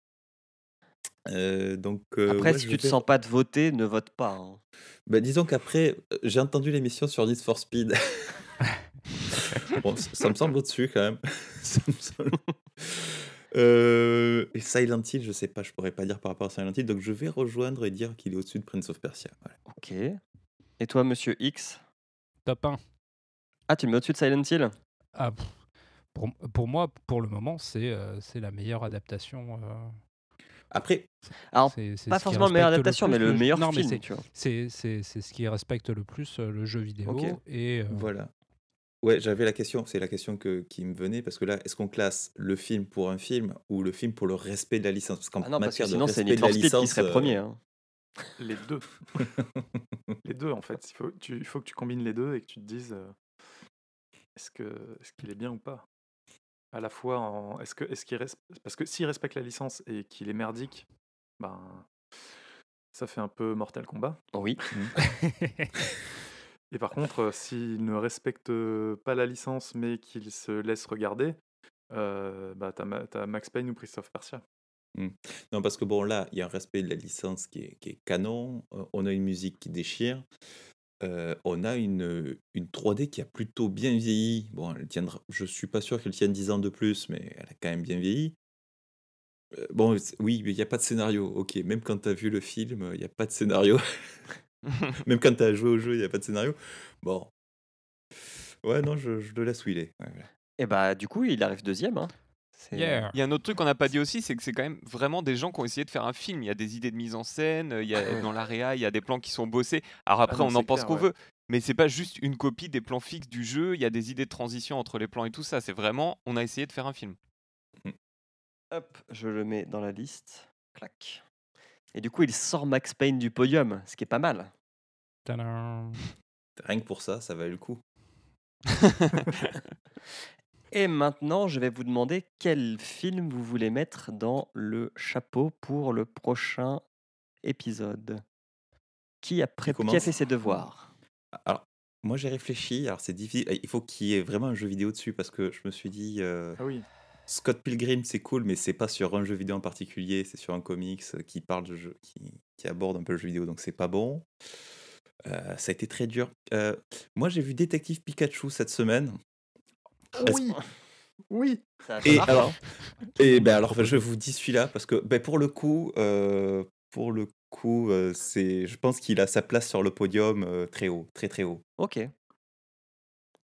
donc, après, si tu te sens pas de voter, ne vote pas. Hein. Bah, disons qu'après, j'ai entendu l'émission sur Need for Speed. ça me semble au-dessus quand même. et Silent Hill, je sais pas, je pourrais pas dire par rapport à Silent Hill, donc je vais rejoindre et dire qu'il est au-dessus de Prince of Persia. Ok. Et toi, monsieur X Top 1. Ah, tu me mets au-dessus de Silent Hill Ah, pour, pour, moi, pour le moment, c'est la meilleure adaptation après, pas forcément la meilleure adaptation, mais le, meilleur non, film. C'est ce qui respecte le plus euh, le jeu vidéo. Et, euh, Voilà. Ouais, j'avais la question, c'est la question qui me venait, parce que là, est-ce qu'on classe le film pour un film ou le film pour le respect de la licence Parce matière ah parce que sinon, de respect Qui serait euh, premier. Hein. Les deux. les deux, en fait. Il faut, faut que tu combines les deux et que tu te dises est-ce qu'il est bien ou pas à la fois en. Est-ce que, est qu'il Parce que s'il respecte la licence et qu'il est merdique, ben. Ça fait un peu Mortal Kombat. Oui. Mmh. et par contre, euh, s'il ne respecte euh, pas la licence mais qu'il se laisse regarder, euh, bah, t'as, Max Payne ou Christophe Persia. Mmh. Non, parce que bon, là, il y a un respect de la licence qui est, qui est canon. on a une musique qui déchire on a une, une 3D qui a plutôt bien vieilli. Bon, elle je suis pas sûr qu'elle tienne 10 ans de plus, mais elle a quand même bien vieilli. bon, oui, mais il n'y a pas de scénario. Ok, même quand tu as vu le film, il n'y a pas de scénario. même quand tu as joué au jeu, il n'y a pas de scénario. Bon. Ouais, non, je, je le laisse où il est. Et eh bah, du coup, il arrive deuxième. Hein. Euh, il y a un autre truc qu'on n'a pas dit aussi, c'est que c'est quand même vraiment des gens qui ont essayé de faire un film. Il y a des idées de mise en scène, ah dans l'AREA, il y a des plans qui sont bossés. Alors ah après, on en pense qu'on veut, mais c'est pas juste une copie des plans fixes du jeu. Il y a des idées de transition entre les plans et tout ça. C'est vraiment, on a essayé de faire un film. Mm. Hop, je le mets dans la liste. Clac. Et du coup, il sort Max Payne du podium, ce qui est pas mal. Tadam. Rien que pour ça, ça valait le coup. Et maintenant, je vais vous demander quel film vous voulez mettre dans le chapeau pour le prochain épisode. Qui a, fait ses devoirs ah, Alors, moi j'ai réfléchi. Alors, c'est difficile. Il faut qu'il y ait vraiment un jeu vidéo dessus parce que je me suis dit. Euh, ah oui. Scott Pilgrim, c'est cool, mais c'est pas sur un jeu vidéo en particulier, c'est sur un comics euh, qui parle de jeu, qui, aborde un peu le jeu vidéo, donc c'est pas bon. Euh, ça a été très dur. moi, j'ai vu Détective Pikachu cette semaine. Ah oui. Oui. Et alors, et ben alors, je vous dis celui-là parce que ben pour le coup, euh, pour le coup, euh, c'est, je pense qu'il a sa place sur le podium euh, très haut, très très haut. Ok.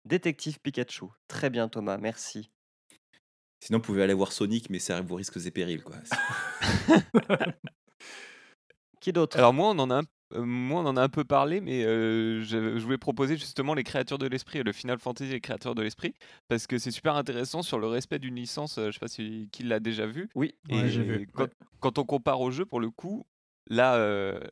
Détective Pikachu. Très bien Thomas, merci. Sinon, vous pouvez aller voir Sonic, mais ça vous risques et périls quoi. Qui d'autre Alors moi, on en a un euh, moi, on en a un peu parlé, mais euh, je, voulais proposer justement les créatures de l'esprit, le Final Fantasy et les créatures de l'esprit, parce que c'est super intéressant sur le respect d'une licence. Euh, je sais pas si qui l'a déjà vu. Oui, j'ai Quand, on compare au jeu, pour le coup, là,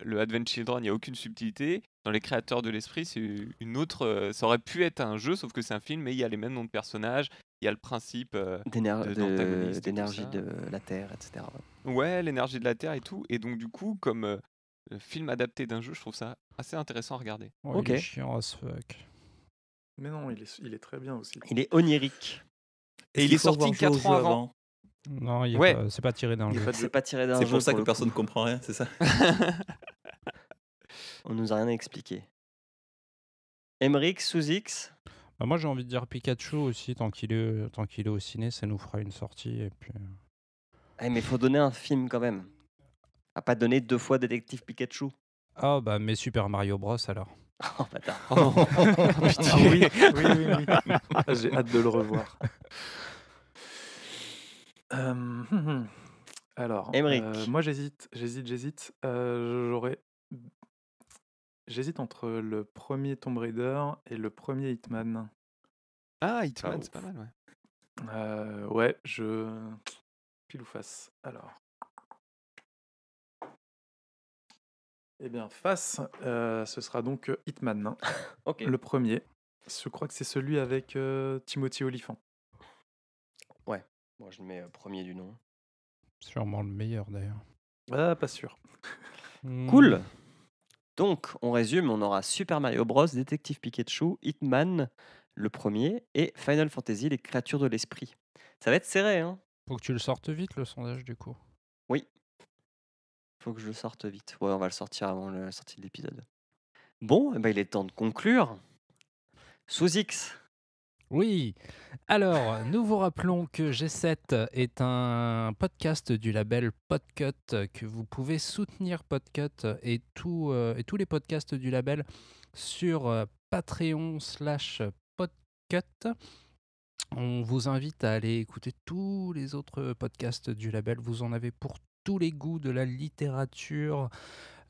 le Adventure Children, il n'y a aucune subtilité. Dans les créateurs de l'esprit, c'est une autre. ça aurait pu être un jeu, sauf que c'est un film, mais il y a les mêmes noms de personnages, il y a le principe d'énergie de, de la Terre, etc. Ouais, l'énergie de la Terre et tout. Et donc, du coup, comme le film adapté d'un jeu, je trouve ça assez intéressant à regarder. Oh, ok. Il est chiant as fuck. Mais non, il est, il est très bien aussi. Il est onirique. Et il, est sorti 4 ans avant. Non, ouais. c'est pas tiré d'un jeu. C'est pour ça que personne ne comprend rien, c'est ça On nous a rien expliqué. Emmerich sous X bah, Moi j'ai envie de dire Pikachu aussi, tant qu'il est, tant qu'il est au ciné, ça nous fera une sortie. Et puis... Euh. Eh, mais faut donner un film quand même. A pas donné deux fois Détective Pikachu. Ah bah mais Super Mario Bros alors. Oh bâtard. Oh, ah ah, j'ai hâte de le revoir. Hmm, hmm, hmm. alors, euh, moi j'hésite, j'hésite, j'hésite. Euh, j'aurais, j'hésite entre le premier Tomb Raider et le premier Hitman. Ah Hitman, c'est pas mal, ouais. Euh, ouais, je pile ou face. Alors. Eh bien, face, euh, ce sera donc euh, Hitman, hein. le premier. Je crois que c'est celui avec euh, Timothy Oliphant. Ouais, moi je le mets premier du nom. Sûrement le meilleur d'ailleurs. Ah, pas sûr. Hmm. cool. Donc, on résume, on aura Super Mario Bros, Détective Pikachu, Hitman, le premier, et Final Fantasy, les créatures de l'esprit. Ça va être serré, hein Faut que tu le sortes vite, le sondage, du coup. Oui, faut que je sorte vite. Ouais, on va le sortir avant la sortie de l'épisode. Bon, eh ben, il est temps de conclure. Sous X. Oui. Alors, nous vous rappelons que G7 est un podcast du label Podcut que vous pouvez soutenir Podcut et, euh, et tous les podcasts du label sur euh, Patreon slash Podcut. On vous invite à aller écouter tous les autres podcasts du label. Vous en avez pour tous les goûts, de la littérature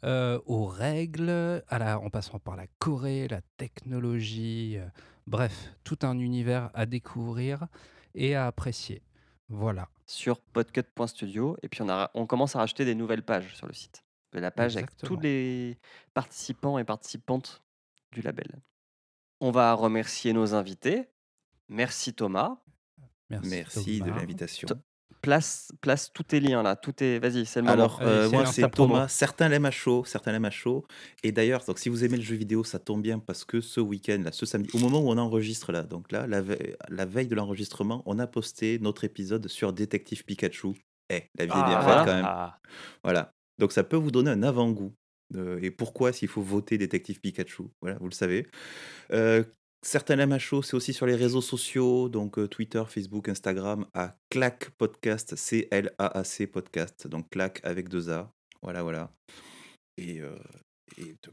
euh, aux règles, ah à en passant par la Corée, la technologie, euh, bref, tout un univers à découvrir et à apprécier. Voilà. Sur podcut.studio, et puis on, commence à racheter des nouvelles pages sur le site. De la page avec tous les participants et participantes du label. On va remercier nos invités. Merci Thomas. Merci, de l'invitation place, place tous tes liens là, tout est, vas-y, c'est le moment. Alors, euh, moi, c'est Thomas. Certains l'aiment à chaud, certains l'aiment à chaud. Et d'ailleurs, donc si vous aimez le jeu vidéo, ça tombe bien parce que ce week-end, là, ce samedi, au moment où on enregistre là, donc là, la, veille, de l'enregistrement, on a posté notre épisode sur Détective Pikachu. Eh, la vie est bien ah. faite quand même. Ah. Voilà. Donc ça peut vous donner un avant-goût euh, et pourquoi s'il faut voter Détective Pikachu. Voilà, vous le savez. Euh, Certains chaud, c'est aussi sur les réseaux sociaux, donc euh, Twitter, Facebook, Instagram, à Clac Podcast, c l a c Podcast, donc Clac avec deux A. Voilà, voilà. Et, euh,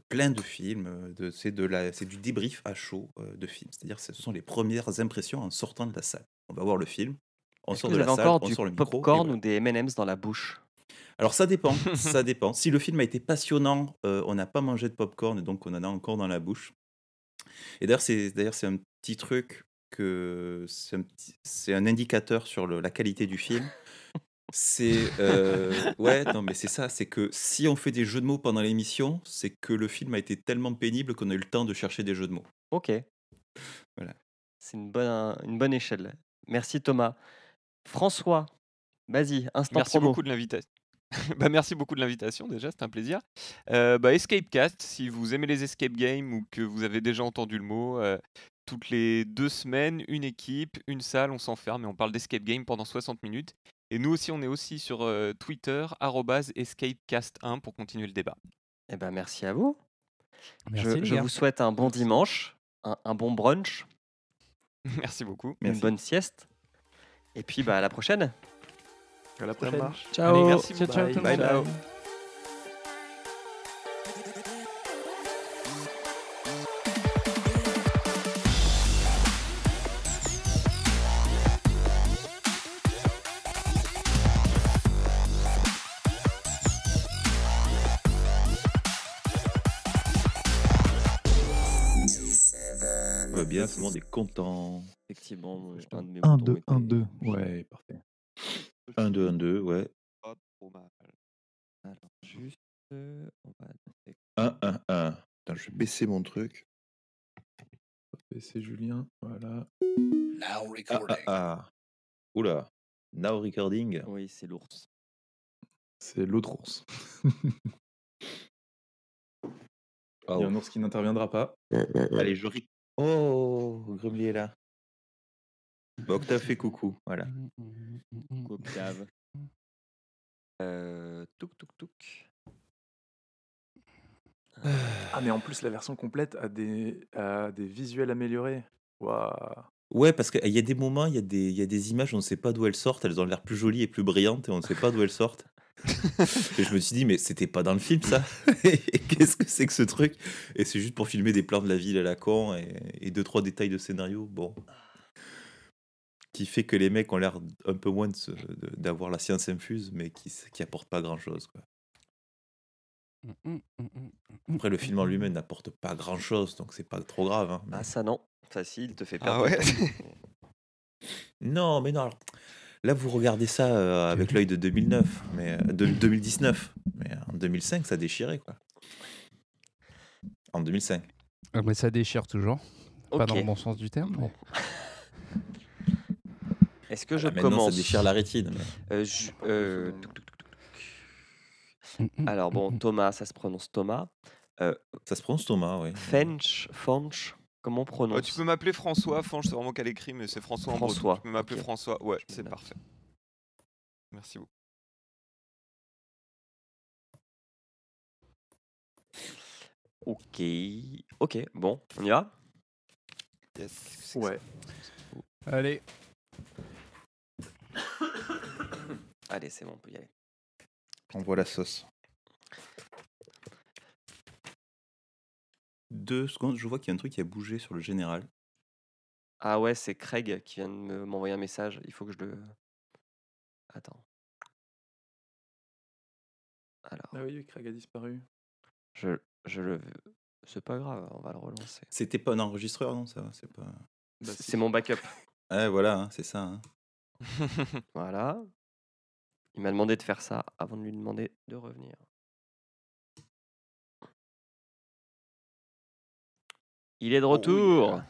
plein de films, euh, c'est, de la, c'est du débrief à chaud de films. C'est-à-dire ce sont les premières impressions en sortant de la salle. On va voir le film, on sort de la salle, on sort le micro. popcorn ou des M&M's dans la bouche Alors ça dépend, ça dépend. Si le film a été passionnant, on n'a pas mangé de popcorn et donc on en a encore dans la bouche. Et d'ailleurs, c'est d'ailleurs c'est un petit truc que c'est un, indicateur sur la qualité du film. C'est euh, ouais, non mais c'est ça, c'est que si on fait des jeux de mots pendant l'émission, c'est que le film a été tellement pénible qu'on a eu le temps de chercher des jeux de mots. Ok. Voilà. C'est une bonne une bonne échelle. Merci Thomas. François, vas-y, instant Merci beaucoup de vitesse Bah, merci beaucoup de l'invitation déjà, c'est un plaisir. Euh, bah, escapecast, si vous aimez les escape games ou que vous avez déjà entendu le mot, euh, toutes les deux semaines, une équipe, une salle, on s'enferme et on parle d'escape game pendant 60 minutes. Et nous aussi, on est aussi sur euh, Twitter, escapecast1 pour continuer le débat. et eh ben, merci à vous. Merci je, je vous souhaite un bon dimanche, un, bon brunch. merci beaucoup. Une bonne sieste. Et puis bah, à la prochaine. À la marche Ciao. merci ciao, bye, bien, tout monde est content. Effectivement, un, de mes 1, 2, Ouais, parfait. 1, 2, 1, 2, ouais. Pas trop mal. Alors, juste. 1, 1, 1. je vais baisser mon truc. Baisser Julien, voilà. Now ah, ah, recording. ah. Oula. Now recording. Oui, c'est l'ours. C'est l'autre ours. Il y a un ours qui n'interviendra pas. Allez, je rigole. Oh, Grumly est là. Bah, Octave fait coucou, voilà. Mmh mmh mmh Octave. Euh, touc, touc, touc. Ah, mais en plus, la version complète a des, a des visuels améliorés. Waouh! Ouais, parce qu'il y a des moments, il y, a des, y a des images, on ne sait pas d'où elles sortent, elles ont l'air plus jolies et plus brillantes et on ne sait pas d'où elles sortent. et je me suis dit, mais c'était pas dans le film ça Qu'est-ce que c'est que ce truc Et c'est juste pour filmer des plans de la ville à la con et, et deux, trois détails de scénario. Bon qui fait que les mecs ont l'air un peu moins d'avoir la science infuse, mais qui, qui apporte pas grand chose. Quoi. Mmh, mmh, mmh, Après, le film en lui-même n'apporte pas grand chose, donc c'est pas trop grave. Hein, Ah, ça non, facile, te fait ah perdre. Ah ouais non, mais non, là vous regardez ça euh, avec l'œil de 2009, mais, euh, de 2019, mais en 2005 ça déchirait quoi. En 2005. Ah, mais ça déchire toujours, pas dans le bon sens du terme. Mais... Est-ce que ah, je commence la rétine. Alors bon, mm, mm. Thomas, ça se prononce Thomas. Euh, ça se prononce Thomas, oui. Fench, Fench. Comment on euh, prononce Tu peux m'appeler François, Fench, c'est vraiment qu'à l'écrit, mais c'est François, François Tu peux m'appeler François, ouais, c'est parfait. Merci beaucoup. Ok, ok, bon, on y va Ouais. Allez. Allez, c'est bon, on peut y aller. On voit la sauce. Deux secondes, je vois qu'il y a un truc qui a bougé sur le général. Ah ouais, c'est Craig qui vient de m'envoyer un message. Il faut que je le. Attends. Alors. Ah oui, Craig a disparu. Je, je le. C'est pas grave, on va le relancer. C'était pas un enregistreur, non Ça C'est pas. Bah, c'est mon backup. ouais, ah, voilà, hein, c'est ça. Hein. voilà. Il m'a demandé de faire ça avant de lui demander de revenir. Il est de oh retour. Euh